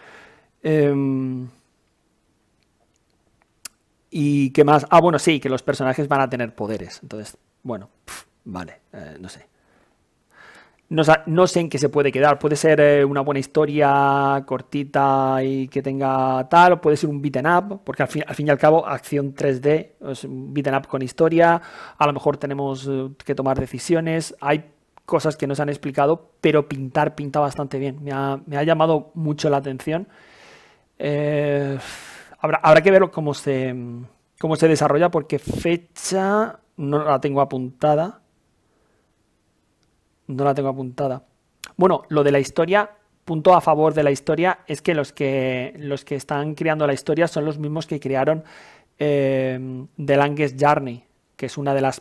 Em, ¿Y qué más? Ah, bueno, sí, que los personajes van a tener poderes. Entonces, bueno, vale, eh, no sé. No, sé en qué se puede quedar. Puede ser eh, una buena historia cortita y que tenga tal, o puede ser un beaten up, porque al fin, y al cabo, acción 3D, es un beaten up con historia. A lo mejor tenemos eh, que tomar decisiones. Hay cosas que nos han explicado, pero pintar pinta bastante bien. Me ha, me ha llamado mucho la atención. Eh Habrá, que ver cómo se, cómo se desarrolla porque fecha no la tengo apuntada. No la tengo apuntada. Bueno, lo de la historia, punto a favor de la historia es que los que, los que están creando la historia son los mismos que crearon eh, The Longest Journey, que es una de las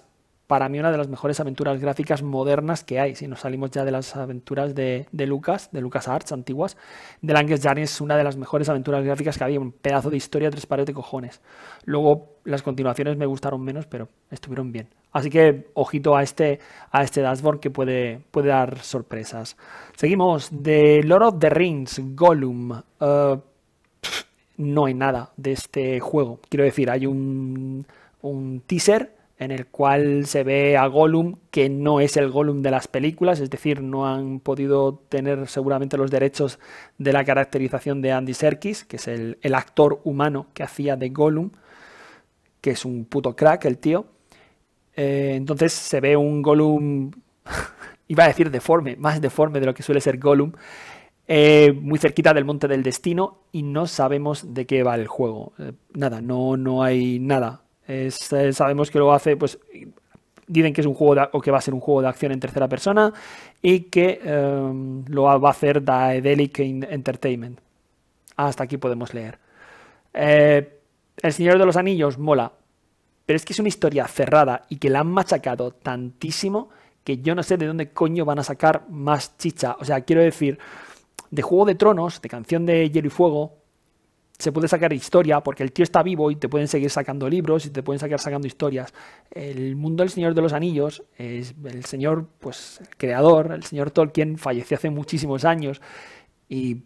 para mí una de las mejores aventuras gráficas modernas que hay. Si nos salimos ya de las aventuras de, Lucas, de Lucas Arts antiguas, The Language Journey es una de las mejores aventuras gráficas que había. Un pedazo de historia, tres pares de cojones. Luego las continuaciones me gustaron menos, pero estuvieron bien. Así que ojito a este, a este dashboard que puede, puede dar sorpresas. Seguimos. The Lord of the Rings, Gollum. Eh, no hay nada de este juego. Quiero decir, hay un, un teaser en el cual se ve a Gollum, que no es el Gollum de las películas, es decir, no han podido tener seguramente los derechos de la caracterización de Andy Serkis, que es el, actor humano que hacía de Gollum, que es un puto crack el tío. Eh, entonces se ve un Gollum, [LAUGHS] iba a decir deforme, más deforme de lo que suele ser Gollum, eh, muy cerquita del Monte del Destino y no sabemos de qué va el juego. Eh, nada, no, no hay nada este, sabemos que lo hace, pues dicen que es un juego o que va a ser un juego de acción en tercera persona y que em, lo va a hacer Daedalic Entertainment. Hasta aquí podemos leer. Eh, el Señor de los Anillos mola, pero es que es una historia cerrada y que la han machacado tantísimo que yo no sé de dónde coño van a sacar más chicha. O sea, quiero decir, de Juego de Tronos, de Canción de Hielo y Fuego, se puede sacar historia, porque el tío está vivo y te pueden seguir sacando libros y te pueden sacar sacando historias. El mundo del Señor de los Anillos, es el señor, pues, creador, el señor Tolkien, falleció hace muchísimos años y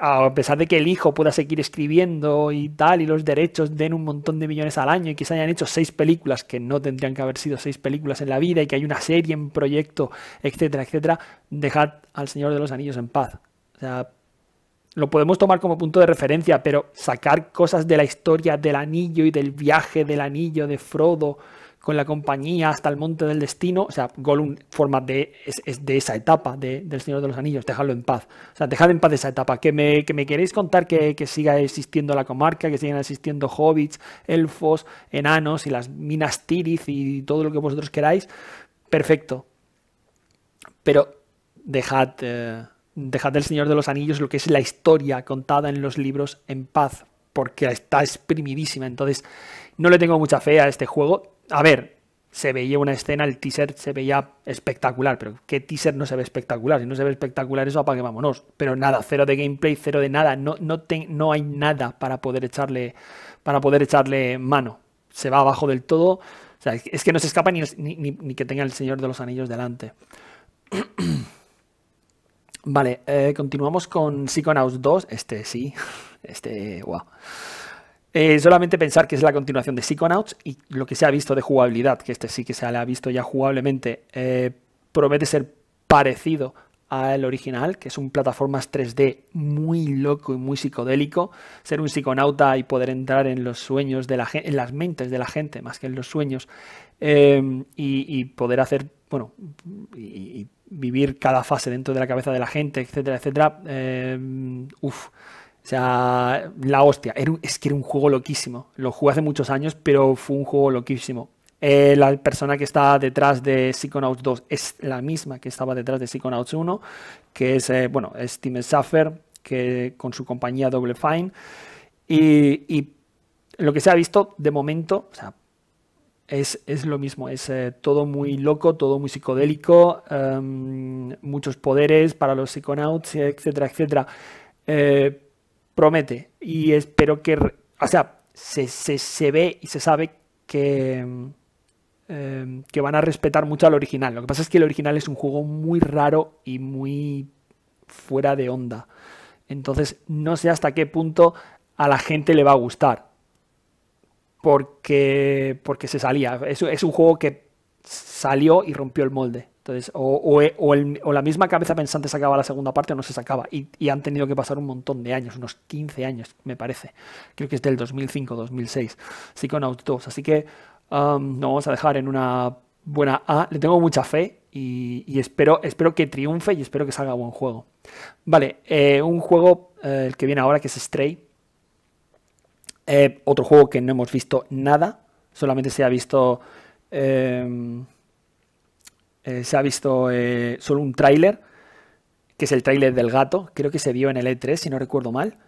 a pesar de que el hijo pueda seguir escribiendo y tal, y los derechos den un montón de millones al año y que se hayan hecho seis películas, que no tendrían que haber sido seis películas en la vida y que hay una serie en proyecto, etcétera, etcétera, dejad al Señor de los Anillos en paz. O sea, lo podemos tomar como punto de referencia, pero sacar cosas de la historia del anillo y del viaje del anillo de Frodo con la compañía hasta el monte del destino, o sea, Gollum forma de, es, de esa etapa del Señor de los Anillos, dejadlo en paz, o sea, dejad en paz esa etapa, que me, queréis contar que, siga existiendo la comarca, que sigan existiendo hobbits, elfos, enanos y las minas Tirith y todo lo que vosotros queráis, perfecto, pero dejad... Eh, Dejad el Señor de los Anillos lo que es la historia contada en los libros en paz, porque está exprimidísima. Entonces, no le tengo mucha fe a este juego. A ver, se veía una escena, el teaser se veía espectacular, pero ¿qué teaser no se ve espectacular? Si no se ve espectacular, eso apague vámonos. Pero nada, cero de gameplay, cero de nada. No, no, no hay nada para poder echarle. Para poder echarle mano. Se va abajo del todo. es que no se escapa ni que tenga el Señor de los Anillos delante. [CLEARS THROAT] Vale, eh, continuamos con Psychonauts 2. Este sí, [LAUGHS] este, guau. Eh, solamente pensar que es la continuación de Psychonauts y lo que se ha visto de jugabilidad, que este sí que se ha visto ya jugablemente, eh, promete ser parecido al original, que es un plataformas 3D muy loco y muy psicodélico. Ser un psiconauta y poder entrar en los sueños de la gente, en las mentes de la gente, más que en los sueños, y, poder hacer, bueno, y vivir cada fase dentro de la cabeza de la gente, etcétera, etcétera, eh, uff. O sea, la hostia. es que era un juego loquísimo. Lo jugué hace muchos años, pero fue un juego loquísimo. Eh, la persona que está detrás de Psychonauts 2 es la misma que estaba detrás de Psychonauts 1, que es, eh, bueno, es Tim Schafer, que con su compañía Double Fine. Y, y, lo que se ha visto de momento, o sea, es, lo mismo, es eh, todo muy loco, todo muy psicodélico, em, muchos poderes para los psiconauts, etcétera, etcétera. Eh, promete y espero que, o sea, se, ve y se sabe que, em, em, que van a respetar mucho al original. Lo que pasa es que el original es un juego muy raro y muy fuera de onda. Entonces, no sé hasta qué punto a la gente le va a gustar porque, porque se salía. Es, es un juego que salió y rompió el molde. Entonces, o, la misma cabeza pensante sacaba la segunda parte o no se sacaba. Y, han tenido que pasar un montón de años, unos 15 años, me parece. Creo que es del 2005-2006, con 2. Así que um, nos no vamos a dejar en una buena A. Le tengo mucha fe y, espero, espero que triunfe y espero que salga buen juego. Vale, eh, un juego eh, el que viene ahora que es Stray eh, otro juego que no hemos visto nada, solamente se ha visto... Em, eh, se ha visto eh, solo un tráiler, que es el tráiler del gato, creo que se vio en el E3, si no recuerdo mal,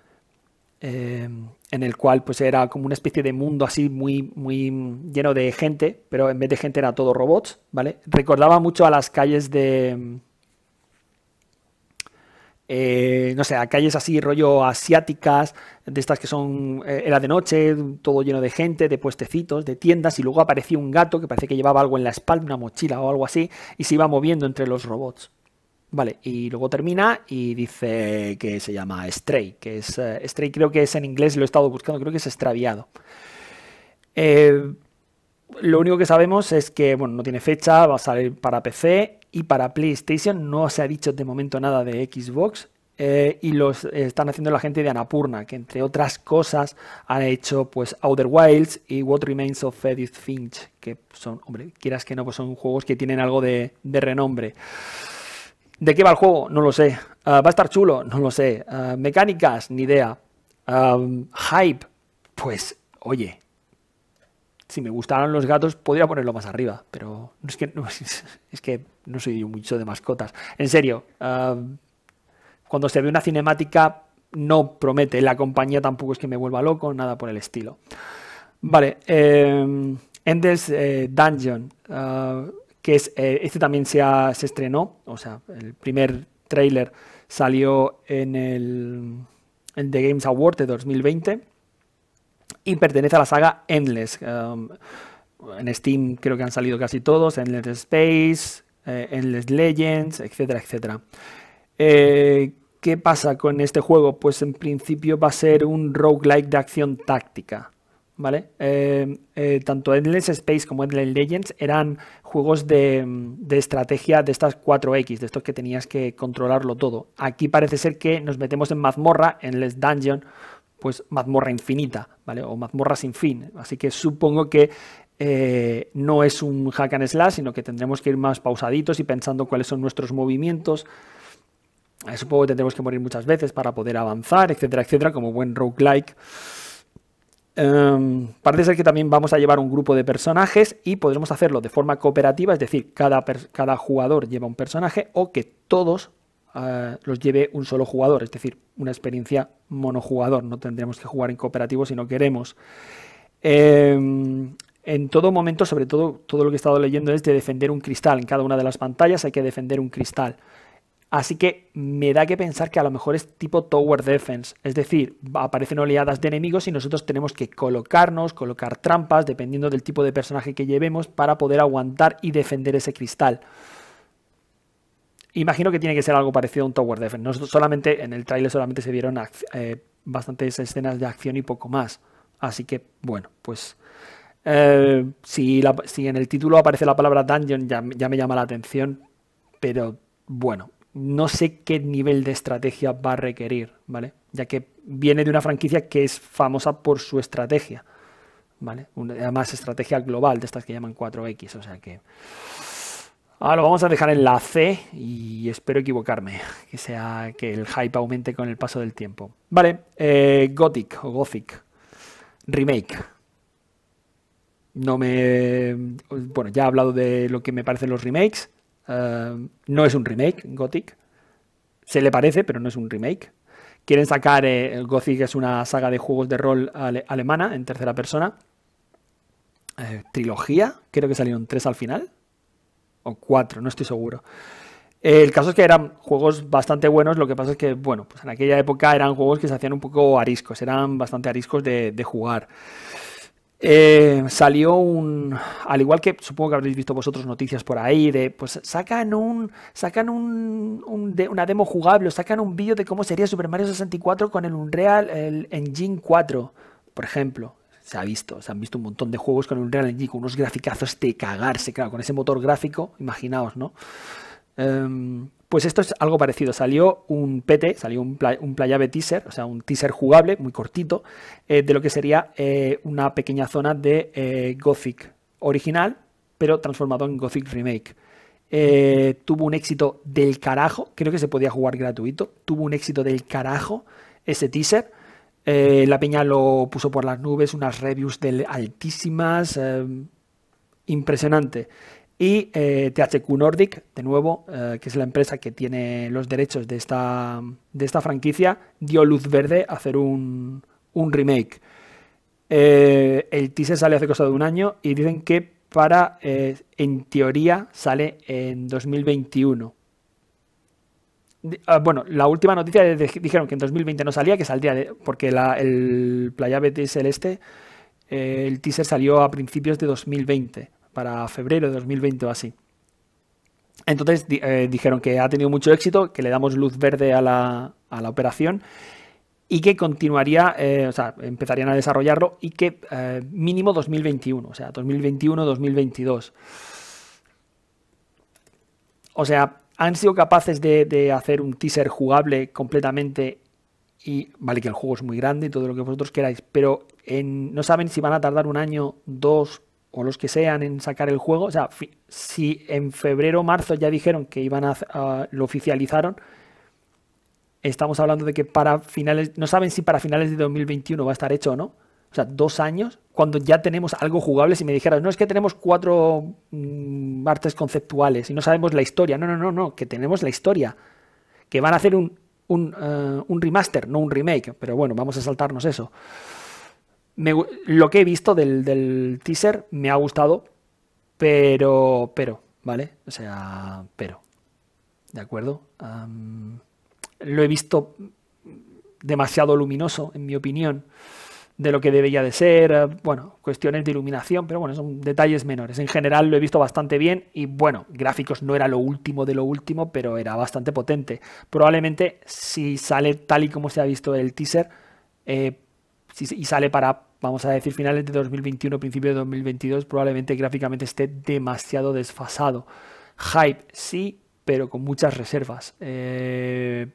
em, en el cual pues era como una especie de mundo así muy, muy lleno de gente, pero en vez de gente era todo robots, ¿vale? Recordaba mucho a las calles de eh, no sé, a calles así, rollo asiáticas, de estas que son, eh, era de noche, todo lleno de gente, de puestecitos, de tiendas, y luego aparecía un gato que parece que llevaba algo en la espalda, una mochila o algo así, y se iba moviendo entre los robots. Vale, y luego termina y dice que se llama Stray, que es, eh, Stray creo que es en inglés, lo he estado buscando, creo que es extraviado. lo único que sabemos es que, bueno, no tiene fecha, va a salir para PC y para PlayStation. No se ha dicho de momento nada de Xbox. Eh, y los eh, están haciendo la gente de Anapurna, que entre otras cosas han hecho pues Outer Wilds y What Remains of Edith Finch, que son, hombre, quieras que no, pues son juegos que tienen algo de, renombre. ¿De qué va el juego? No lo sé. Ah, ¿Va a estar chulo? No lo sé. Ah, ¿Mecánicas? Ni idea. Ah, ¿Hype? Pues, oye, si me gustaran los gatos podría ponerlo más arriba, pero es que, [LAUGHS] es que no soy mucho de mascotas. En serio, cuando se ve una cinemática no promete. La compañía tampoco es que me vuelva loco, nada por el estilo. Vale, em, Endless eh, Dungeon, ah, que es, eh, este también se, estrenó, o sea, el primer trailer salió en el The Games Award de 2020 y pertenece a la saga Endless. en Steam creo que han salido casi todos, Endless Space, en eh, Endless Legends, etcétera, etcétera. Eh, ¿Qué pasa con este juego? Pues en principio va a ser un roguelike de acción táctica. ¿Vale? Eh, eh, tanto Endless Space como Endless Legends eran juegos de, mm, estrategia de estas 4X, de estos que tenías que controlarlo todo. Aquí parece ser que nos metemos en mazmorra, en Endless Dungeon, pues mazmorra infinita, ¿vale? O mazmorra sin fin. Así que supongo que eh, no es un hack and slash, sino que tendremos que ir más pausaditos y pensando cuáles son nuestros movimientos. Supongo que tendremos que morir muchas veces para poder avanzar, etcétera, etcétera, como buen roguelike. Em, parece ser que también vamos a llevar un grupo de personajes y podremos hacerlo de forma cooperativa, es decir, cada, cada jugador lleva un personaje o que todos eh, los lleve un solo jugador, es decir, una experiencia monojugador. No tendremos que jugar en cooperativo si no queremos. Em, en todo momento, sobre todo todo lo que he estado leyendo es de defender un cristal. En cada una de las pantallas hay que defender un cristal. Así que me da que pensar que a lo mejor es tipo tower defense, es decir, aparecen oleadas de enemigos y nosotros tenemos que colocarnos, colocar trampas, dependiendo del tipo de personaje que llevemos, para poder aguantar y defender ese cristal. Imagino que tiene que ser algo parecido a un tower defense. No solamente en el tráiler solamente se vieron eh, bastantes escenas de acción y poco más. Así que bueno, pues eh, si, en el título aparece la palabra dungeon, ya, me llama la atención. Pero bueno, no sé qué nivel de estrategia va a requerir, ¿vale? Ya que viene de una franquicia que es famosa por su estrategia, ¿vale? además, estrategia global, de estas que llaman 4X, o sea que. Ahora lo vamos a dejar en la C y espero equivocarme, [LAUGHS] que sea que el hype aumente con el paso del tiempo. Vale, eh, Gothic o Gothic Remake. No me. Bueno, ya he hablado de lo que me parecen los remakes. Eh, no es un remake, Gothic. Se le parece, pero no es un remake. Quieren sacar. Eh, el Gothic es una saga de juegos de rol alemana en tercera persona. Eh, trilogía. Creo que salieron tres al final. O cuatro, no estoy seguro. El caso es que eran juegos bastante buenos, lo que pasa es que, bueno, pues en aquella época eran juegos que se hacían un poco ariscos, eran bastante ariscos de, de jugar. Eh, salió un. Al igual que supongo que habréis visto vosotros noticias por ahí de. Pues sacan un. Sacan un, de, una demo jugable. Sacan un vídeo de cómo sería Super Mario 64 con el Unreal Engine 4. Por ejemplo. Se ha visto. Se han visto un montón de juegos con el Unreal Engine. Con unos graficazos de cagarse. Claro, con ese motor gráfico. Imaginaos, ¿no? Em, pues esto es algo parecido. Salió un PT, salió un, play, teaser, o sea, un teaser jugable, muy cortito, eh, de lo que sería eh, una pequeña zona de eh, Gothic original, pero transformado en Gothic Remake. tuvo un éxito del carajo, creo que se podía jugar gratuito, tuvo un éxito del carajo ese teaser. la peña lo puso por las nubes, unas reviews altísimas, impresionante. Y eh, THQ Nordic, de nuevo, eh, que es la empresa que tiene los derechos de esta, de esta franquicia, dio luz verde a hacer un, remake. Eh, el teaser sale hace cosa de un año y dicen que para, en teoría, sale en 2021. Ah, bueno, la última noticia dijeron que en 2020 no salía, que saldría de, porque el Playa Celeste, el teaser salió a principios de 2020 para febrero de 2020 o así. Entonces eh, dijeron que ha tenido mucho éxito, que le damos luz verde a la, operación y que continuaría, eh, o sea, empezarían a desarrollarlo y que eh, mínimo 2021, o sea, 2021-2022. O sea, han sido capaces de, hacer un teaser jugable completamente y, vale, que el juego es muy grande y todo lo que vosotros queráis, pero no saben si van a tardar un año, dos, o los que sean en sacar el juego. O sea, si en febrero o marzo ya dijeron que iban a, lo oficializaron, estamos hablando de que para finales, no saben si para finales de 2021 va a estar hecho o no. O sea, dos años, cuando ya tenemos algo jugable, si me dijeras, no es que tenemos cuatro mm, artes conceptuales y no sabemos la historia. No, no, no, no, que tenemos la historia. Que van a hacer un, un eh, remaster, no un remake. Pero bueno, vamos a saltarnos eso lo que he visto del, teaser me ha gustado, pero, pero, ¿vale? O sea, pero. ¿De acuerdo? lo he visto demasiado luminoso, en mi opinión, de lo que debería de ser. Eh, bueno, cuestiones de iluminación, pero bueno, son detalles menores. En general lo he visto bastante bien y bueno, gráficos no era lo último de lo último, pero era bastante potente. Probablemente si sale tal y como se ha visto el teaser, eh, y sale para vamos a decir, finales de 2021, principio de 2022, probablemente gráficamente esté demasiado desfasado. Hype, sí, pero con muchas reservas. Eh,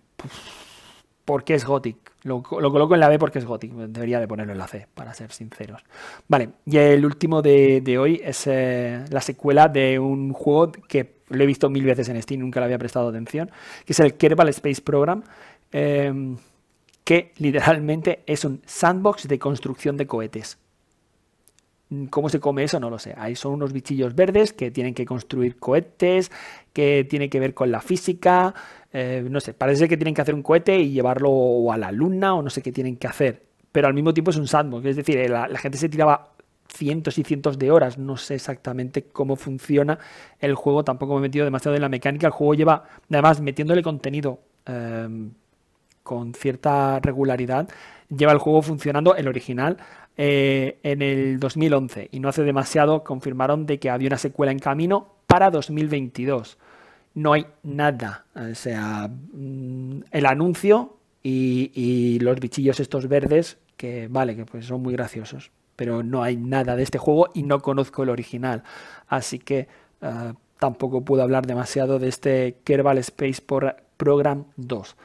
porque es Gothic. Lo, coloco en la B porque es Gothic. Debería de ponerlo en la C, para ser sinceros. Vale, y el último de, hoy es eh, la secuela de un juego que lo he visto mil veces en Steam, nunca le había prestado atención, que es el Kerbal Space Program. Eh, que literalmente es un sandbox de construcción de cohetes. ¿Cómo se come eso? No lo sé. Ahí son unos bichillos verdes que tienen que construir cohetes, que tiene que ver con la física, eh, no sé, parece que tienen que hacer un cohete y llevarlo a la luna o no sé qué tienen que hacer. Pero al mismo tiempo es un sandbox, es decir, eh, la, gente se tiraba cientos y cientos de horas. No sé exactamente cómo funciona el juego, tampoco me he metido demasiado en la mecánica. El juego lleva, además, metiéndole contenido eh, con cierta regularidad lleva el juego funcionando, el original, eh, en el 2011 y no hace demasiado confirmaron de que había una secuela en camino para 2022. No hay nada, o sea, mm, el anuncio y, los bichillos estos verdes que vale, que pues son muy graciosos, pero no hay nada de este juego y no conozco el original, así que eh, tampoco puedo hablar demasiado de este Kerbal Space Program 2.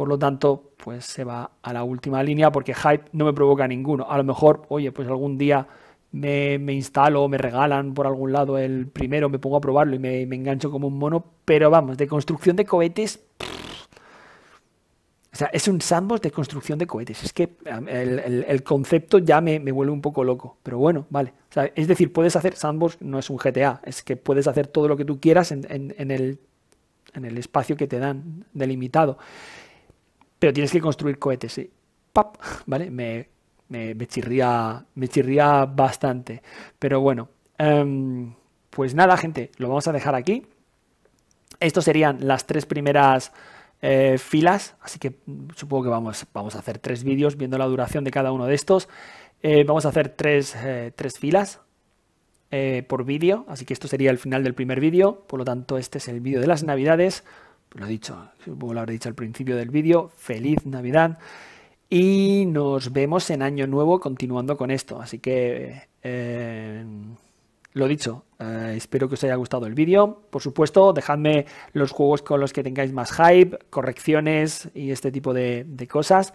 Por lo tanto, pues se va a la última línea porque hype no me provoca ninguno. A lo mejor, oye, pues algún día me, me instalo, me regalan por algún lado el primero, me pongo a probarlo y me, engancho como un mono. Pero vamos, de construcción de cohetes... O sea, es un sandbox de construcción de cohetes. Es que el, concepto ya me, vuelve un poco loco. Pero bueno, vale. es decir, puedes hacer sandbox, no es un GTA. Es que puedes hacer todo lo que tú quieras el en el espacio que te dan delimitado. Pero tienes que construir cohetes. ¿sí? ¡Pap! ¿Vale? Me, chirría, me chirría bastante. Pero bueno, em, pues nada, gente, lo vamos a dejar aquí. Estos serían las tres primeras eh, filas, así que supongo que vamos, vamos a hacer tres vídeos viendo la duración de cada uno de estos. Eh, vamos a hacer tres, eh, tres filas por vídeo, así que esto sería el final del primer vídeo, por lo tanto este es el vídeo de las navidades lo dicho, lo habré dicho al principio del vídeo, feliz Navidad y nos vemos en Año Nuevo continuando con esto. Así que, eh, lo dicho, eh, espero que os haya gustado el vídeo. Por supuesto, dejadme los juegos con los que tengáis más hype, correcciones y este tipo de cosas.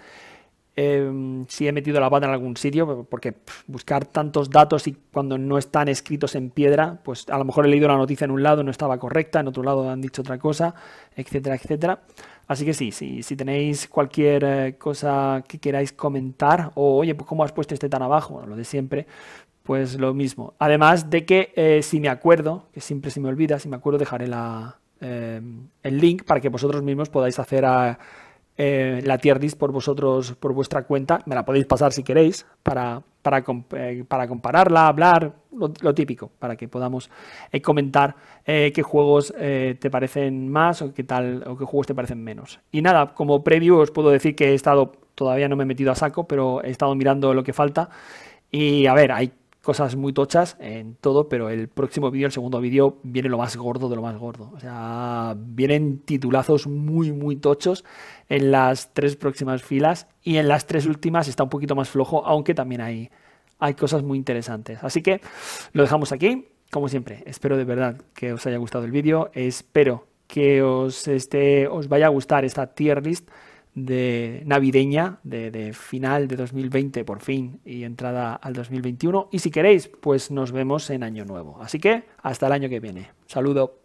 Em, si he metido la pata en algún sitio, porque buscar tantos datos y cuando no están escritos en piedra, pues a lo mejor he leído la noticia en un lado, no estaba correcta, en otro lado han dicho otra cosa, etcétera, etcétera. Así que sí, sí si tenéis cualquier eh, cosa que queráis comentar, o oye, pues cómo has puesto este tan abajo, lo de siempre, pues lo mismo. Además de que eh, si me acuerdo, que siempre se me olvida, si me acuerdo dejaré la, em, el link para que vosotros mismos podáis hacer a eh, la tier list por vosotros, por vuestra cuenta. Me la podéis pasar si queréis para, para, eh, para compararla, hablar, lo, típico, para que podamos eh, comentar qué juegos te parecen más o qué tal o qué juegos te parecen menos. Y nada, como preview os puedo decir que he estado, todavía no me he metido a saco, pero he estado mirando lo que falta. Y a ver, hay cosas muy tochas en todo, pero el próximo vídeo, el segundo vídeo, viene lo más gordo de lo más gordo. O sea, vienen titulazos muy, muy tochos en las tres próximas filas y en las tres últimas está un poquito más flojo, aunque también hay, hay cosas muy interesantes. Así que lo dejamos aquí. Como siempre, espero de verdad que os haya gustado el vídeo, espero que os, este, os vaya a gustar esta tier list de navideña de, de, final de 2020 por fin y entrada al 2021 y si queréis pues nos vemos en año nuevo así que hasta el año que viene saludo